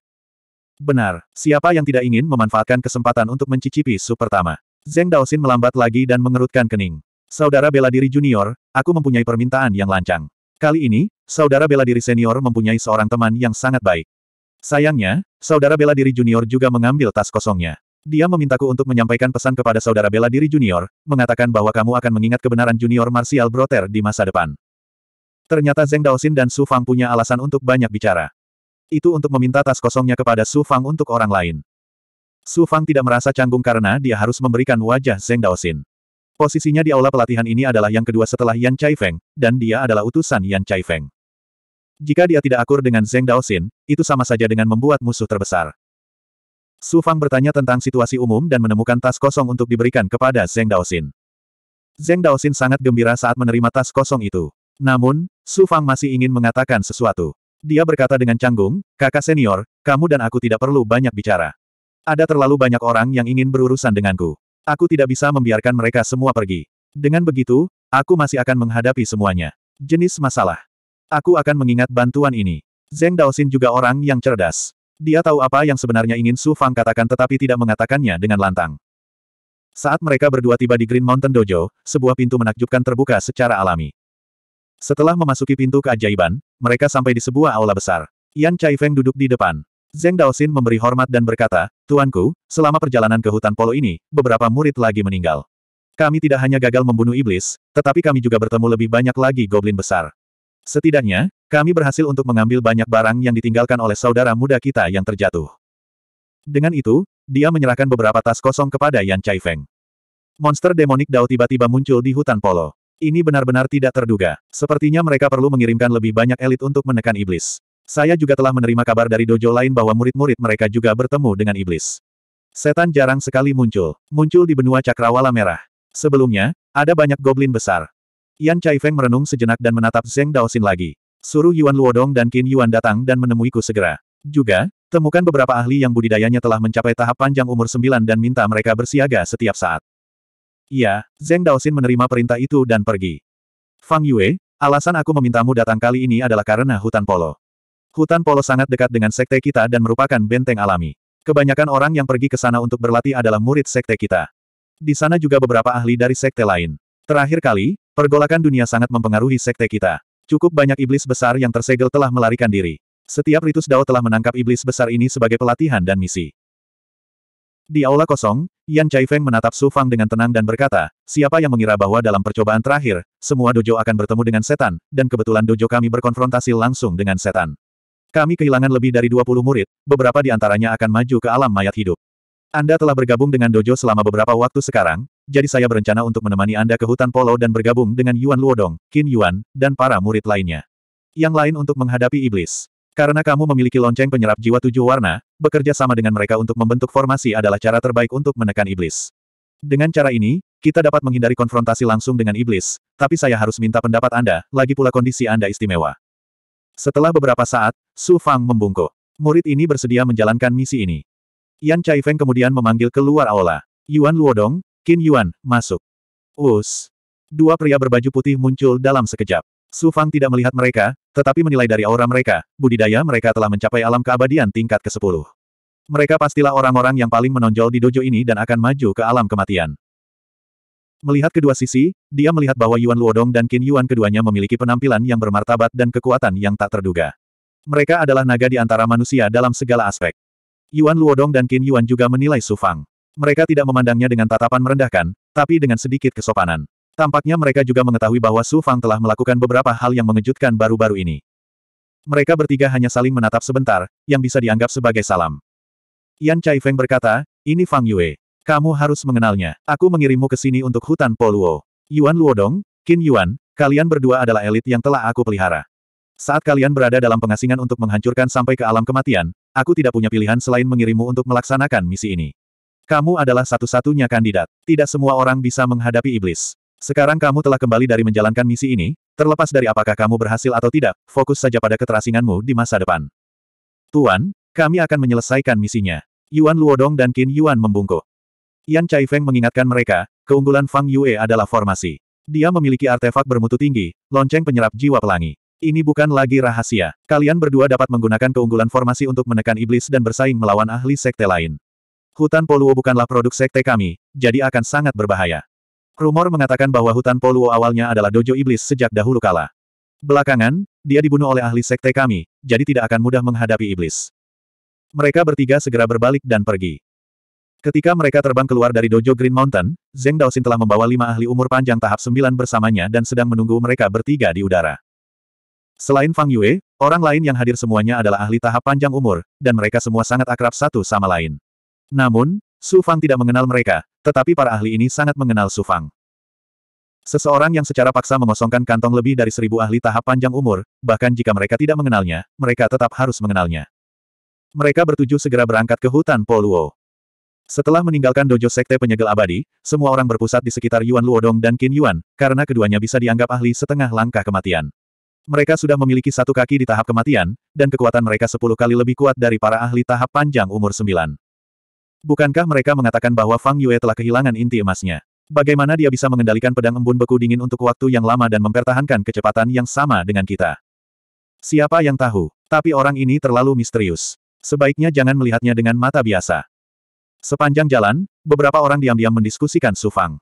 Benar, siapa yang tidak ingin memanfaatkan kesempatan untuk mencicipi super pertama? Zeng Daosin melambat lagi dan mengerutkan kening. Saudara bela diri junior, aku mempunyai permintaan yang lancang. Kali ini, saudara bela diri senior mempunyai seorang teman yang sangat baik. Sayangnya, saudara bela diri junior juga mengambil tas kosongnya. Dia memintaku untuk menyampaikan pesan kepada saudara bela diri junior, mengatakan bahwa kamu akan mengingat kebenaran junior martial broter di masa depan. Ternyata Zeng Daosin dan Su Fang punya alasan untuk banyak bicara. Itu untuk meminta tas kosongnya kepada Su Fang untuk orang lain. Su Fang tidak merasa canggung karena dia harus memberikan wajah Zeng Daosin. Posisinya di aula pelatihan ini adalah yang kedua setelah Yan Feng, dan dia adalah utusan Yan Feng. Jika dia tidak akur dengan Zeng Xin, itu sama saja dengan membuat musuh terbesar. Su Fang bertanya tentang situasi umum dan menemukan tas kosong untuk diberikan kepada Zeng Daosin. Zeng Xin sangat gembira saat menerima tas kosong itu. Namun, Su Fang masih ingin mengatakan sesuatu. Dia berkata dengan canggung, kakak senior, kamu dan aku tidak perlu banyak bicara. Ada terlalu banyak orang yang ingin berurusan denganku. Aku tidak bisa membiarkan mereka semua pergi. Dengan begitu, aku masih akan menghadapi semuanya. Jenis masalah. Aku akan mengingat bantuan ini. Zeng Daosin juga orang yang cerdas. Dia tahu apa yang sebenarnya ingin Su Fang katakan tetapi tidak mengatakannya dengan lantang. Saat mereka berdua tiba di Green Mountain Dojo, sebuah pintu menakjubkan terbuka secara alami. Setelah memasuki pintu keajaiban, mereka sampai di sebuah aula besar. Yan Feng duduk di depan. Zeng Daosin memberi hormat dan berkata, Tuanku, selama perjalanan ke hutan polo ini, beberapa murid lagi meninggal. Kami tidak hanya gagal membunuh iblis, tetapi kami juga bertemu lebih banyak lagi goblin besar. Setidaknya, kami berhasil untuk mengambil banyak barang yang ditinggalkan oleh saudara muda kita yang terjatuh. Dengan itu, dia menyerahkan beberapa tas kosong kepada Yan Chai Feng. Monster demonik Dao tiba-tiba muncul di hutan polo. Ini benar-benar tidak terduga. Sepertinya mereka perlu mengirimkan lebih banyak elit untuk menekan iblis. Saya juga telah menerima kabar dari dojo lain bahwa murid-murid mereka juga bertemu dengan iblis. Setan jarang sekali muncul. Muncul di benua cakrawala merah. Sebelumnya, ada banyak goblin besar. Yan Chai Feng merenung sejenak dan menatap Zeng Daosin lagi. Suruh Yuan Luodong dan Qin Yuan datang dan menemuiku segera. Juga, temukan beberapa ahli yang budidayanya telah mencapai tahap panjang umur sembilan dan minta mereka bersiaga setiap saat. Iya, Zeng Daosin menerima perintah itu dan pergi. Fang Yue, alasan aku memintamu datang kali ini adalah karena hutan polo. Hutan Polo sangat dekat dengan sekte kita dan merupakan benteng alami. Kebanyakan orang yang pergi ke sana untuk berlatih adalah murid sekte kita. Di sana juga beberapa ahli dari sekte lain. Terakhir kali, pergolakan dunia sangat mempengaruhi sekte kita. Cukup banyak iblis besar yang tersegel telah melarikan diri. Setiap ritus Dao telah menangkap iblis besar ini sebagai pelatihan dan misi. Di aula kosong, Yan Feng menatap Su Fang dengan tenang dan berkata, siapa yang mengira bahwa dalam percobaan terakhir, semua dojo akan bertemu dengan setan, dan kebetulan dojo kami berkonfrontasi langsung dengan setan. Kami kehilangan lebih dari 20 murid, beberapa di antaranya akan maju ke alam mayat hidup. Anda telah bergabung dengan dojo selama beberapa waktu sekarang, jadi saya berencana untuk menemani Anda ke hutan polo dan bergabung dengan Yuan Luodong, Qin Yuan, dan para murid lainnya. Yang lain untuk menghadapi iblis. Karena kamu memiliki lonceng penyerap jiwa tujuh warna, bekerja sama dengan mereka untuk membentuk formasi adalah cara terbaik untuk menekan iblis. Dengan cara ini, kita dapat menghindari konfrontasi langsung dengan iblis, tapi saya harus minta pendapat Anda, lagi pula kondisi Anda istimewa. Setelah beberapa saat, Su Fang membungkuk. Murid ini bersedia menjalankan misi ini. Yan Feng kemudian memanggil keluar aula. Yuan Luodong, Qin Yuan, masuk. Us. Dua pria berbaju putih muncul dalam sekejap. Su Fang tidak melihat mereka, tetapi menilai dari aura mereka, budidaya mereka telah mencapai alam keabadian tingkat ke-10. Mereka pastilah orang-orang yang paling menonjol di dojo ini dan akan maju ke alam kematian. Melihat kedua sisi, dia melihat bahwa Yuan Luodong dan Qin Yuan keduanya memiliki penampilan yang bermartabat dan kekuatan yang tak terduga. Mereka adalah naga di antara manusia dalam segala aspek. Yuan Luodong dan Qin Yuan juga menilai Su Fang. Mereka tidak memandangnya dengan tatapan merendahkan, tapi dengan sedikit kesopanan. Tampaknya mereka juga mengetahui bahwa Su Fang telah melakukan beberapa hal yang mengejutkan baru-baru ini. Mereka bertiga hanya saling menatap sebentar, yang bisa dianggap sebagai salam. Yan Feng berkata, ini Fang Yue. Kamu harus mengenalnya. Aku mengirimmu ke sini untuk hutan Poluo. Yuan Luodong, Qin Yuan, kalian berdua adalah elit yang telah aku pelihara. Saat kalian berada dalam pengasingan untuk menghancurkan sampai ke alam kematian, aku tidak punya pilihan selain mengirimmu untuk melaksanakan misi ini. Kamu adalah satu-satunya kandidat. Tidak semua orang bisa menghadapi iblis. Sekarang kamu telah kembali dari menjalankan misi ini, terlepas dari apakah kamu berhasil atau tidak, fokus saja pada keterasinganmu di masa depan. Tuan, kami akan menyelesaikan misinya. Yuan Luodong dan Qin Yuan membungkuk. Yan Feng mengingatkan mereka, keunggulan Fang Yue adalah formasi. Dia memiliki artefak bermutu tinggi, lonceng penyerap jiwa pelangi. Ini bukan lagi rahasia. Kalian berdua dapat menggunakan keunggulan formasi untuk menekan iblis dan bersaing melawan ahli sekte lain. Hutan Poluo bukanlah produk sekte kami, jadi akan sangat berbahaya. Rumor mengatakan bahwa hutan Poluo awalnya adalah dojo iblis sejak dahulu kala. Belakangan, dia dibunuh oleh ahli sekte kami, jadi tidak akan mudah menghadapi iblis. Mereka bertiga segera berbalik dan pergi. Ketika mereka terbang keluar dari dojo Green Mountain, Zeng Daosin telah membawa lima ahli umur panjang tahap sembilan bersamanya dan sedang menunggu mereka bertiga di udara. Selain Fang Yue, orang lain yang hadir semuanya adalah ahli tahap panjang umur, dan mereka semua sangat akrab satu sama lain. Namun, Su Fang tidak mengenal mereka, tetapi para ahli ini sangat mengenal Su Fang. Seseorang yang secara paksa mengosongkan kantong lebih dari seribu ahli tahap panjang umur, bahkan jika mereka tidak mengenalnya, mereka tetap harus mengenalnya. Mereka bertujuh segera berangkat ke hutan Poluo. Setelah meninggalkan dojo sekte penyegel abadi, semua orang berpusat di sekitar Yuan Luodong dan Qin Yuan, karena keduanya bisa dianggap ahli setengah langkah kematian. Mereka sudah memiliki satu kaki di tahap kematian, dan kekuatan mereka sepuluh kali lebih kuat dari para ahli tahap panjang umur sembilan. Bukankah mereka mengatakan bahwa Fang Yue telah kehilangan inti emasnya? Bagaimana dia bisa mengendalikan pedang embun beku dingin untuk waktu yang lama dan mempertahankan kecepatan yang sama dengan kita? Siapa yang tahu? Tapi orang ini terlalu misterius. Sebaiknya jangan melihatnya dengan mata biasa. Sepanjang jalan, beberapa orang diam-diam mendiskusikan Su Fang.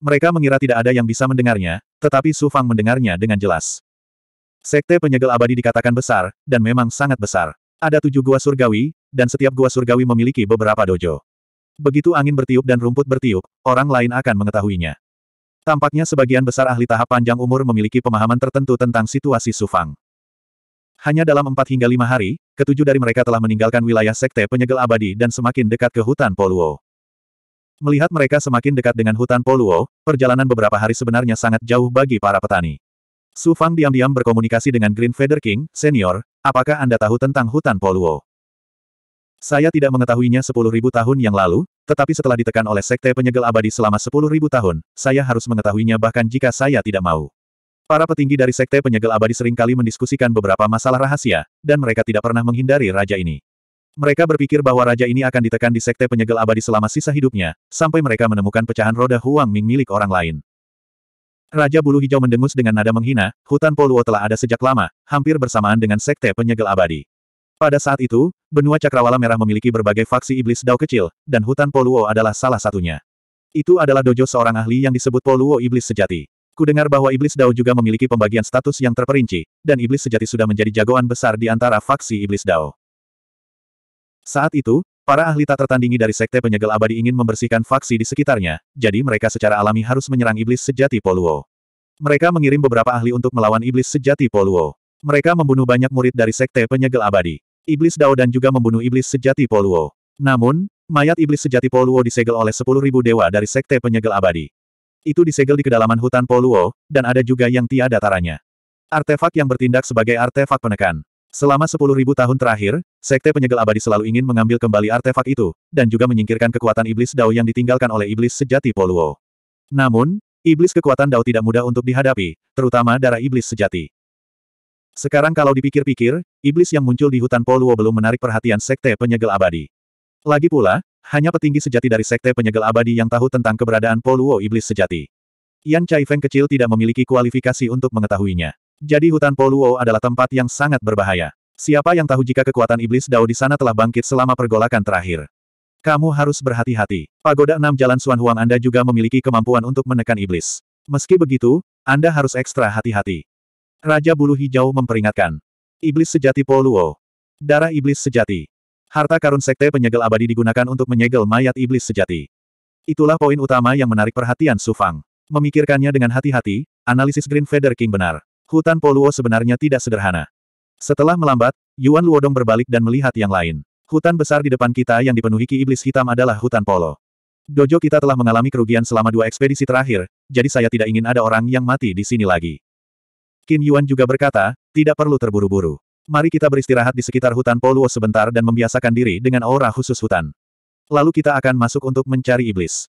Mereka mengira tidak ada yang bisa mendengarnya, tetapi Su Fang mendengarnya dengan jelas. Sekte penyegel abadi dikatakan besar, dan memang sangat besar. Ada tujuh gua surgawi, dan setiap gua surgawi memiliki beberapa dojo. Begitu angin bertiup dan rumput bertiup, orang lain akan mengetahuinya. Tampaknya sebagian besar ahli tahap panjang umur memiliki pemahaman tertentu tentang situasi Su Fang. Hanya dalam empat hingga lima hari, ketujuh dari mereka telah meninggalkan wilayah Sekte Penyegel Abadi dan semakin dekat ke hutan Poluo. Melihat mereka semakin dekat dengan hutan Poluo, perjalanan beberapa hari sebenarnya sangat jauh bagi para petani. Su Fang diam-diam berkomunikasi dengan Green Feather King, Senior, apakah Anda tahu tentang hutan Poluo? Saya tidak mengetahuinya sepuluh ribu tahun yang lalu, tetapi setelah ditekan oleh Sekte Penyegel Abadi selama sepuluh ribu tahun, saya harus mengetahuinya bahkan jika saya tidak mau. Para petinggi dari Sekte Penyegel Abadi seringkali mendiskusikan beberapa masalah rahasia, dan mereka tidak pernah menghindari raja ini. Mereka berpikir bahwa raja ini akan ditekan di Sekte Penyegel Abadi selama sisa hidupnya, sampai mereka menemukan pecahan roda Huang Ming milik orang lain. Raja Bulu Hijau mendengus dengan nada menghina, hutan Poluo telah ada sejak lama, hampir bersamaan dengan Sekte Penyegel Abadi. Pada saat itu, benua Cakrawala Merah memiliki berbagai faksi iblis dao kecil, dan hutan Poluo adalah salah satunya. Itu adalah dojo seorang ahli yang disebut Poluo Iblis Sejati. Kudengar bahwa Iblis Dao juga memiliki pembagian status yang terperinci, dan Iblis sejati sudah menjadi jagoan besar di antara faksi Iblis Dao. Saat itu, para ahli tak tertandingi dari Sekte Penyegel Abadi ingin membersihkan faksi di sekitarnya, jadi mereka secara alami harus menyerang Iblis sejati Poluo. Mereka mengirim beberapa ahli untuk melawan Iblis sejati Poluo. Mereka membunuh banyak murid dari Sekte Penyegel Abadi. Iblis Dao dan juga membunuh Iblis sejati Poluo. Namun, mayat Iblis sejati Poluo disegel oleh 10.000 dewa dari Sekte Penyegel Abadi. Itu disegel di kedalaman hutan Poluo, dan ada juga yang tiada taranya. Artefak yang bertindak sebagai artefak penekan. Selama sepuluh ribu tahun terakhir, Sekte Penyegel Abadi selalu ingin mengambil kembali artefak itu, dan juga menyingkirkan kekuatan iblis Dao yang ditinggalkan oleh iblis sejati Poluo. Namun, iblis kekuatan Dao tidak mudah untuk dihadapi, terutama darah iblis sejati. Sekarang kalau dipikir-pikir, iblis yang muncul di hutan Poluo belum menarik perhatian Sekte Penyegel Abadi. Lagi pula, hanya petinggi sejati dari Sekte Penyegel Abadi yang tahu tentang keberadaan Poluo Iblis Sejati. Yan Feng kecil tidak memiliki kualifikasi untuk mengetahuinya. Jadi hutan Poluo adalah tempat yang sangat berbahaya. Siapa yang tahu jika kekuatan iblis Dao di sana telah bangkit selama pergolakan terakhir? Kamu harus berhati-hati. Pagoda enam Jalan Suan Huang Anda juga memiliki kemampuan untuk menekan iblis. Meski begitu, Anda harus ekstra hati-hati. Raja Bulu Hijau memperingatkan. Iblis sejati Poluo. Darah iblis sejati. Harta karun sekte penyegel abadi digunakan untuk menyegel mayat iblis sejati. Itulah poin utama yang menarik perhatian Su Fang. Memikirkannya dengan hati-hati, analisis Green Feather King benar. Hutan Poluo sebenarnya tidak sederhana. Setelah melambat, Yuan Luodong berbalik dan melihat yang lain. Hutan besar di depan kita yang dipenuhi ki iblis hitam adalah hutan Polo. Dojo kita telah mengalami kerugian selama dua ekspedisi terakhir, jadi saya tidak ingin ada orang yang mati di sini lagi. Qin Yuan juga berkata, tidak perlu terburu-buru. Mari kita beristirahat di sekitar hutan Poluo sebentar dan membiasakan diri dengan aura khusus hutan. Lalu kita akan masuk untuk mencari iblis.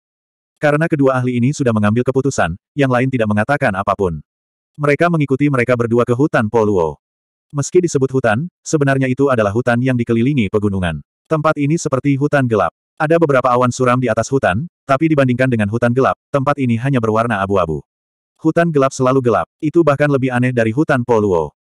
Karena kedua ahli ini sudah mengambil keputusan, yang lain tidak mengatakan apapun. Mereka mengikuti mereka berdua ke hutan Poluo. Meski disebut hutan, sebenarnya itu adalah hutan yang dikelilingi pegunungan. Tempat ini seperti hutan gelap. Ada beberapa awan suram di atas hutan, tapi dibandingkan dengan hutan gelap, tempat ini hanya berwarna abu-abu. Hutan gelap selalu gelap, itu bahkan lebih aneh dari hutan Poluo.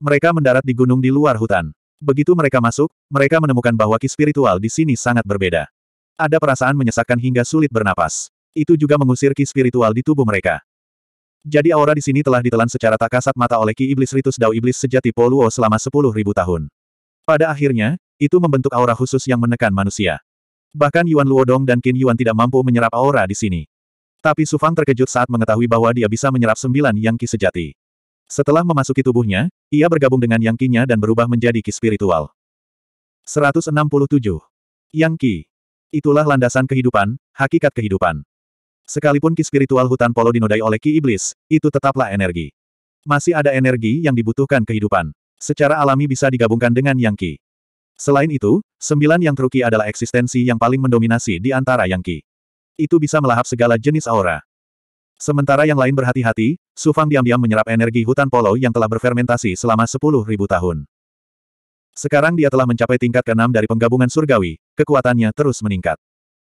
Mereka mendarat di gunung di luar hutan. Begitu mereka masuk, mereka menemukan bahwa ki spiritual di sini sangat berbeda. Ada perasaan menyesakkan hingga sulit bernapas. Itu juga mengusir ki spiritual di tubuh mereka. Jadi aura di sini telah ditelan secara tak kasat mata oleh ki iblis ritus dao iblis sejati Poluo selama 10.000 tahun. Pada akhirnya, itu membentuk aura khusus yang menekan manusia. Bahkan Yuan Luodong dan Qin Yuan tidak mampu menyerap aura di sini. Tapi Sufang terkejut saat mengetahui bahwa dia bisa menyerap sembilan yang ki sejati. Setelah memasuki tubuhnya, ia bergabung dengan yang Qi-nya dan berubah menjadi ki spiritual. 167. Yang Qi. Itulah landasan kehidupan, hakikat kehidupan. Sekalipun ki spiritual hutan polo dinodai oleh ki iblis, itu tetaplah energi. Masih ada energi yang dibutuhkan kehidupan. Secara alami bisa digabungkan dengan yang Qi. Selain itu, sembilan yang truki adalah eksistensi yang paling mendominasi di antara yang Qi. Itu bisa melahap segala jenis aura. Sementara yang lain berhati-hati, Su Fang diam-diam menyerap energi hutan polo yang telah berfermentasi selama 10.000 tahun. Sekarang dia telah mencapai tingkat keenam dari penggabungan surgawi, kekuatannya terus meningkat.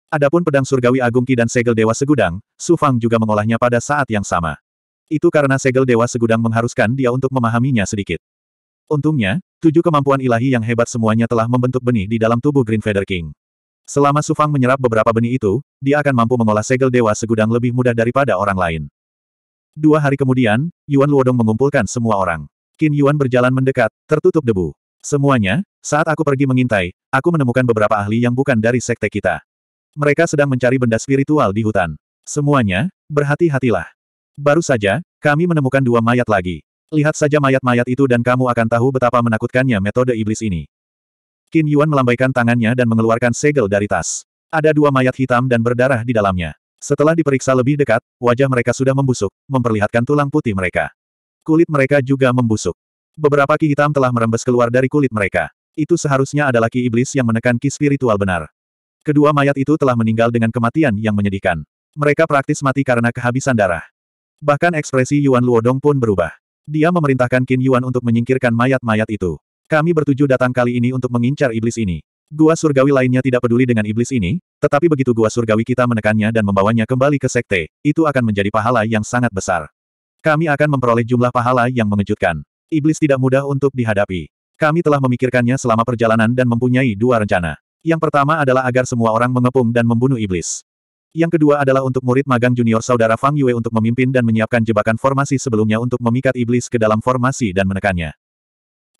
Adapun pedang surgawi Agung Ki dan segel Dewa Segudang, Su Fang juga mengolahnya pada saat yang sama. Itu karena segel Dewa Segudang mengharuskan dia untuk memahaminya sedikit. Untungnya, tujuh kemampuan ilahi yang hebat semuanya telah membentuk benih di dalam tubuh Green Feather King. Selama Sufang menyerap beberapa benih itu, dia akan mampu mengolah segel dewa segudang lebih mudah daripada orang lain. Dua hari kemudian, Yuan Luodong mengumpulkan semua orang. Qin Yuan berjalan mendekat, tertutup debu. Semuanya, saat aku pergi mengintai, aku menemukan beberapa ahli yang bukan dari sekte kita. Mereka sedang mencari benda spiritual di hutan. Semuanya, berhati-hatilah. Baru saja, kami menemukan dua mayat lagi. Lihat saja mayat-mayat itu dan kamu akan tahu betapa menakutkannya metode iblis ini. Qin Yuan melambaikan tangannya dan mengeluarkan segel dari tas. Ada dua mayat hitam dan berdarah di dalamnya. Setelah diperiksa lebih dekat, wajah mereka sudah membusuk, memperlihatkan tulang putih mereka. Kulit mereka juga membusuk. Beberapa ki hitam telah merembes keluar dari kulit mereka. Itu seharusnya adalah ki iblis yang menekan ki spiritual benar. Kedua mayat itu telah meninggal dengan kematian yang menyedihkan. Mereka praktis mati karena kehabisan darah. Bahkan ekspresi Yuan Luodong pun berubah. Dia memerintahkan Qin Yuan untuk menyingkirkan mayat-mayat itu. Kami bertujuh datang kali ini untuk mengincar iblis ini. Gua surgawi lainnya tidak peduli dengan iblis ini, tetapi begitu gua surgawi kita menekannya dan membawanya kembali ke sekte, itu akan menjadi pahala yang sangat besar. Kami akan memperoleh jumlah pahala yang mengejutkan. Iblis tidak mudah untuk dihadapi. Kami telah memikirkannya selama perjalanan dan mempunyai dua rencana. Yang pertama adalah agar semua orang mengepung dan membunuh iblis. Yang kedua adalah untuk murid magang junior saudara Fang Yue untuk memimpin dan menyiapkan jebakan formasi sebelumnya untuk memikat iblis ke dalam formasi dan menekannya.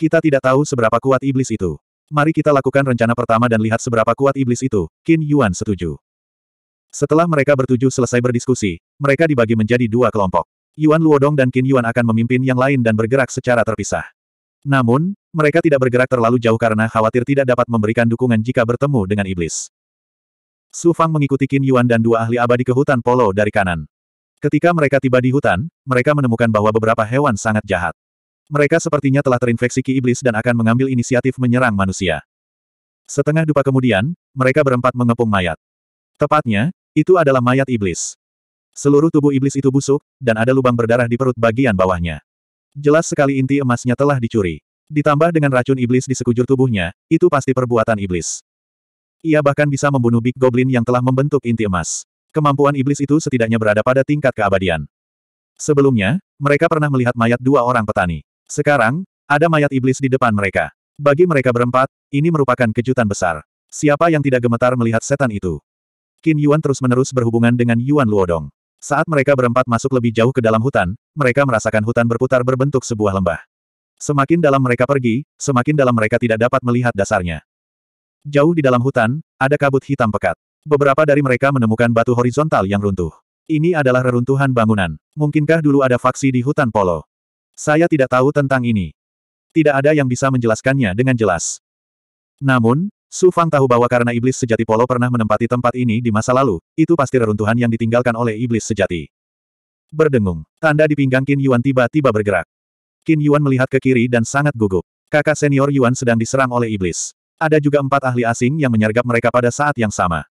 Kita tidak tahu seberapa kuat iblis itu. Mari kita lakukan rencana pertama dan lihat seberapa kuat iblis itu, Qin Yuan setuju. Setelah mereka bertuju selesai berdiskusi, mereka dibagi menjadi dua kelompok. Yuan Luodong dan Qin Yuan akan memimpin yang lain dan bergerak secara terpisah. Namun, mereka tidak bergerak terlalu jauh karena khawatir tidak dapat memberikan dukungan jika bertemu dengan iblis. Su Fang mengikuti Qin Yuan dan dua ahli abadi ke hutan Polo dari kanan. Ketika mereka tiba di hutan, mereka menemukan bahwa beberapa hewan sangat jahat. Mereka sepertinya telah terinfeksi ki iblis dan akan mengambil inisiatif menyerang manusia. Setengah dupa kemudian, mereka berempat mengepung mayat. Tepatnya, itu adalah mayat iblis. Seluruh tubuh iblis itu busuk, dan ada lubang berdarah di perut bagian bawahnya. Jelas sekali inti emasnya telah dicuri. Ditambah dengan racun iblis di sekujur tubuhnya, itu pasti perbuatan iblis. Ia bahkan bisa membunuh Big Goblin yang telah membentuk inti emas. Kemampuan iblis itu setidaknya berada pada tingkat keabadian. Sebelumnya, mereka pernah melihat mayat dua orang petani. Sekarang, ada mayat iblis di depan mereka. Bagi mereka berempat, ini merupakan kejutan besar. Siapa yang tidak gemetar melihat setan itu? Qin Yuan terus-menerus berhubungan dengan Yuan Luodong. Saat mereka berempat masuk lebih jauh ke dalam hutan, mereka merasakan hutan berputar berbentuk sebuah lembah. Semakin dalam mereka pergi, semakin dalam mereka tidak dapat melihat dasarnya. Jauh di dalam hutan, ada kabut hitam pekat. Beberapa dari mereka menemukan batu horizontal yang runtuh. Ini adalah reruntuhan bangunan. Mungkinkah dulu ada faksi di hutan Polo? Saya tidak tahu tentang ini. Tidak ada yang bisa menjelaskannya dengan jelas. Namun, Su Fang tahu bahwa karena iblis sejati Polo pernah menempati tempat ini di masa lalu, itu pasti reruntuhan yang ditinggalkan oleh iblis sejati. Berdengung, tanda di pinggang Qin Yuan tiba-tiba bergerak. Qin Yuan melihat ke kiri dan sangat gugup. Kakak senior Yuan sedang diserang oleh iblis. Ada juga empat ahli asing yang menyergap mereka pada saat yang sama.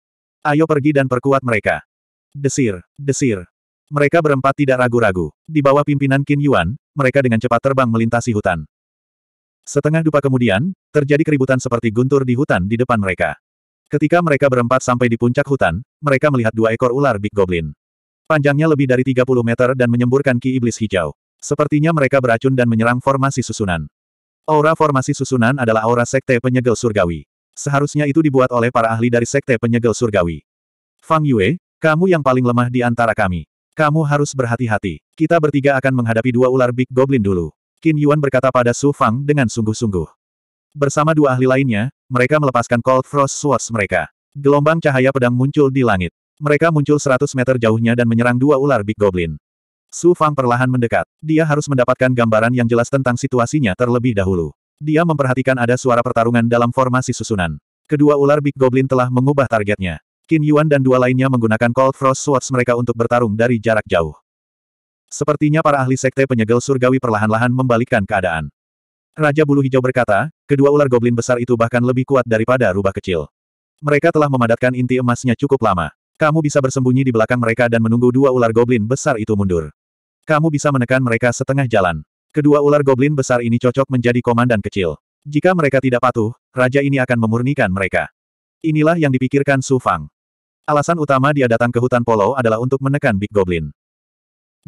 Ayo pergi dan perkuat mereka. Desir, desir. Mereka berempat tidak ragu-ragu. Di bawah pimpinan Qin Yuan, mereka dengan cepat terbang melintasi hutan. Setengah dupa kemudian, terjadi keributan seperti guntur di hutan di depan mereka. Ketika mereka berempat sampai di puncak hutan, mereka melihat dua ekor ular Big Goblin. Panjangnya lebih dari 30 meter dan menyemburkan ki iblis hijau. Sepertinya mereka beracun dan menyerang formasi susunan. Aura formasi susunan adalah aura sekte penyegel surgawi. Seharusnya itu dibuat oleh para ahli dari sekte penyegel surgawi. Fang Yue, kamu yang paling lemah di antara kami. Kamu harus berhati-hati. Kita bertiga akan menghadapi dua ular Big Goblin dulu. Qin Yuan berkata pada Su Fang dengan sungguh-sungguh. Bersama dua ahli lainnya, mereka melepaskan Cold Frost Swords mereka. Gelombang cahaya pedang muncul di langit. Mereka muncul 100 meter jauhnya dan menyerang dua ular Big Goblin. Su Fang perlahan mendekat. Dia harus mendapatkan gambaran yang jelas tentang situasinya terlebih dahulu. Dia memperhatikan ada suara pertarungan dalam formasi susunan. Kedua ular Big Goblin telah mengubah targetnya. Qin Yuan dan dua lainnya menggunakan Cold Frost Swords mereka untuk bertarung dari jarak jauh. Sepertinya para ahli sekte penyegel surgawi perlahan-lahan membalikkan keadaan. Raja Bulu Hijau berkata, kedua ular goblin besar itu bahkan lebih kuat daripada rubah kecil. Mereka telah memadatkan inti emasnya cukup lama. Kamu bisa bersembunyi di belakang mereka dan menunggu dua ular goblin besar itu mundur. Kamu bisa menekan mereka setengah jalan. Kedua ular goblin besar ini cocok menjadi komandan kecil. Jika mereka tidak patuh, raja ini akan memurnikan mereka. Inilah yang dipikirkan Su Fang. Alasan utama dia datang ke hutan Polo adalah untuk menekan Big Goblin.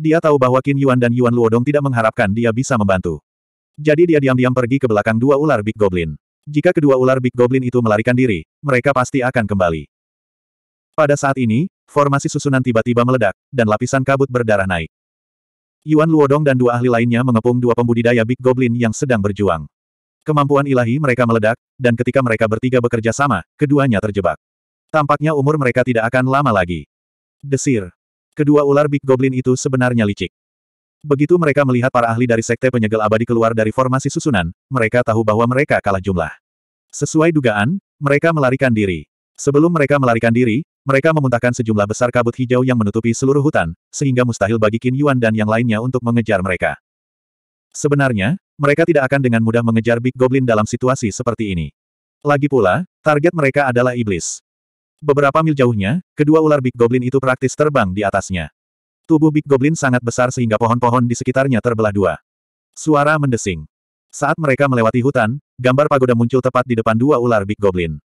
Dia tahu bahwa Qin Yuan dan Yuan Luodong tidak mengharapkan dia bisa membantu. Jadi dia diam-diam pergi ke belakang dua ular Big Goblin. Jika kedua ular Big Goblin itu melarikan diri, mereka pasti akan kembali. Pada saat ini, formasi susunan tiba-tiba meledak, dan lapisan kabut berdarah naik. Yuan Luodong dan dua ahli lainnya mengepung dua pembudidaya Big Goblin yang sedang berjuang. Kemampuan ilahi mereka meledak, dan ketika mereka bertiga bekerja sama, keduanya terjebak. Tampaknya umur mereka tidak akan lama lagi. Desir. Kedua ular Big Goblin itu sebenarnya licik. Begitu mereka melihat para ahli dari Sekte Penyegel Abadi keluar dari formasi susunan, mereka tahu bahwa mereka kalah jumlah. Sesuai dugaan, mereka melarikan diri. Sebelum mereka melarikan diri, mereka memuntahkan sejumlah besar kabut hijau yang menutupi seluruh hutan, sehingga mustahil bagi Qin Yuan dan yang lainnya untuk mengejar mereka. Sebenarnya, mereka tidak akan dengan mudah mengejar Big Goblin dalam situasi seperti ini. Lagi pula, target mereka adalah iblis. Beberapa mil jauhnya, kedua ular Big Goblin itu praktis terbang di atasnya. Tubuh Big Goblin sangat besar sehingga pohon-pohon di sekitarnya terbelah dua. Suara mendesing. Saat mereka melewati hutan, gambar pagoda muncul tepat di depan dua ular Big Goblin.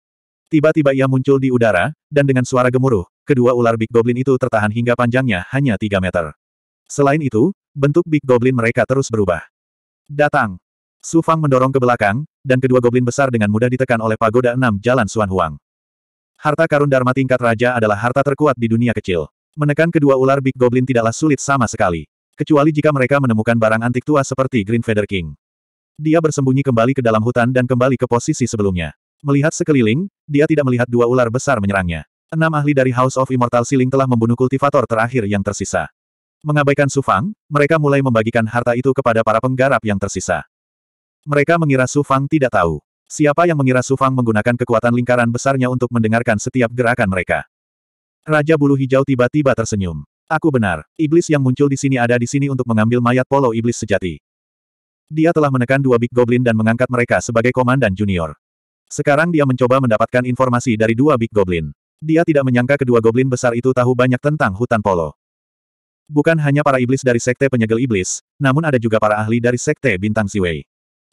Tiba-tiba ia muncul di udara, dan dengan suara gemuruh, kedua ular Big Goblin itu tertahan hingga panjangnya hanya 3 meter. Selain itu, bentuk Big Goblin mereka terus berubah. Datang! Su Fang mendorong ke belakang, dan kedua goblin besar dengan mudah ditekan oleh pagoda enam jalan Suan Huang. Harta karun Dharma tingkat raja adalah harta terkuat di dunia kecil. Menekan kedua ular Big Goblin tidaklah sulit sama sekali. Kecuali jika mereka menemukan barang antik tua seperti Green Feather King. Dia bersembunyi kembali ke dalam hutan dan kembali ke posisi sebelumnya. Melihat sekeliling, dia tidak melihat dua ular besar menyerangnya. Enam ahli dari House of Immortal Siling telah membunuh kultivator terakhir yang tersisa. Mengabaikan Sufang, mereka mulai membagikan harta itu kepada para penggarap yang tersisa. Mereka mengira Sufang tidak tahu. Siapa yang mengira Sufang menggunakan kekuatan lingkaran besarnya untuk mendengarkan setiap gerakan mereka? Raja bulu hijau tiba-tiba tersenyum. Aku benar, iblis yang muncul di sini ada di sini untuk mengambil mayat polo iblis sejati. Dia telah menekan dua Big Goblin dan mengangkat mereka sebagai komandan junior. Sekarang dia mencoba mendapatkan informasi dari dua Big Goblin. Dia tidak menyangka kedua goblin besar itu tahu banyak tentang hutan polo. Bukan hanya para iblis dari sekte penyegel iblis, namun ada juga para ahli dari sekte bintang Siwei.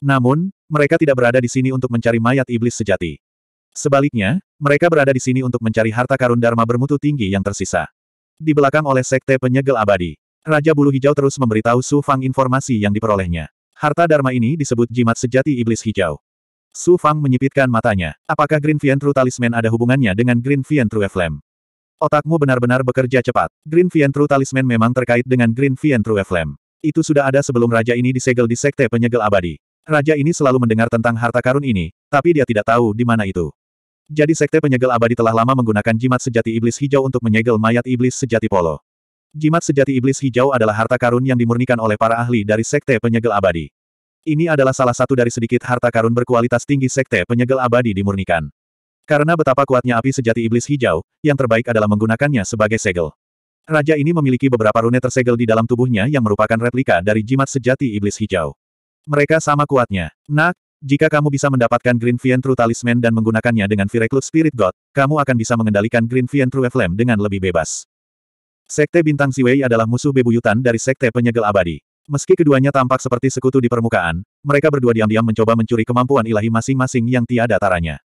Namun, mereka tidak berada di sini untuk mencari mayat iblis sejati. Sebaliknya, mereka berada di sini untuk mencari harta karun Dharma bermutu tinggi yang tersisa. Di belakang oleh Sekte Penyegel Abadi, Raja Bulu Hijau terus memberitahu Su Fang informasi yang diperolehnya. Harta Dharma ini disebut jimat sejati iblis hijau. Su Fang menyipitkan matanya. Apakah Green True Talisman ada hubungannya dengan Green True Flame? Otakmu benar-benar bekerja cepat. Green True Talisman memang terkait dengan Green True Flame. Itu sudah ada sebelum raja ini disegel di Sekte Penyegel Abadi. Raja ini selalu mendengar tentang harta karun ini, tapi dia tidak tahu di mana itu. Jadi sekte penyegel abadi telah lama menggunakan jimat sejati iblis hijau untuk menyegel mayat iblis sejati polo. Jimat sejati iblis hijau adalah harta karun yang dimurnikan oleh para ahli dari sekte penyegel abadi. Ini adalah salah satu dari sedikit harta karun berkualitas tinggi sekte penyegel abadi dimurnikan. Karena betapa kuatnya api sejati iblis hijau, yang terbaik adalah menggunakannya sebagai segel. Raja ini memiliki beberapa rune tersegel di dalam tubuhnya yang merupakan replika dari jimat sejati iblis hijau. Mereka sama kuatnya. Nak, jika kamu bisa mendapatkan Green Vien True Talisman dan menggunakannya dengan Vireclut Spirit God, kamu akan bisa mengendalikan Green Vien True Flame dengan lebih bebas. Sekte Bintang Siwei adalah musuh bebuyutan dari Sekte Penyegel Abadi. Meski keduanya tampak seperti sekutu di permukaan, mereka berdua diam-diam mencoba mencuri kemampuan ilahi masing-masing yang tiada taranya.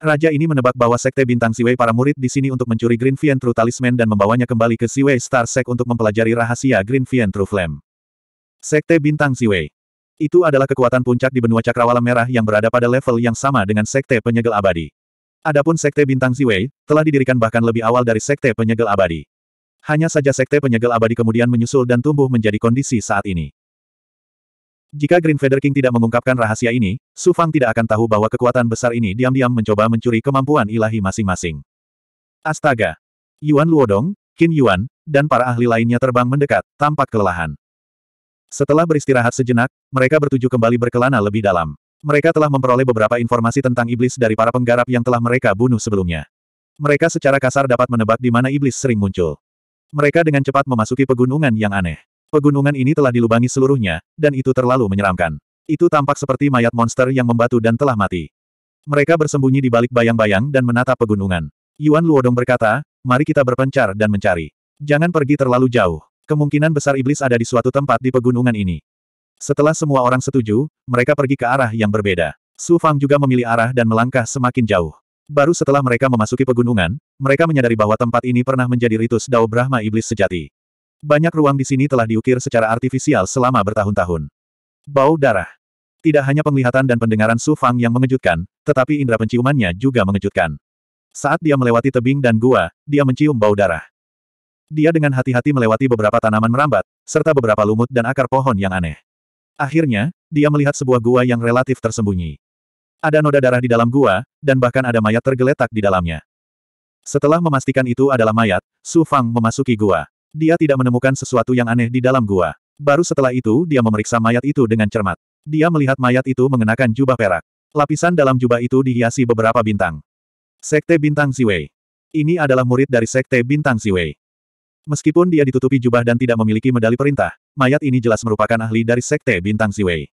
Raja ini menebak bahwa Sekte Bintang Siwei para murid di sini untuk mencuri Green Vien True Talisman dan membawanya kembali ke Siwei Star Sect untuk mempelajari rahasia Green Vien True Flame. Sekte Bintang Siwei itu adalah kekuatan puncak di benua cakrawala merah yang berada pada level yang sama dengan sekte penyegel abadi. Adapun sekte bintang Ziwei, telah didirikan bahkan lebih awal dari sekte penyegel abadi. Hanya saja sekte penyegel abadi kemudian menyusul dan tumbuh menjadi kondisi saat ini. Jika Green Feather King tidak mengungkapkan rahasia ini, Su Fang tidak akan tahu bahwa kekuatan besar ini diam-diam mencoba mencuri kemampuan ilahi masing-masing. Astaga! Yuan Luodong, Qin Yuan, dan para ahli lainnya terbang mendekat, tampak kelelahan. Setelah beristirahat sejenak, mereka bertuju kembali berkelana lebih dalam. Mereka telah memperoleh beberapa informasi tentang iblis dari para penggarap yang telah mereka bunuh sebelumnya. Mereka secara kasar dapat menebak di mana iblis sering muncul. Mereka dengan cepat memasuki pegunungan yang aneh. Pegunungan ini telah dilubangi seluruhnya, dan itu terlalu menyeramkan. Itu tampak seperti mayat monster yang membatu dan telah mati. Mereka bersembunyi di balik bayang-bayang dan menatap pegunungan. Yuan Luodong berkata, mari kita berpencar dan mencari. Jangan pergi terlalu jauh. Kemungkinan besar iblis ada di suatu tempat di pegunungan ini. Setelah semua orang setuju, mereka pergi ke arah yang berbeda. Su Fang juga memilih arah dan melangkah semakin jauh. Baru setelah mereka memasuki pegunungan, mereka menyadari bahwa tempat ini pernah menjadi ritus Dao Brahma Iblis Sejati. Banyak ruang di sini telah diukir secara artifisial selama bertahun-tahun. Bau darah. Tidak hanya penglihatan dan pendengaran Su Fang yang mengejutkan, tetapi indera penciumannya juga mengejutkan. Saat dia melewati tebing dan gua, dia mencium bau darah. Dia dengan hati-hati melewati beberapa tanaman merambat, serta beberapa lumut dan akar pohon yang aneh. Akhirnya, dia melihat sebuah gua yang relatif tersembunyi. Ada noda darah di dalam gua, dan bahkan ada mayat tergeletak di dalamnya. Setelah memastikan itu adalah mayat, Su Fang memasuki gua. Dia tidak menemukan sesuatu yang aneh di dalam gua. Baru setelah itu dia memeriksa mayat itu dengan cermat. Dia melihat mayat itu mengenakan jubah perak. Lapisan dalam jubah itu dihiasi beberapa bintang. Sekte Bintang Siwei. Ini adalah murid dari Sekte Bintang Siwei. Meskipun dia ditutupi jubah dan tidak memiliki medali perintah, mayat ini jelas merupakan ahli dari Sekte Bintang Siwei.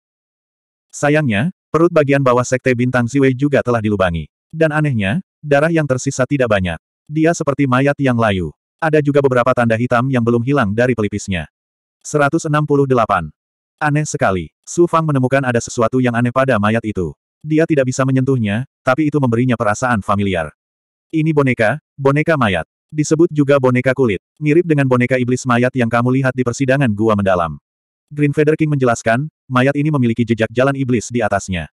Sayangnya, perut bagian bawah Sekte Bintang Siwei juga telah dilubangi. Dan anehnya, darah yang tersisa tidak banyak. Dia seperti mayat yang layu. Ada juga beberapa tanda hitam yang belum hilang dari pelipisnya. 168. Aneh sekali. Su Fang menemukan ada sesuatu yang aneh pada mayat itu. Dia tidak bisa menyentuhnya, tapi itu memberinya perasaan familiar. Ini boneka, boneka mayat. Disebut juga boneka kulit, mirip dengan boneka iblis mayat yang kamu lihat di persidangan gua mendalam. Green Feather King menjelaskan, mayat ini memiliki jejak jalan iblis di atasnya.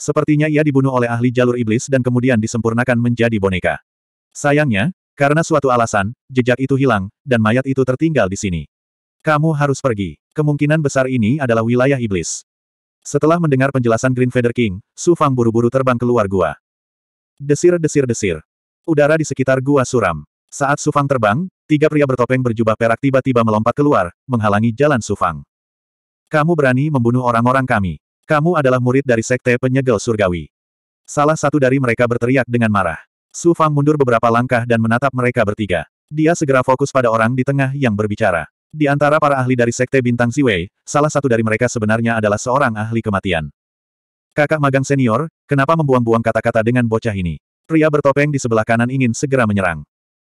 Sepertinya ia dibunuh oleh ahli jalur iblis dan kemudian disempurnakan menjadi boneka. Sayangnya, karena suatu alasan, jejak itu hilang, dan mayat itu tertinggal di sini. Kamu harus pergi. Kemungkinan besar ini adalah wilayah iblis. Setelah mendengar penjelasan Green Feather King, Su Fang buru-buru terbang keluar gua. Desir-desir-desir. Udara di sekitar gua suram. Saat Sufang terbang, tiga pria bertopeng berjubah perak tiba-tiba melompat keluar, menghalangi jalan Sufang. Kamu berani membunuh orang-orang kami. Kamu adalah murid dari Sekte Penyegel Surgawi. Salah satu dari mereka berteriak dengan marah. Sufang mundur beberapa langkah dan menatap mereka bertiga. Dia segera fokus pada orang di tengah yang berbicara. Di antara para ahli dari Sekte Bintang Ziwei, salah satu dari mereka sebenarnya adalah seorang ahli kematian. Kakak magang senior, kenapa membuang-buang kata-kata dengan bocah ini? Pria bertopeng di sebelah kanan ingin segera menyerang.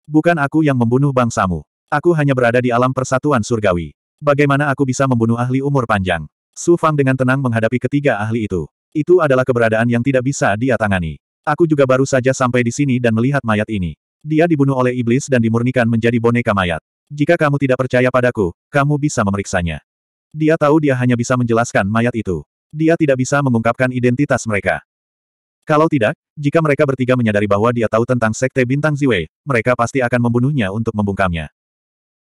Bukan aku yang membunuh bangsamu. Aku hanya berada di alam persatuan surgawi. Bagaimana aku bisa membunuh ahli umur panjang? Su Fang dengan tenang menghadapi ketiga ahli itu. Itu adalah keberadaan yang tidak bisa dia tangani. Aku juga baru saja sampai di sini dan melihat mayat ini. Dia dibunuh oleh iblis dan dimurnikan menjadi boneka mayat. Jika kamu tidak percaya padaku, kamu bisa memeriksanya. Dia tahu dia hanya bisa menjelaskan mayat itu. Dia tidak bisa mengungkapkan identitas mereka. Kalau tidak, jika mereka bertiga menyadari bahwa dia tahu tentang Sekte Bintang Ziwei, mereka pasti akan membunuhnya untuk membungkamnya.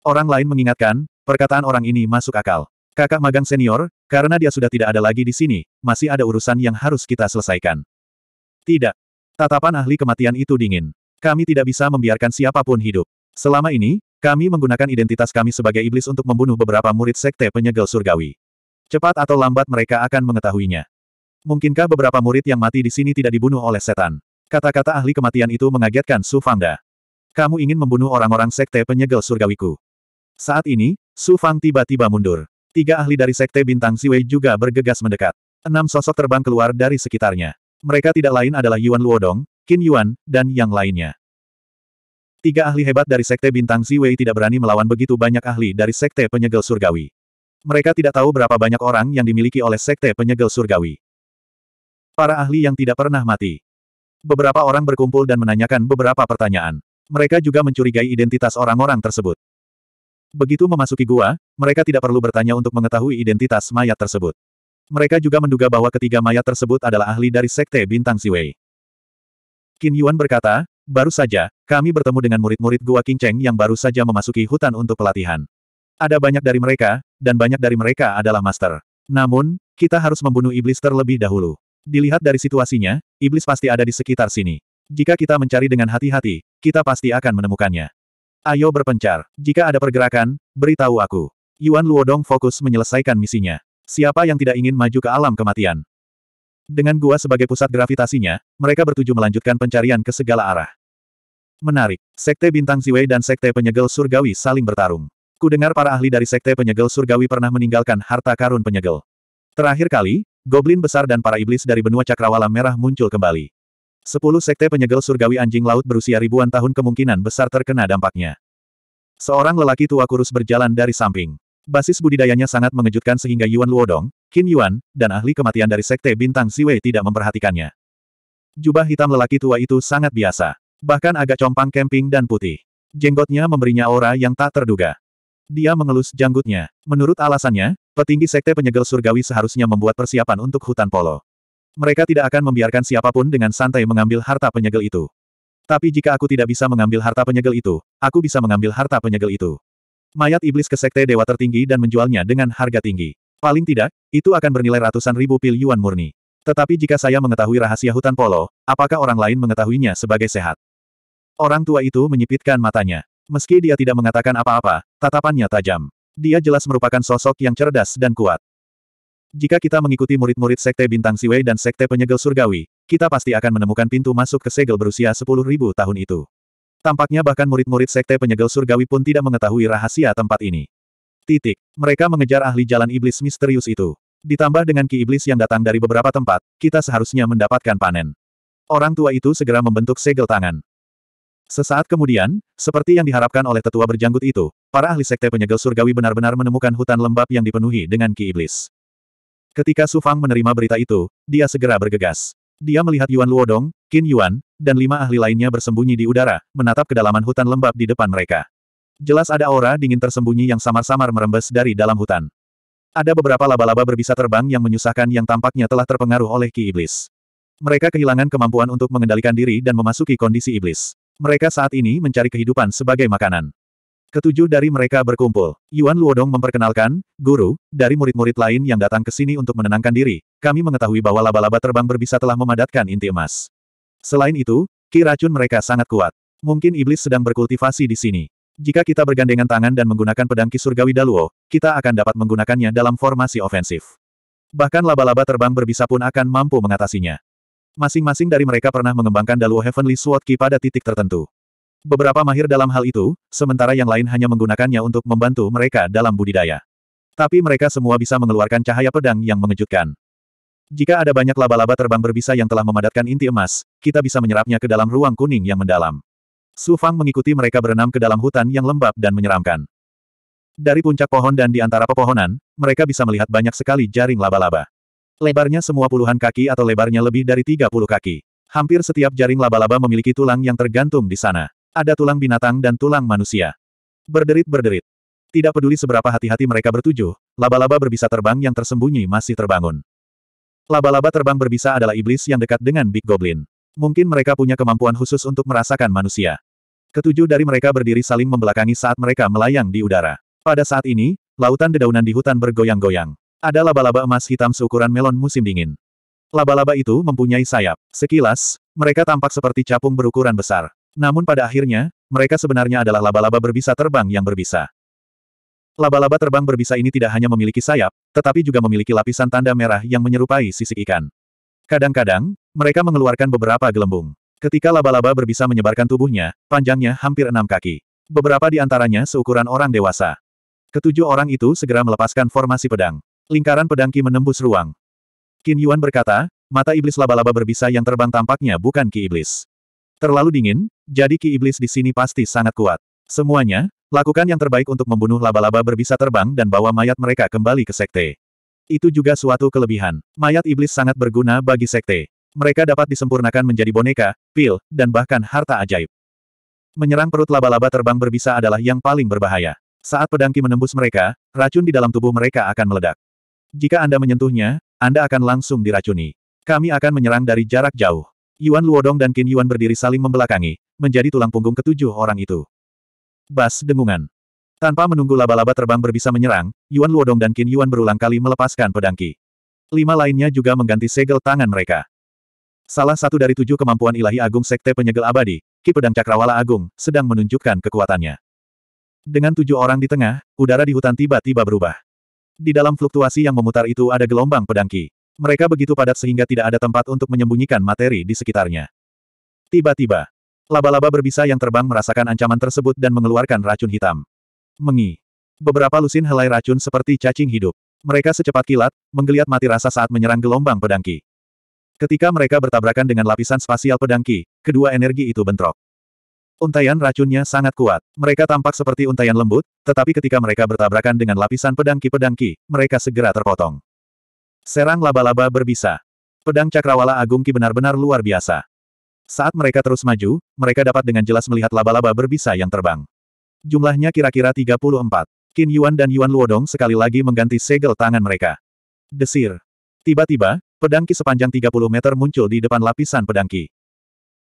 Orang lain mengingatkan, perkataan orang ini masuk akal. Kakak magang senior, karena dia sudah tidak ada lagi di sini, masih ada urusan yang harus kita selesaikan. Tidak. Tatapan ahli kematian itu dingin. Kami tidak bisa membiarkan siapapun hidup. Selama ini, kami menggunakan identitas kami sebagai iblis untuk membunuh beberapa murid sekte penyegel surgawi. Cepat atau lambat mereka akan mengetahuinya. Mungkinkah beberapa murid yang mati di sini tidak dibunuh oleh setan? Kata-kata ahli kematian itu mengagetkan Su Fangda. Kamu ingin membunuh orang-orang sekte penyegel surgawiku. Saat ini, Su Fang tiba-tiba mundur. Tiga ahli dari sekte bintang Siwei juga bergegas mendekat. Enam sosok terbang keluar dari sekitarnya. Mereka tidak lain adalah Yuan Luodong, Qin Yuan, dan yang lainnya. Tiga ahli hebat dari sekte bintang Siwei tidak berani melawan begitu banyak ahli dari sekte penyegel surgawi. Mereka tidak tahu berapa banyak orang yang dimiliki oleh sekte penyegel surgawi para ahli yang tidak pernah mati. Beberapa orang berkumpul dan menanyakan beberapa pertanyaan. Mereka juga mencurigai identitas orang-orang tersebut. Begitu memasuki gua, mereka tidak perlu bertanya untuk mengetahui identitas mayat tersebut. Mereka juga menduga bahwa ketiga mayat tersebut adalah ahli dari Sekte Bintang Siwei. Qin Yuan berkata, baru saja, kami bertemu dengan murid-murid Gua King Cheng yang baru saja memasuki hutan untuk pelatihan. Ada banyak dari mereka, dan banyak dari mereka adalah master. Namun, kita harus membunuh iblis terlebih dahulu. Dilihat dari situasinya, iblis pasti ada di sekitar sini. Jika kita mencari dengan hati-hati, kita pasti akan menemukannya. Ayo berpencar. Jika ada pergerakan, beritahu aku. Yuan Luodong fokus menyelesaikan misinya. Siapa yang tidak ingin maju ke alam kematian? Dengan gua sebagai pusat gravitasinya, mereka bertuju melanjutkan pencarian ke segala arah. Menarik. Sekte Bintang Ziwei dan Sekte Penyegel Surgawi saling bertarung. Kudengar para ahli dari Sekte Penyegel Surgawi pernah meninggalkan harta karun penyegel. Terakhir kali, Goblin besar dan para iblis dari benua cakrawala merah muncul kembali. Sepuluh sekte penyegel surgawi anjing laut berusia ribuan tahun kemungkinan besar terkena dampaknya. Seorang lelaki tua kurus berjalan dari samping. Basis budidayanya sangat mengejutkan sehingga Yuan Luodong, Qin Yuan, dan ahli kematian dari sekte bintang Siwei tidak memperhatikannya. Jubah hitam lelaki tua itu sangat biasa. Bahkan agak compang kemping dan putih. Jenggotnya memberinya aura yang tak terduga. Dia mengelus janggutnya. Menurut alasannya, petinggi sekte penyegel surgawi seharusnya membuat persiapan untuk hutan polo. Mereka tidak akan membiarkan siapapun dengan santai mengambil harta penyegel itu. Tapi jika aku tidak bisa mengambil harta penyegel itu, aku bisa mengambil harta penyegel itu. Mayat iblis ke sekte dewa tertinggi dan menjualnya dengan harga tinggi. Paling tidak, itu akan bernilai ratusan ribu pil yuan murni. Tetapi jika saya mengetahui rahasia hutan polo, apakah orang lain mengetahuinya sebagai sehat? Orang tua itu menyipitkan matanya. Meski dia tidak mengatakan apa-apa, tatapannya tajam. Dia jelas merupakan sosok yang cerdas dan kuat. Jika kita mengikuti murid-murid Sekte Bintang Siwei dan Sekte Penyegel Surgawi, kita pasti akan menemukan pintu masuk ke segel berusia 10.000 tahun itu. Tampaknya bahkan murid-murid Sekte Penyegel Surgawi pun tidak mengetahui rahasia tempat ini. Titik. Mereka mengejar ahli jalan iblis misterius itu. Ditambah dengan ki iblis yang datang dari beberapa tempat, kita seharusnya mendapatkan panen. Orang tua itu segera membentuk segel tangan. Sesaat kemudian, seperti yang diharapkan oleh tetua berjanggut itu, para ahli sekte penyegel surgawi benar-benar menemukan hutan lembab yang dipenuhi dengan ki iblis. Ketika Su Fang menerima berita itu, dia segera bergegas. Dia melihat Yuan Luodong, Qin Yuan, dan lima ahli lainnya bersembunyi di udara, menatap kedalaman hutan lembab di depan mereka. Jelas ada aura dingin tersembunyi yang samar-samar merembes dari dalam hutan. Ada beberapa laba-laba berbisa terbang yang menyusahkan yang tampaknya telah terpengaruh oleh ki iblis. Mereka kehilangan kemampuan untuk mengendalikan diri dan memasuki kondisi iblis. Mereka saat ini mencari kehidupan sebagai makanan. Ketujuh dari mereka berkumpul. Yuan Luodong memperkenalkan, guru, dari murid-murid lain yang datang ke sini untuk menenangkan diri, kami mengetahui bahwa laba-laba terbang berbisa telah memadatkan inti emas. Selain itu, ki racun mereka sangat kuat. Mungkin iblis sedang berkultivasi di sini. Jika kita bergandengan tangan dan menggunakan pedang ki surgawi Daluo, kita akan dapat menggunakannya dalam formasi ofensif. Bahkan laba-laba terbang berbisa pun akan mampu mengatasinya. Masing-masing dari mereka pernah mengembangkan Daluo Heavenly Sword Ki pada titik tertentu. Beberapa mahir dalam hal itu, sementara yang lain hanya menggunakannya untuk membantu mereka dalam budidaya. Tapi mereka semua bisa mengeluarkan cahaya pedang yang mengejutkan. Jika ada banyak laba-laba terbang berbisa yang telah memadatkan inti emas, kita bisa menyerapnya ke dalam ruang kuning yang mendalam. Su Fang mengikuti mereka berenam ke dalam hutan yang lembab dan menyeramkan. Dari puncak pohon dan di antara pepohonan, mereka bisa melihat banyak sekali jaring laba-laba. Lebarnya semua puluhan kaki atau lebarnya lebih dari 30 kaki. Hampir setiap jaring laba-laba memiliki tulang yang tergantung di sana. Ada tulang binatang dan tulang manusia. Berderit-berderit. Tidak peduli seberapa hati-hati mereka bertuju, laba-laba berbisa terbang yang tersembunyi masih terbangun. Laba-laba terbang berbisa adalah iblis yang dekat dengan Big Goblin. Mungkin mereka punya kemampuan khusus untuk merasakan manusia. Ketujuh dari mereka berdiri saling membelakangi saat mereka melayang di udara. Pada saat ini, lautan dedaunan di hutan bergoyang-goyang. Ada laba-laba emas hitam seukuran melon musim dingin. Laba-laba itu mempunyai sayap. Sekilas, mereka tampak seperti capung berukuran besar. Namun pada akhirnya, mereka sebenarnya adalah laba-laba berbisa terbang yang berbisa. Laba-laba terbang berbisa ini tidak hanya memiliki sayap, tetapi juga memiliki lapisan tanda merah yang menyerupai sisik ikan. Kadang-kadang, mereka mengeluarkan beberapa gelembung. Ketika laba-laba berbisa menyebarkan tubuhnya, panjangnya hampir enam kaki. Beberapa di antaranya seukuran orang dewasa. Ketujuh orang itu segera melepaskan formasi pedang. Lingkaran pedangki menembus ruang. Qin Yuan berkata, mata iblis laba-laba berbisa yang terbang tampaknya bukan Ki Iblis. Terlalu dingin, jadi Ki Iblis di sini pasti sangat kuat. Semuanya, lakukan yang terbaik untuk membunuh laba-laba berbisa terbang dan bawa mayat mereka kembali ke sekte. Itu juga suatu kelebihan. Mayat iblis sangat berguna bagi sekte. Mereka dapat disempurnakan menjadi boneka, pil, dan bahkan harta ajaib. Menyerang perut laba-laba terbang berbisa adalah yang paling berbahaya. Saat pedangki menembus mereka, racun di dalam tubuh mereka akan meledak. Jika Anda menyentuhnya, Anda akan langsung diracuni. Kami akan menyerang dari jarak jauh. Yuan Luodong dan Qin Yuan berdiri saling membelakangi, menjadi tulang punggung ketujuh orang itu. Bas dengungan. Tanpa menunggu laba-laba terbang berbisa menyerang, Yuan Luodong dan Qin Yuan berulang kali melepaskan pedang Qi. Lima lainnya juga mengganti segel tangan mereka. Salah satu dari tujuh kemampuan ilahi agung Sekte Penyegel Abadi, Ki Pedang Cakrawala Agung, sedang menunjukkan kekuatannya. Dengan tujuh orang di tengah, udara di hutan tiba-tiba berubah. Di dalam fluktuasi yang memutar itu ada gelombang pedangki. Mereka begitu padat sehingga tidak ada tempat untuk menyembunyikan materi di sekitarnya. Tiba-tiba, laba-laba berbisa yang terbang merasakan ancaman tersebut dan mengeluarkan racun hitam. Mengi. Beberapa lusin helai racun seperti cacing hidup. Mereka secepat kilat, menggeliat mati rasa saat menyerang gelombang pedangki. Ketika mereka bertabrakan dengan lapisan spasial pedangki, kedua energi itu bentrok. Untaian racunnya sangat kuat. Mereka tampak seperti untaian lembut, tetapi ketika mereka bertabrakan dengan lapisan pedangki-pedangki, mereka segera terpotong. Serang laba-laba berbisa. Pedang cakrawala agung ki benar-benar luar biasa. Saat mereka terus maju, mereka dapat dengan jelas melihat laba-laba berbisa yang terbang. Jumlahnya kira-kira 34. Qin Yuan dan Yuan Luodong sekali lagi mengganti segel tangan mereka. Desir. Tiba-tiba, pedangki ki sepanjang 30 meter muncul di depan lapisan pedangki.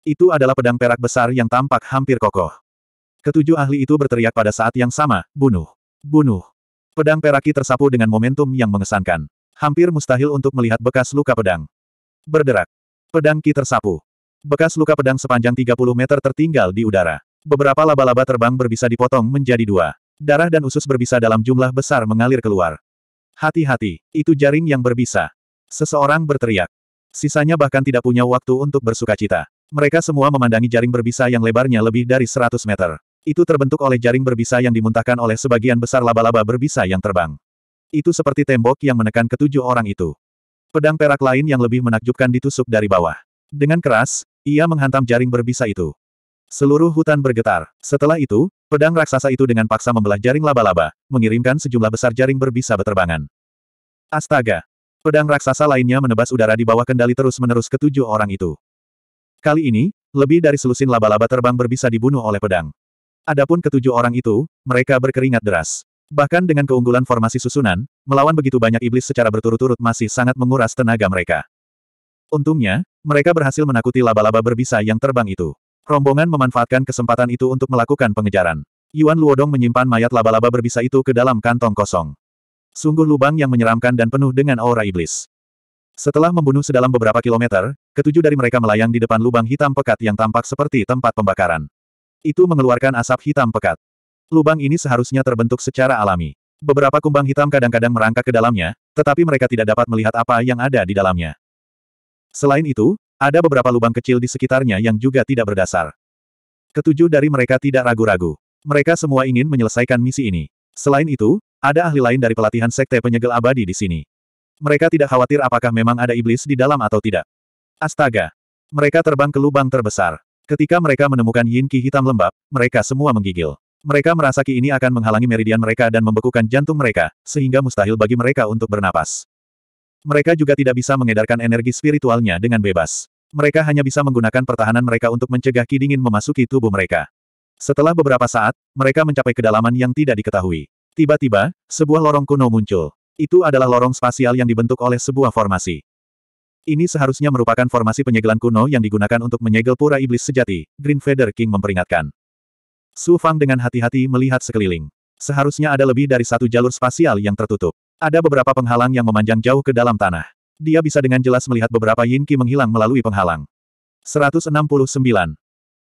Itu adalah pedang perak besar yang tampak hampir kokoh. Ketujuh ahli itu berteriak pada saat yang sama, bunuh. Bunuh. Pedang peraki tersapu dengan momentum yang mengesankan. Hampir mustahil untuk melihat bekas luka pedang. Berderak. Pedang ki tersapu. Bekas luka pedang sepanjang 30 meter tertinggal di udara. Beberapa laba-laba terbang berbisa dipotong menjadi dua. Darah dan usus berbisa dalam jumlah besar mengalir keluar. Hati-hati, itu jaring yang berbisa. Seseorang berteriak. Sisanya bahkan tidak punya waktu untuk bersuka cita. Mereka semua memandangi jaring berbisa yang lebarnya lebih dari 100 meter. Itu terbentuk oleh jaring berbisa yang dimuntahkan oleh sebagian besar laba-laba berbisa yang terbang. Itu seperti tembok yang menekan ketujuh orang itu. Pedang perak lain yang lebih menakjubkan ditusuk dari bawah. Dengan keras, ia menghantam jaring berbisa itu. Seluruh hutan bergetar. Setelah itu, pedang raksasa itu dengan paksa membelah jaring laba-laba, mengirimkan sejumlah besar jaring berbisa beterbangan. Astaga! Pedang raksasa lainnya menebas udara di bawah kendali terus-menerus ketujuh orang itu. Kali ini, lebih dari selusin laba-laba terbang berbisa dibunuh oleh pedang. Adapun ketujuh orang itu, mereka berkeringat deras. Bahkan dengan keunggulan formasi susunan, melawan begitu banyak iblis secara berturut-turut masih sangat menguras tenaga mereka. Untungnya, mereka berhasil menakuti laba-laba berbisa yang terbang itu. Rombongan memanfaatkan kesempatan itu untuk melakukan pengejaran. Yuan Luodong menyimpan mayat laba-laba berbisa itu ke dalam kantong kosong. Sungguh lubang yang menyeramkan dan penuh dengan aura iblis. Setelah membunuh sedalam beberapa kilometer, ketujuh dari mereka melayang di depan lubang hitam pekat yang tampak seperti tempat pembakaran. Itu mengeluarkan asap hitam pekat. Lubang ini seharusnya terbentuk secara alami. Beberapa kumbang hitam kadang-kadang merangkak ke dalamnya, tetapi mereka tidak dapat melihat apa yang ada di dalamnya. Selain itu, ada beberapa lubang kecil di sekitarnya yang juga tidak berdasar. Ketujuh dari mereka tidak ragu-ragu. Mereka semua ingin menyelesaikan misi ini. Selain itu, ada ahli lain dari pelatihan Sekte Penyegel Abadi di sini. Mereka tidak khawatir apakah memang ada iblis di dalam atau tidak. Astaga! Mereka terbang ke lubang terbesar. Ketika mereka menemukan yin ki hitam lembab, mereka semua menggigil. Mereka merasa ki ini akan menghalangi meridian mereka dan membekukan jantung mereka, sehingga mustahil bagi mereka untuk bernapas. Mereka juga tidak bisa mengedarkan energi spiritualnya dengan bebas. Mereka hanya bisa menggunakan pertahanan mereka untuk mencegah ki dingin memasuki tubuh mereka. Setelah beberapa saat, mereka mencapai kedalaman yang tidak diketahui. Tiba-tiba, sebuah lorong kuno muncul. Itu adalah lorong spasial yang dibentuk oleh sebuah formasi. Ini seharusnya merupakan formasi penyegelan kuno yang digunakan untuk menyegel pura iblis sejati, Green Feather King memperingatkan. Su Fang dengan hati-hati melihat sekeliling. Seharusnya ada lebih dari satu jalur spasial yang tertutup. Ada beberapa penghalang yang memanjang jauh ke dalam tanah. Dia bisa dengan jelas melihat beberapa Yin Qi menghilang melalui penghalang. 169.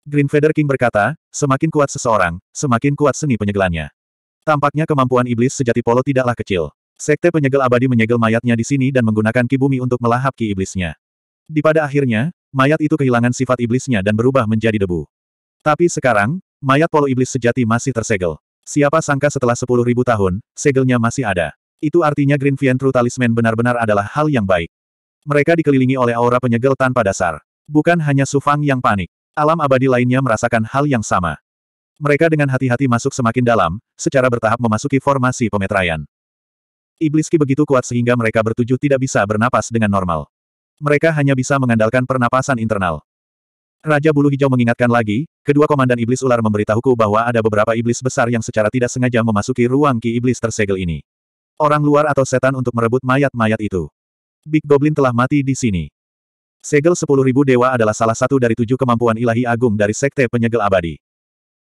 Green Feather King berkata, semakin kuat seseorang, semakin kuat seni penyegelannya. Tampaknya kemampuan iblis sejati Polo tidaklah kecil. Sekte penyegel abadi menyegel mayatnya di sini dan menggunakan ki bumi untuk melahap ki iblisnya. Di pada akhirnya, mayat itu kehilangan sifat iblisnya dan berubah menjadi debu. Tapi sekarang, mayat polo iblis sejati masih tersegel. Siapa sangka setelah sepuluh ribu tahun, segelnya masih ada. Itu artinya Green Vientru Talisman benar-benar adalah hal yang baik. Mereka dikelilingi oleh aura penyegel tanpa dasar. Bukan hanya Sufang yang panik. Alam abadi lainnya merasakan hal yang sama. Mereka dengan hati-hati masuk semakin dalam, secara bertahap memasuki formasi pemetraian. Iblis Ki begitu kuat sehingga mereka bertujuh tidak bisa bernapas dengan normal. Mereka hanya bisa mengandalkan pernapasan internal. Raja Bulu Hijau mengingatkan lagi, kedua komandan iblis ular memberitahuku bahwa ada beberapa iblis besar yang secara tidak sengaja memasuki ruang ki iblis tersegel ini. Orang luar atau setan untuk merebut mayat-mayat itu. Big Goblin telah mati di sini. Segel 10.000 dewa adalah salah satu dari tujuh kemampuan ilahi agung dari Sekte Penyegel Abadi.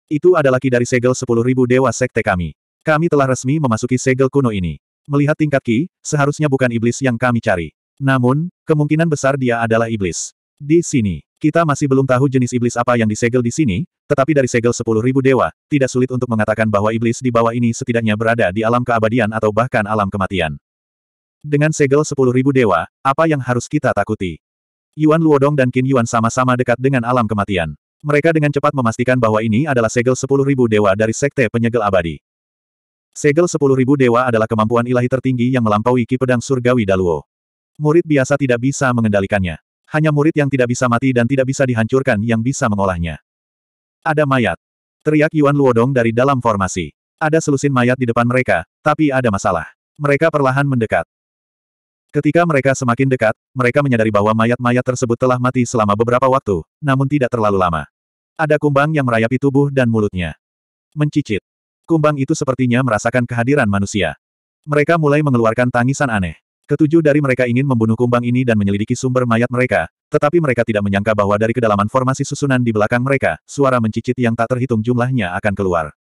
Itu adalah ki dari segel 10.000 dewa Sekte kami. Kami telah resmi memasuki segel kuno ini. Melihat tingkat Ki, seharusnya bukan iblis yang kami cari. Namun, kemungkinan besar dia adalah iblis. Di sini, kita masih belum tahu jenis iblis apa yang disegel di sini, tetapi dari segel 10.000 dewa, tidak sulit untuk mengatakan bahwa iblis di bawah ini setidaknya berada di alam keabadian atau bahkan alam kematian. Dengan segel 10.000 dewa, apa yang harus kita takuti? Yuan Luodong dan Qin Yuan sama-sama dekat dengan alam kematian. Mereka dengan cepat memastikan bahwa ini adalah segel 10.000 dewa dari Sekte Penyegel Abadi. Segel 10.000 dewa adalah kemampuan ilahi tertinggi yang melampaui ki pedang surgawi Daluo. Murid biasa tidak bisa mengendalikannya. Hanya murid yang tidak bisa mati dan tidak bisa dihancurkan yang bisa mengolahnya. Ada mayat. Teriak Yuan Luodong dari dalam formasi. Ada selusin mayat di depan mereka, tapi ada masalah. Mereka perlahan mendekat. Ketika mereka semakin dekat, mereka menyadari bahwa mayat-mayat tersebut telah mati selama beberapa waktu, namun tidak terlalu lama. Ada kumbang yang merayapi tubuh dan mulutnya. Mencicit. Kumbang itu sepertinya merasakan kehadiran manusia. Mereka mulai mengeluarkan tangisan aneh. Ketujuh dari mereka ingin membunuh kumbang ini dan menyelidiki sumber mayat mereka, tetapi mereka tidak menyangka bahwa dari kedalaman formasi susunan di belakang mereka, suara mencicit yang tak terhitung jumlahnya akan keluar.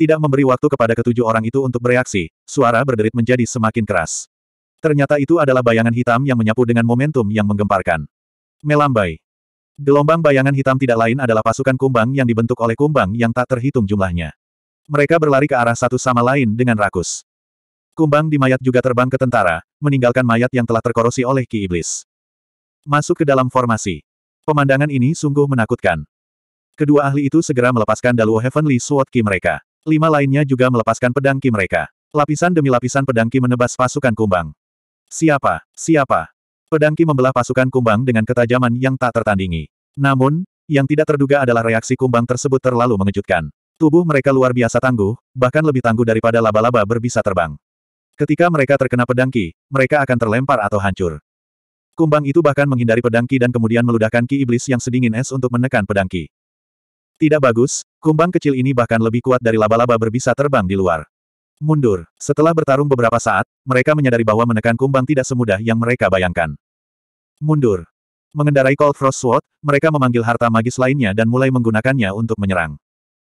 Tidak memberi waktu kepada ketujuh orang itu untuk bereaksi, suara berderit menjadi semakin keras. Ternyata itu adalah bayangan hitam yang menyapu dengan momentum yang menggemparkan. Melambai. Gelombang bayangan hitam tidak lain adalah pasukan kumbang yang dibentuk oleh kumbang yang tak terhitung jumlahnya. Mereka berlari ke arah satu sama lain dengan rakus. Kumbang di mayat juga terbang ke tentara, meninggalkan mayat yang telah terkorosi oleh Ki Iblis. Masuk ke dalam formasi. Pemandangan ini sungguh menakutkan. Kedua ahli itu segera melepaskan Daluo Heavenly Sword Ki mereka. Lima lainnya juga melepaskan pedang Ki mereka. Lapisan demi lapisan pedang Ki menebas pasukan kumbang. Siapa? Siapa? Pedang Ki membelah pasukan kumbang dengan ketajaman yang tak tertandingi. Namun, yang tidak terduga adalah reaksi kumbang tersebut terlalu mengejutkan. Tubuh mereka luar biasa tangguh, bahkan lebih tangguh daripada laba-laba berbisa terbang. Ketika mereka terkena pedang Ki, mereka akan terlempar atau hancur. Kumbang itu bahkan menghindari pedang Ki dan kemudian meludahkan Ki Iblis yang sedingin es untuk menekan pedang Ki. Tidak bagus, kumbang kecil ini bahkan lebih kuat dari laba-laba berbisa terbang di luar. Mundur. Setelah bertarung beberapa saat, mereka menyadari bahwa menekan kumbang tidak semudah yang mereka bayangkan. Mundur. Mengendarai Cold Frost Sword, mereka memanggil harta magis lainnya dan mulai menggunakannya untuk menyerang.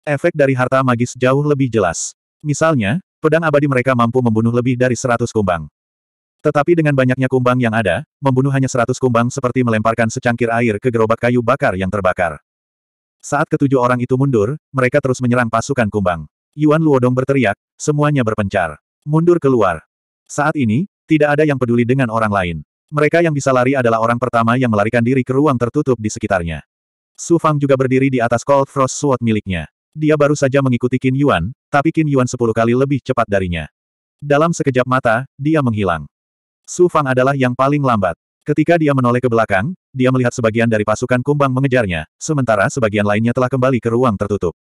Efek dari harta magis jauh lebih jelas. Misalnya, pedang abadi mereka mampu membunuh lebih dari seratus kumbang. Tetapi dengan banyaknya kumbang yang ada, membunuh hanya seratus kumbang seperti melemparkan secangkir air ke gerobak kayu bakar yang terbakar. Saat ketujuh orang itu mundur, mereka terus menyerang pasukan kumbang. Yuan Luodong berteriak, semuanya berpencar. Mundur keluar. Saat ini, tidak ada yang peduli dengan orang lain. Mereka yang bisa lari adalah orang pertama yang melarikan diri ke ruang tertutup di sekitarnya. Su Fang juga berdiri di atas Cold Frost Sword miliknya. Dia baru saja mengikuti Qin Yuan, tapi Qin Yuan sepuluh kali lebih cepat darinya. Dalam sekejap mata, dia menghilang. Su Fang adalah yang paling lambat. Ketika dia menoleh ke belakang, dia melihat sebagian dari pasukan kumbang mengejarnya, sementara sebagian lainnya telah kembali ke ruang tertutup.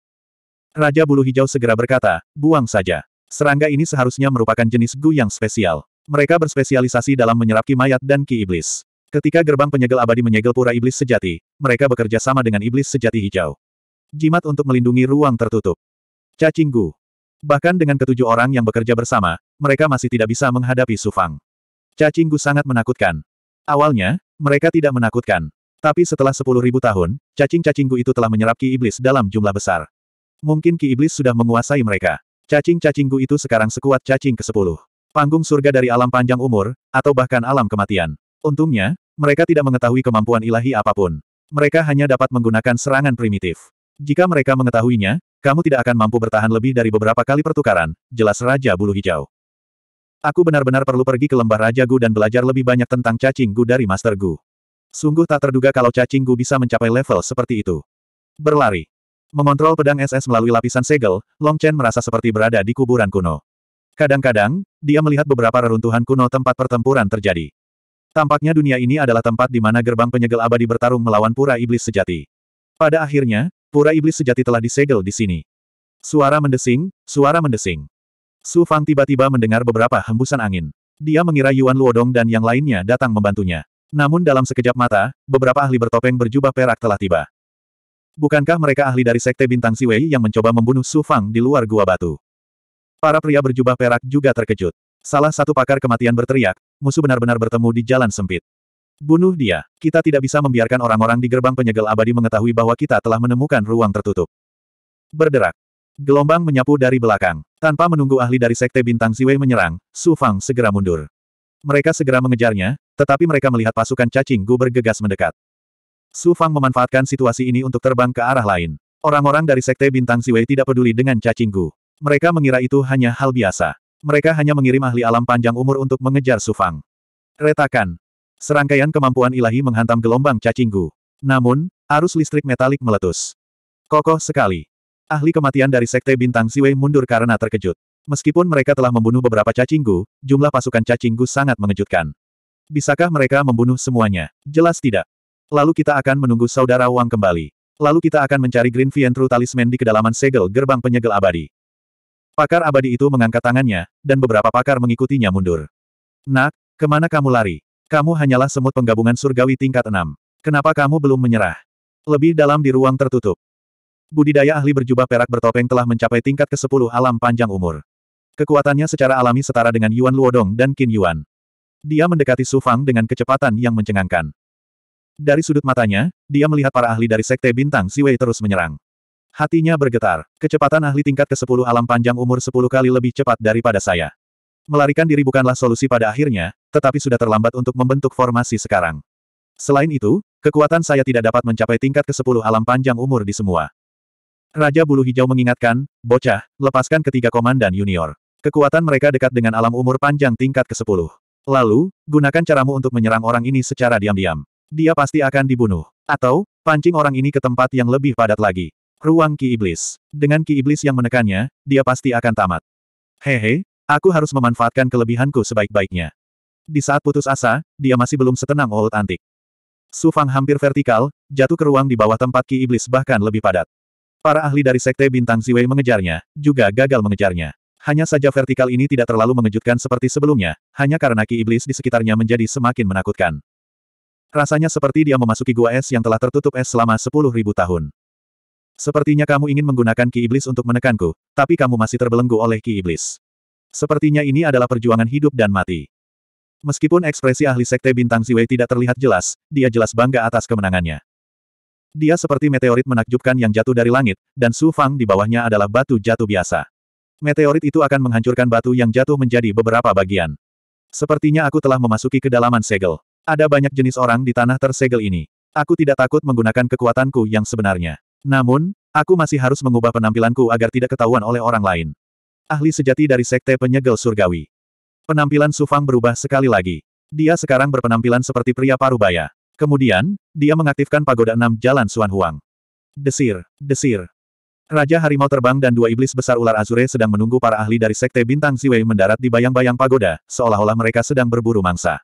Raja Bulu Hijau segera berkata, buang saja. Serangga ini seharusnya merupakan jenis gu yang spesial. Mereka berspesialisasi dalam menyerap ki mayat dan ki iblis. Ketika gerbang penyegel abadi menyegel pura iblis sejati, mereka bekerja sama dengan iblis sejati hijau. Jimat untuk melindungi ruang tertutup. Cacinggu. Bahkan dengan ketujuh orang yang bekerja bersama, mereka masih tidak bisa menghadapi Sufang. Cacinggu sangat menakutkan. Awalnya, mereka tidak menakutkan. Tapi setelah sepuluh ribu tahun, cacing-cacinggu itu telah menyerap ki iblis dalam jumlah besar. Mungkin ki iblis sudah menguasai mereka. Cacing-cacinggu itu sekarang sekuat cacing ke-10. Panggung surga dari alam panjang umur, atau bahkan alam kematian. Untungnya, mereka tidak mengetahui kemampuan ilahi apapun. Mereka hanya dapat menggunakan serangan primitif. Jika mereka mengetahuinya, kamu tidak akan mampu bertahan lebih dari beberapa kali pertukaran, jelas Raja Bulu Hijau. Aku benar-benar perlu pergi ke lembah Raja Gu dan belajar lebih banyak tentang cacing Gu dari Master Gu. Sungguh tak terduga kalau cacing Gu bisa mencapai level seperti itu. Berlari. Mengontrol pedang SS melalui lapisan segel, Long Chen merasa seperti berada di kuburan kuno. Kadang-kadang, dia melihat beberapa reruntuhan kuno tempat pertempuran terjadi. Tampaknya dunia ini adalah tempat di mana gerbang penyegel abadi bertarung melawan pura iblis sejati. Pada akhirnya, Pura iblis sejati telah disegel di sini. Suara mendesing, suara mendesing. Su Fang tiba-tiba mendengar beberapa hembusan angin. Dia mengira Yuan Luodong dan yang lainnya datang membantunya. Namun dalam sekejap mata, beberapa ahli bertopeng berjubah perak telah tiba. Bukankah mereka ahli dari Sekte Bintang Siwei yang mencoba membunuh Su Fang di luar gua batu? Para pria berjubah perak juga terkejut. Salah satu pakar kematian berteriak, musuh benar-benar bertemu di jalan sempit. Bunuh dia. Kita tidak bisa membiarkan orang-orang di gerbang penyegel abadi mengetahui bahwa kita telah menemukan ruang tertutup. Berderak. Gelombang menyapu dari belakang. Tanpa menunggu ahli dari Sekte Bintang Siwei menyerang, Su Fang segera mundur. Mereka segera mengejarnya, tetapi mereka melihat pasukan cacing Gu bergegas mendekat. Su Fang memanfaatkan situasi ini untuk terbang ke arah lain. Orang-orang dari Sekte Bintang Siwei tidak peduli dengan cacing Gu. Mereka mengira itu hanya hal biasa. Mereka hanya mengirim ahli alam panjang umur untuk mengejar Su Fang. Retakan, Serangkaian kemampuan ilahi menghantam gelombang cacinggu. Namun, arus listrik metalik meletus. Kokoh sekali. Ahli kematian dari Sekte Bintang Siwei mundur karena terkejut. Meskipun mereka telah membunuh beberapa cacinggu, jumlah pasukan cacinggu sangat mengejutkan. Bisakah mereka membunuh semuanya? Jelas tidak. Lalu kita akan menunggu Saudara Wang kembali. Lalu kita akan mencari Green Vientru Talisman di kedalaman segel gerbang penyegel abadi. Pakar abadi itu mengangkat tangannya, dan beberapa pakar mengikutinya mundur. Nak, kemana kamu lari? Kamu hanyalah semut penggabungan surgawi tingkat enam. Kenapa kamu belum menyerah? Lebih dalam di ruang tertutup. Budidaya ahli berjubah perak bertopeng telah mencapai tingkat ke-10 alam panjang umur. Kekuatannya secara alami setara dengan Yuan Luodong dan Qin Yuan. Dia mendekati Su Fang dengan kecepatan yang mencengangkan. Dari sudut matanya, dia melihat para ahli dari Sekte Bintang Siwei terus menyerang. Hatinya bergetar. Kecepatan ahli tingkat ke-10 alam panjang umur 10 kali lebih cepat daripada saya. Melarikan diri bukanlah solusi pada akhirnya, tetapi sudah terlambat untuk membentuk formasi sekarang. Selain itu, kekuatan saya tidak dapat mencapai tingkat ke-10 alam panjang umur di semua. Raja Bulu Hijau mengingatkan, bocah, lepaskan ketiga komandan junior. Kekuatan mereka dekat dengan alam umur panjang tingkat ke-10. Lalu, gunakan caramu untuk menyerang orang ini secara diam-diam. Dia pasti akan dibunuh. Atau, pancing orang ini ke tempat yang lebih padat lagi. Ruang Ki Iblis. Dengan Ki Iblis yang menekannya, dia pasti akan tamat. Hehe, aku harus memanfaatkan kelebihanku sebaik-baiknya. Di saat putus asa, dia masih belum setenang old antik. Su Fang hampir vertikal, jatuh ke ruang di bawah tempat ki iblis bahkan lebih padat. Para ahli dari Sekte Bintang Ziwei mengejarnya, juga gagal mengejarnya. Hanya saja vertikal ini tidak terlalu mengejutkan seperti sebelumnya, hanya karena ki iblis di sekitarnya menjadi semakin menakutkan. Rasanya seperti dia memasuki gua es yang telah tertutup es selama sepuluh ribu tahun. Sepertinya kamu ingin menggunakan ki iblis untuk menekanku, tapi kamu masih terbelenggu oleh ki iblis. Sepertinya ini adalah perjuangan hidup dan mati. Meskipun ekspresi ahli sekte bintang Ziwei tidak terlihat jelas, dia jelas bangga atas kemenangannya. Dia seperti meteorit menakjubkan yang jatuh dari langit, dan Su Fang di bawahnya adalah batu jatuh biasa. Meteorit itu akan menghancurkan batu yang jatuh menjadi beberapa bagian. Sepertinya aku telah memasuki kedalaman segel. Ada banyak jenis orang di tanah tersegel ini. Aku tidak takut menggunakan kekuatanku yang sebenarnya. Namun, aku masih harus mengubah penampilanku agar tidak ketahuan oleh orang lain. Ahli sejati dari Sekte Penyegel Surgawi. Penampilan Sufang berubah sekali lagi. Dia sekarang berpenampilan seperti pria parubaya. Kemudian, dia mengaktifkan pagoda enam jalan Suan Huang. Desir, desir. Raja Harimau Terbang dan dua iblis besar ular Azure sedang menunggu para ahli dari Sekte Bintang Ziwei mendarat di bayang-bayang pagoda, seolah-olah mereka sedang berburu mangsa.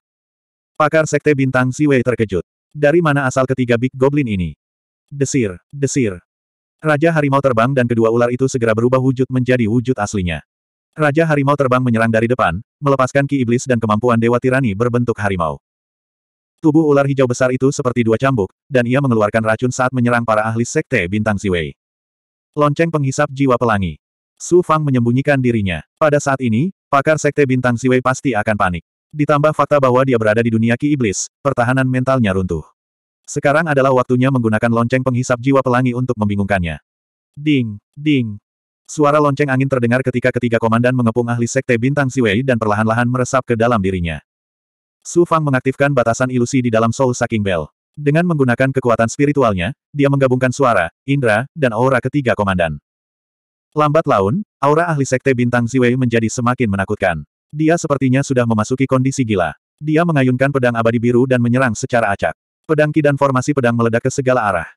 Pakar Sekte Bintang Ziwei terkejut. Dari mana asal ketiga Big Goblin ini? Desir, desir. Raja Harimau Terbang dan kedua ular itu segera berubah wujud menjadi wujud aslinya. Raja Harimau terbang menyerang dari depan, melepaskan ki iblis dan kemampuan Dewa Tirani berbentuk harimau. Tubuh ular hijau besar itu seperti dua cambuk, dan ia mengeluarkan racun saat menyerang para ahli sekte bintang Siwei. Lonceng penghisap jiwa pelangi. Su Fang menyembunyikan dirinya. Pada saat ini, pakar sekte bintang Siwei pasti akan panik. Ditambah fakta bahwa dia berada di dunia ki iblis, pertahanan mentalnya runtuh. Sekarang adalah waktunya menggunakan lonceng penghisap jiwa pelangi untuk membingungkannya. Ding, ding, Suara lonceng angin terdengar ketika ketiga komandan mengepung ahli sekte bintang Siwei dan perlahan-lahan meresap ke dalam dirinya. Su Fang mengaktifkan batasan ilusi di dalam Soul Saking Bell. Dengan menggunakan kekuatan spiritualnya, dia menggabungkan suara, indra, dan aura ketiga komandan. Lambat laun, aura ahli sekte bintang Siwei menjadi semakin menakutkan. Dia sepertinya sudah memasuki kondisi gila. Dia mengayunkan pedang abadi biru dan menyerang secara acak. Pedang ki dan formasi pedang meledak ke segala arah.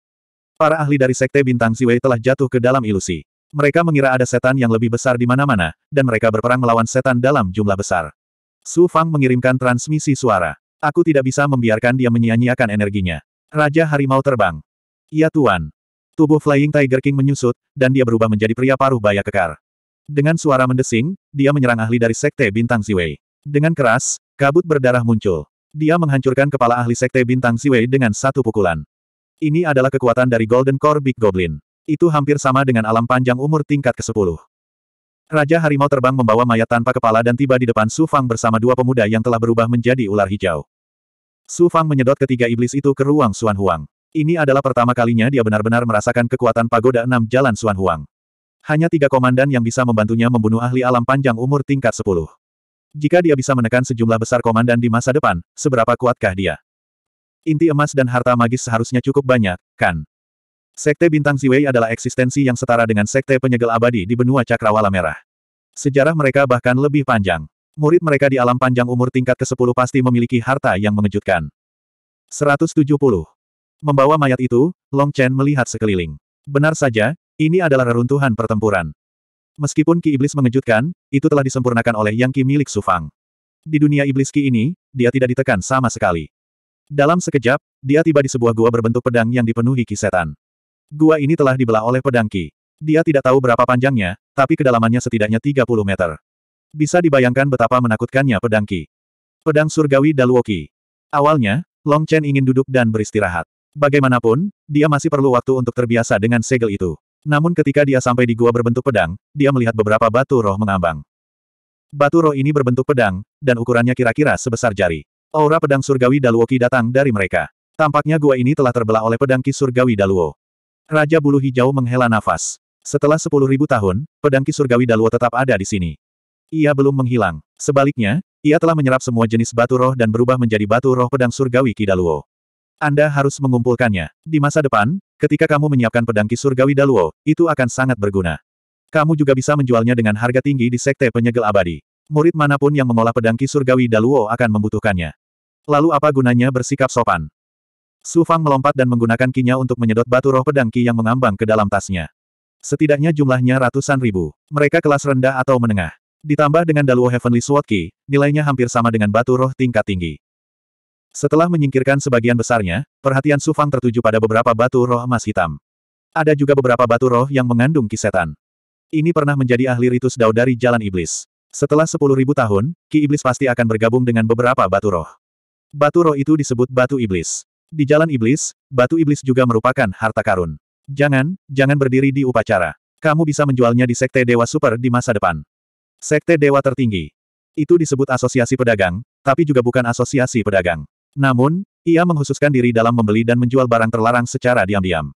Para ahli dari sekte bintang Siwei telah jatuh ke dalam ilusi. Mereka mengira ada setan yang lebih besar di mana-mana, dan mereka berperang melawan setan dalam jumlah besar. Su Fang mengirimkan transmisi suara. Aku tidak bisa membiarkan dia menyia-nyiakan energinya. Raja Harimau terbang. Iya Tuan. Tubuh Flying Tiger King menyusut, dan dia berubah menjadi pria paruh baya kekar. Dengan suara mendesing, dia menyerang ahli dari Sekte Bintang Ziwei. Dengan keras, kabut berdarah muncul. Dia menghancurkan kepala ahli Sekte Bintang Ziwei dengan satu pukulan. Ini adalah kekuatan dari Golden Core Big Goblin. Itu hampir sama dengan alam panjang umur tingkat ke-10. Raja Harimau terbang membawa mayat tanpa kepala dan tiba di depan Su Fang bersama dua pemuda yang telah berubah menjadi ular hijau. Su Fang menyedot ketiga iblis itu ke ruang Suan Huang. Ini adalah pertama kalinya dia benar-benar merasakan kekuatan pagoda enam jalan Suan Huang. Hanya tiga komandan yang bisa membantunya membunuh ahli alam panjang umur tingkat 10. Jika dia bisa menekan sejumlah besar komandan di masa depan, seberapa kuatkah dia? Inti emas dan harta magis seharusnya cukup banyak, kan? Sekte Bintang Ziwei adalah eksistensi yang setara dengan Sekte Penyegel Abadi di benua Cakrawala Merah. Sejarah mereka bahkan lebih panjang. Murid mereka di alam panjang umur tingkat ke-10 pasti memiliki harta yang mengejutkan. 170. Membawa mayat itu, Long Chen melihat sekeliling. Benar saja, ini adalah reruntuhan pertempuran. Meskipun Ki Iblis mengejutkan, itu telah disempurnakan oleh Yang Ki milik Sufang. Di dunia Iblis Ki ini, dia tidak ditekan sama sekali. Dalam sekejap, dia tiba di sebuah gua berbentuk pedang yang dipenuhi Ki Gua ini telah dibelah oleh pedangki. Dia tidak tahu berapa panjangnya, tapi kedalamannya setidaknya 30 meter. Bisa dibayangkan betapa menakutkannya pedangki. Pedang surgawi Daluoki. Awalnya, Long Chen ingin duduk dan beristirahat. Bagaimanapun, dia masih perlu waktu untuk terbiasa dengan segel itu. Namun ketika dia sampai di gua berbentuk pedang, dia melihat beberapa batu roh mengambang. Batu roh ini berbentuk pedang, dan ukurannya kira-kira sebesar jari. Aura pedang surgawi Daluoki datang dari mereka. Tampaknya gua ini telah terbelah oleh pedang Ki Surgawi Daluo. Raja Bulu Hijau menghela nafas. Setelah sepuluh ribu tahun, pedangki surgawi Daluo tetap ada di sini. Ia belum menghilang. Sebaliknya, ia telah menyerap semua jenis batu roh dan berubah menjadi batu roh pedang surgawi Kidaluo. Anda harus mengumpulkannya. Di masa depan, ketika kamu menyiapkan pedangki surgawi Daluo, itu akan sangat berguna. Kamu juga bisa menjualnya dengan harga tinggi di Sekte Penyegel Abadi. Murid manapun yang mengolah pedangki surgawi Daluo akan membutuhkannya. Lalu apa gunanya bersikap sopan? Su Fang melompat dan menggunakan kinya untuk menyedot batu roh pedang ki yang mengambang ke dalam tasnya. Setidaknya jumlahnya ratusan ribu. Mereka kelas rendah atau menengah. Ditambah dengan Daluo Heavenly Sword Ki, nilainya hampir sama dengan batu roh tingkat tinggi. Setelah menyingkirkan sebagian besarnya, perhatian Su Fang tertuju pada beberapa batu roh emas hitam. Ada juga beberapa batu roh yang mengandung kisetan. Ini pernah menjadi ahli ritus dao dari Jalan Iblis. Setelah sepuluh ribu tahun, Ki Iblis pasti akan bergabung dengan beberapa batu roh. Batu roh itu disebut batu iblis. Di Jalan Iblis, batu iblis juga merupakan harta karun. Jangan, jangan berdiri di upacara. Kamu bisa menjualnya di Sekte Dewa Super di masa depan. Sekte Dewa Tertinggi. Itu disebut asosiasi pedagang, tapi juga bukan asosiasi pedagang. Namun, ia menghususkan diri dalam membeli dan menjual barang terlarang secara diam-diam.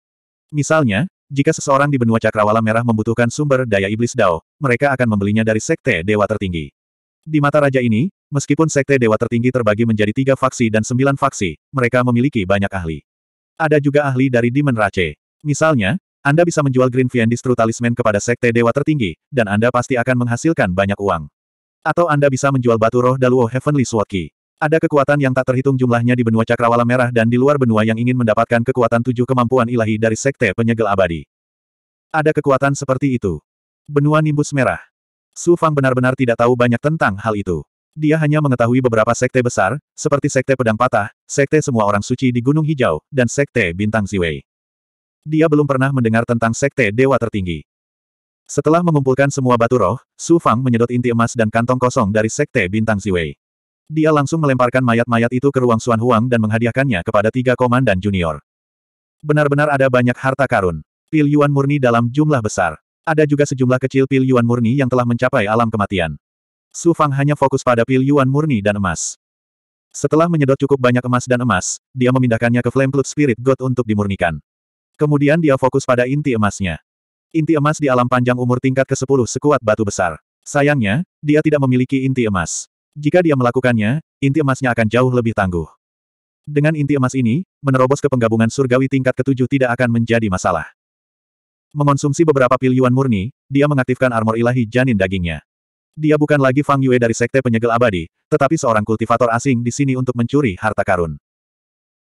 Misalnya, jika seseorang di benua cakrawala merah membutuhkan sumber daya iblis Dao, mereka akan membelinya dari sekte dewa tertinggi. Di mata raja ini, meskipun sekte dewa tertinggi terbagi menjadi tiga faksi dan sembilan faksi, mereka memiliki banyak ahli. Ada juga ahli dari Demon Rache. Misalnya, Anda bisa menjual Green True Talisman kepada sekte dewa tertinggi, dan Anda pasti akan menghasilkan banyak uang. Atau Anda bisa menjual batu roh Daluo Heavenly Sword Key. Ada kekuatan yang tak terhitung jumlahnya di benua cakrawala merah dan di luar benua yang ingin mendapatkan kekuatan tujuh kemampuan ilahi dari sekte penyegel abadi. Ada kekuatan seperti itu. Benua Nimbus Merah. Su Fang benar-benar tidak tahu banyak tentang hal itu. Dia hanya mengetahui beberapa sekte besar, seperti sekte pedang patah, sekte semua orang suci di Gunung Hijau, dan sekte bintang Ziwei. Dia belum pernah mendengar tentang sekte dewa tertinggi. Setelah mengumpulkan semua batu roh, Su Fang menyedot inti emas dan kantong kosong dari sekte bintang Ziwei. Dia langsung melemparkan mayat-mayat itu ke ruang Suan Huang dan menghadiahkannya kepada tiga komandan junior. Benar-benar ada banyak harta karun. Pil Yuan murni dalam jumlah besar. Ada juga sejumlah kecil pil Yuan murni yang telah mencapai alam kematian. Su Fang hanya fokus pada pil Yuan murni dan emas. Setelah menyedot cukup banyak emas dan emas, dia memindahkannya ke Flame Blood Spirit God untuk dimurnikan. Kemudian dia fokus pada inti emasnya. Inti emas di alam panjang umur tingkat ke-10 sekuat batu besar. Sayangnya, dia tidak memiliki inti emas. Jika dia melakukannya, inti emasnya akan jauh lebih tangguh. Dengan inti emas ini, menerobos ke penggabungan surgawi tingkat ketujuh tidak akan menjadi masalah. Mengonsumsi beberapa pil Yuan murni, dia mengaktifkan armor ilahi janin dagingnya. Dia bukan lagi Fang Yue dari Sekte Penyegel Abadi, tetapi seorang kultivator asing di sini untuk mencuri harta karun.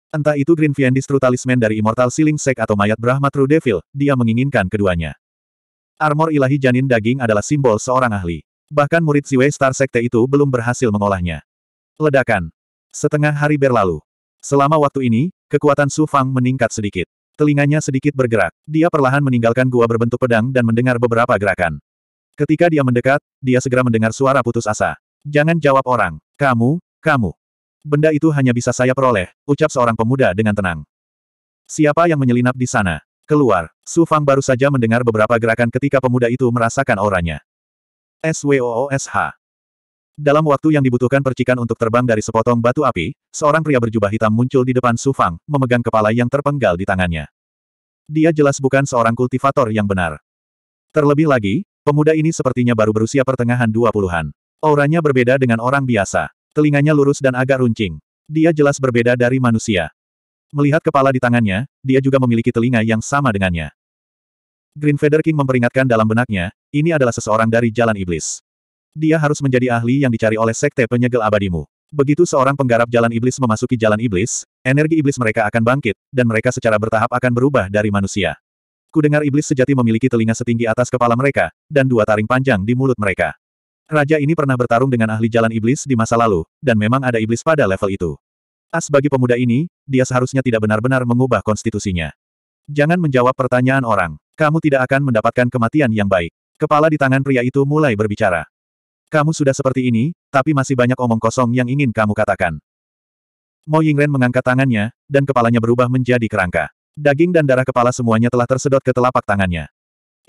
Entah itu Green Fiendis True Talisman dari Immortal Sealing Sek atau mayat Brahma True Devil, dia menginginkan keduanya. Armor ilahi janin daging adalah simbol seorang ahli. Bahkan murid Siwe Star Sekte itu belum berhasil mengolahnya. Ledakan. Setengah hari berlalu. Selama waktu ini, kekuatan Su Fang meningkat sedikit. Telinganya sedikit bergerak. Dia perlahan meninggalkan gua berbentuk pedang dan mendengar beberapa gerakan. Ketika dia mendekat, dia segera mendengar suara putus asa. Jangan jawab orang. Kamu, kamu. Benda itu hanya bisa saya peroleh, ucap seorang pemuda dengan tenang. Siapa yang menyelinap di sana? Keluar. Su Fang baru saja mendengar beberapa gerakan ketika pemuda itu merasakan auranya. SWOOSH. Dalam waktu yang dibutuhkan percikan untuk terbang dari sepotong batu api, seorang pria berjubah hitam muncul di depan Su Fang, memegang kepala yang terpenggal di tangannya. Dia jelas bukan seorang kultivator yang benar. Terlebih lagi, pemuda ini sepertinya baru berusia pertengahan dua puluhan. Auranya berbeda dengan orang biasa. Telinganya lurus dan agak runcing. Dia jelas berbeda dari manusia. Melihat kepala di tangannya, dia juga memiliki telinga yang sama dengannya. Green Feather King memperingatkan dalam benaknya, ini adalah seseorang dari Jalan Iblis. Dia harus menjadi ahli yang dicari oleh sekte penyegel abadimu. Begitu seorang penggarap jalan iblis memasuki jalan iblis, energi iblis mereka akan bangkit, dan mereka secara bertahap akan berubah dari manusia. Kudengar iblis sejati memiliki telinga setinggi atas kepala mereka, dan dua taring panjang di mulut mereka. Raja ini pernah bertarung dengan ahli jalan iblis di masa lalu, dan memang ada iblis pada level itu. As bagi pemuda ini, dia seharusnya tidak benar-benar mengubah konstitusinya. Jangan menjawab pertanyaan orang. Kamu tidak akan mendapatkan kematian yang baik. Kepala di tangan pria itu mulai berbicara. Kamu sudah seperti ini, tapi masih banyak omong kosong yang ingin kamu katakan. Mo Yingren mengangkat tangannya, dan kepalanya berubah menjadi kerangka. Daging dan darah kepala semuanya telah tersedot ke telapak tangannya.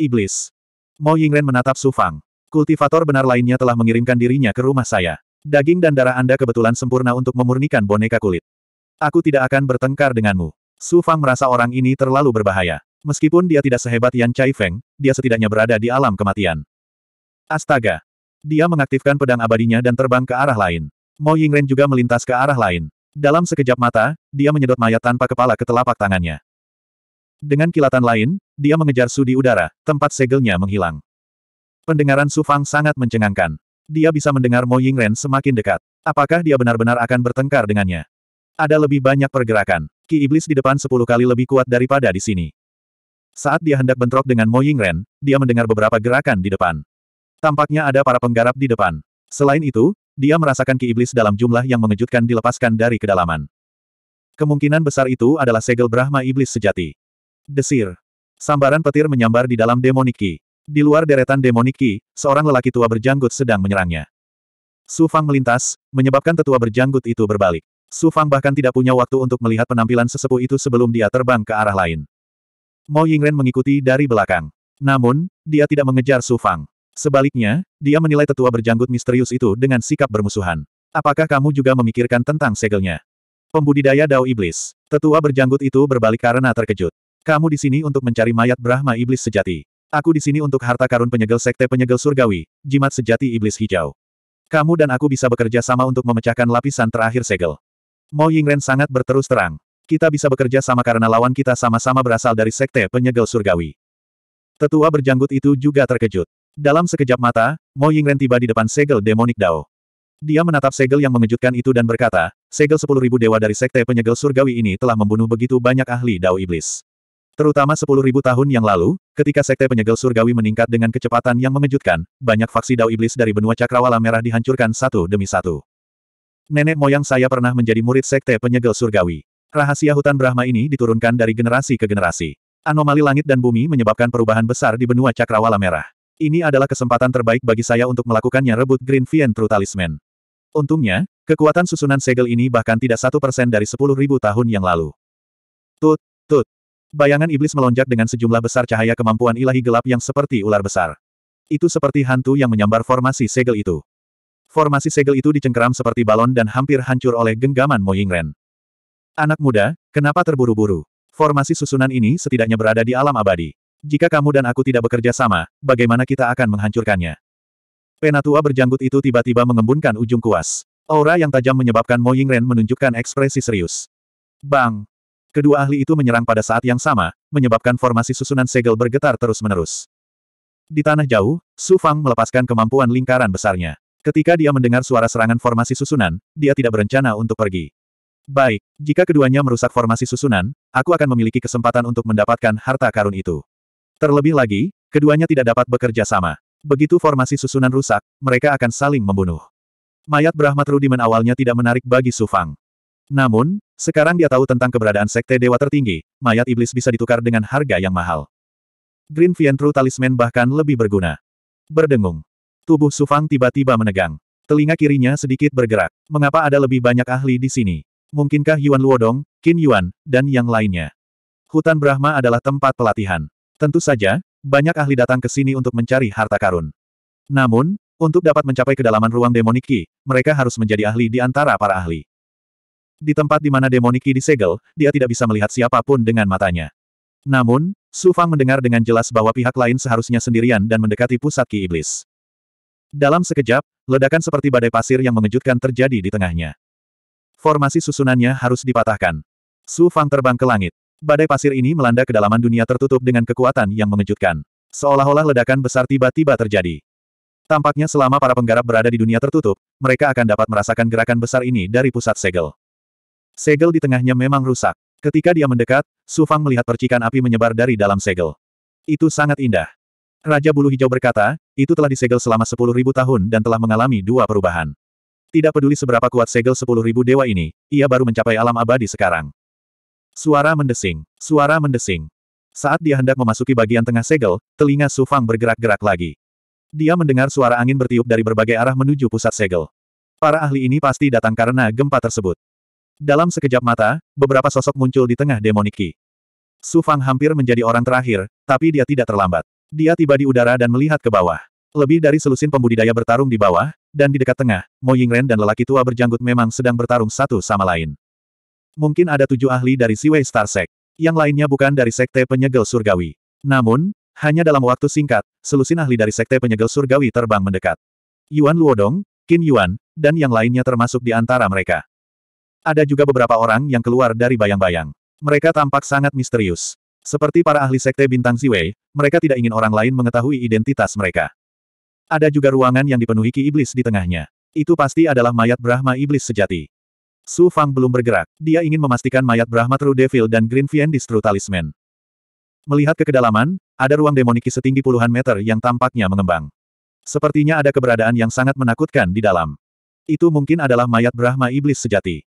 Iblis. Mo Yingren menatap Su Fang. Kultivator benar lainnya telah mengirimkan dirinya ke rumah saya. Daging dan darah Anda kebetulan sempurna untuk memurnikan boneka kulit. Aku tidak akan bertengkar denganmu. Su Fang merasa orang ini terlalu berbahaya. Meskipun dia tidak sehebat Yan Chai Feng, dia setidaknya berada di alam kematian. Astaga, dia mengaktifkan pedang abadinya dan terbang ke arah lain. Mo Yingren juga melintas ke arah lain. Dalam sekejap mata, dia menyedot mayat tanpa kepala ke telapak tangannya. Dengan kilatan lain, dia mengejar Su di udara, tempat segelnya menghilang. Pendengaran Su Fang sangat mencengangkan. Dia bisa mendengar Mo Yingren semakin dekat. Apakah dia benar-benar akan bertengkar dengannya? Ada lebih banyak pergerakan. Ki Iblis di depan sepuluh kali lebih kuat daripada di sini. Saat dia hendak bentrok dengan Mo Yingren, dia mendengar beberapa gerakan di depan. Tampaknya ada para penggarap di depan. Selain itu, dia merasakan ki iblis dalam jumlah yang mengejutkan dilepaskan dari kedalaman. Kemungkinan besar itu adalah segel Brahma iblis sejati. Desir. Sambaran petir menyambar di dalam demoniki. Di luar deretan demoniki, seorang lelaki tua berjanggut sedang menyerangnya. Su Fang melintas, menyebabkan tetua berjanggut itu berbalik. Su Fang bahkan tidak punya waktu untuk melihat penampilan sesepuh itu sebelum dia terbang ke arah lain. Mo Yingren mengikuti dari belakang. Namun, dia tidak mengejar Su Fang. Sebaliknya, dia menilai tetua berjanggut misterius itu dengan sikap bermusuhan. Apakah kamu juga memikirkan tentang segelnya? Pembudidaya Dao Iblis. Tetua berjanggut itu berbalik karena terkejut. Kamu di sini untuk mencari mayat Brahma Iblis sejati. Aku di sini untuk harta karun penyegel sekte penyegel surgawi, jimat sejati iblis hijau. Kamu dan aku bisa bekerja sama untuk memecahkan lapisan terakhir segel. Mo Yingren sangat berterus terang. Kita bisa bekerja sama karena lawan kita sama-sama berasal dari sekte penyegel surgawi. Tetua berjanggut itu juga terkejut. Dalam sekejap mata, Mo Yingren tiba di depan segel demonik Dao. Dia menatap segel yang mengejutkan itu dan berkata, segel 10.000 dewa dari sekte penyegel surgawi ini telah membunuh begitu banyak ahli Dao Iblis. Terutama 10.000 tahun yang lalu, ketika sekte penyegel surgawi meningkat dengan kecepatan yang mengejutkan, banyak faksi Dao Iblis dari benua cakrawala merah dihancurkan satu demi satu. Nenek moyang saya pernah menjadi murid sekte penyegel surgawi. Rahasia hutan Brahma ini diturunkan dari generasi ke generasi. Anomali langit dan bumi menyebabkan perubahan besar di benua cakrawala merah. Ini adalah kesempatan terbaik bagi saya untuk melakukannya rebut Green Vien True Talisman. Untungnya, kekuatan susunan segel ini bahkan tidak satu persen dari sepuluh ribu tahun yang lalu. Tut, tut. Bayangan iblis melonjak dengan sejumlah besar cahaya kemampuan ilahi gelap yang seperti ular besar. Itu seperti hantu yang menyambar formasi segel itu. Formasi segel itu dicengkeram seperti balon dan hampir hancur oleh genggaman Mo Yingren. Anak muda, kenapa terburu-buru? Formasi susunan ini setidaknya berada di alam abadi. Jika kamu dan aku tidak bekerja sama, bagaimana kita akan menghancurkannya? Penatua berjanggut itu tiba-tiba mengembunkan ujung kuas. Aura yang tajam menyebabkan Mo Yingren menunjukkan ekspresi serius. Bang! Kedua ahli itu menyerang pada saat yang sama, menyebabkan formasi susunan segel bergetar terus-menerus. Di tanah jauh, Su Fang melepaskan kemampuan lingkaran besarnya. Ketika dia mendengar suara serangan formasi susunan, dia tidak berencana untuk pergi. Baik, jika keduanya merusak formasi susunan, aku akan memiliki kesempatan untuk mendapatkan harta karun itu. Terlebih lagi, keduanya tidak dapat bekerja sama. Begitu formasi susunan rusak, mereka akan saling membunuh. Mayat Brahmat Rudiman awalnya tidak menarik bagi Sufang. Namun, sekarang dia tahu tentang keberadaan sekte dewa tertinggi, mayat iblis bisa ditukar dengan harga yang mahal. Green Vientru Talisman bahkan lebih berguna. Berdengung. Tubuh Sufang tiba-tiba menegang. Telinga kirinya sedikit bergerak. Mengapa ada lebih banyak ahli di sini? Mungkinkah Yuan Luodong, Qin Yuan, dan yang lainnya? Hutan Brahma adalah tempat pelatihan. Tentu saja, banyak ahli datang ke sini untuk mencari harta karun. Namun, untuk dapat mencapai kedalaman ruang demoniki, mereka harus menjadi ahli di antara para ahli. Di tempat di mana demoniki disegel, dia tidak bisa melihat siapapun dengan matanya. Namun, Su Fang mendengar dengan jelas bahwa pihak lain seharusnya sendirian dan mendekati pusat Ki Iblis. Dalam sekejap, ledakan seperti badai pasir yang mengejutkan terjadi di tengahnya. Formasi susunannya harus dipatahkan. Su Fang terbang ke langit. Badai pasir ini melanda kedalaman dunia tertutup dengan kekuatan yang mengejutkan. Seolah-olah ledakan besar tiba-tiba terjadi. Tampaknya selama para penggarap berada di dunia tertutup, mereka akan dapat merasakan gerakan besar ini dari pusat segel. Segel di tengahnya memang rusak. Ketika dia mendekat, Su Fang melihat percikan api menyebar dari dalam segel. Itu sangat indah. Raja Bulu Hijau berkata, itu telah disegel selama sepuluh ribu tahun dan telah mengalami dua perubahan. Tidak peduli seberapa kuat segel sepuluh ribu dewa ini, ia baru mencapai alam abadi sekarang. Suara mendesing. Suara mendesing. Saat dia hendak memasuki bagian tengah segel, telinga Sufang bergerak-gerak lagi. Dia mendengar suara angin bertiup dari berbagai arah menuju pusat segel. Para ahli ini pasti datang karena gempa tersebut. Dalam sekejap mata, beberapa sosok muncul di tengah demoniki. Sufang hampir menjadi orang terakhir, tapi dia tidak terlambat. Dia tiba di udara dan melihat ke bawah. Lebih dari selusin pembudidaya bertarung di bawah, dan di dekat tengah, Mo Yingren dan lelaki tua berjanggut memang sedang bertarung satu sama lain. Mungkin ada tujuh ahli dari Siwei Star Sect. Yang lainnya bukan dari Sekte Penyegel Surgawi. Namun, hanya dalam waktu singkat, selusin ahli dari Sekte Penyegel Surgawi terbang mendekat. Yuan Luodong, Qin Yuan, dan yang lainnya termasuk di antara mereka. Ada juga beberapa orang yang keluar dari bayang-bayang. Mereka tampak sangat misterius. Seperti para ahli sekte bintang Ziwei, mereka tidak ingin orang lain mengetahui identitas mereka. Ada juga ruangan yang dipenuhi ki iblis di tengahnya. Itu pasti adalah mayat Brahma iblis sejati. Su Fang belum bergerak. Dia ingin memastikan mayat Brahma True Devil dan Green Fiendis True Talisman. Melihat ke kedalaman, ada ruang demoniki setinggi puluhan meter yang tampaknya mengembang. Sepertinya ada keberadaan yang sangat menakutkan di dalam. Itu mungkin adalah mayat Brahma Iblis sejati.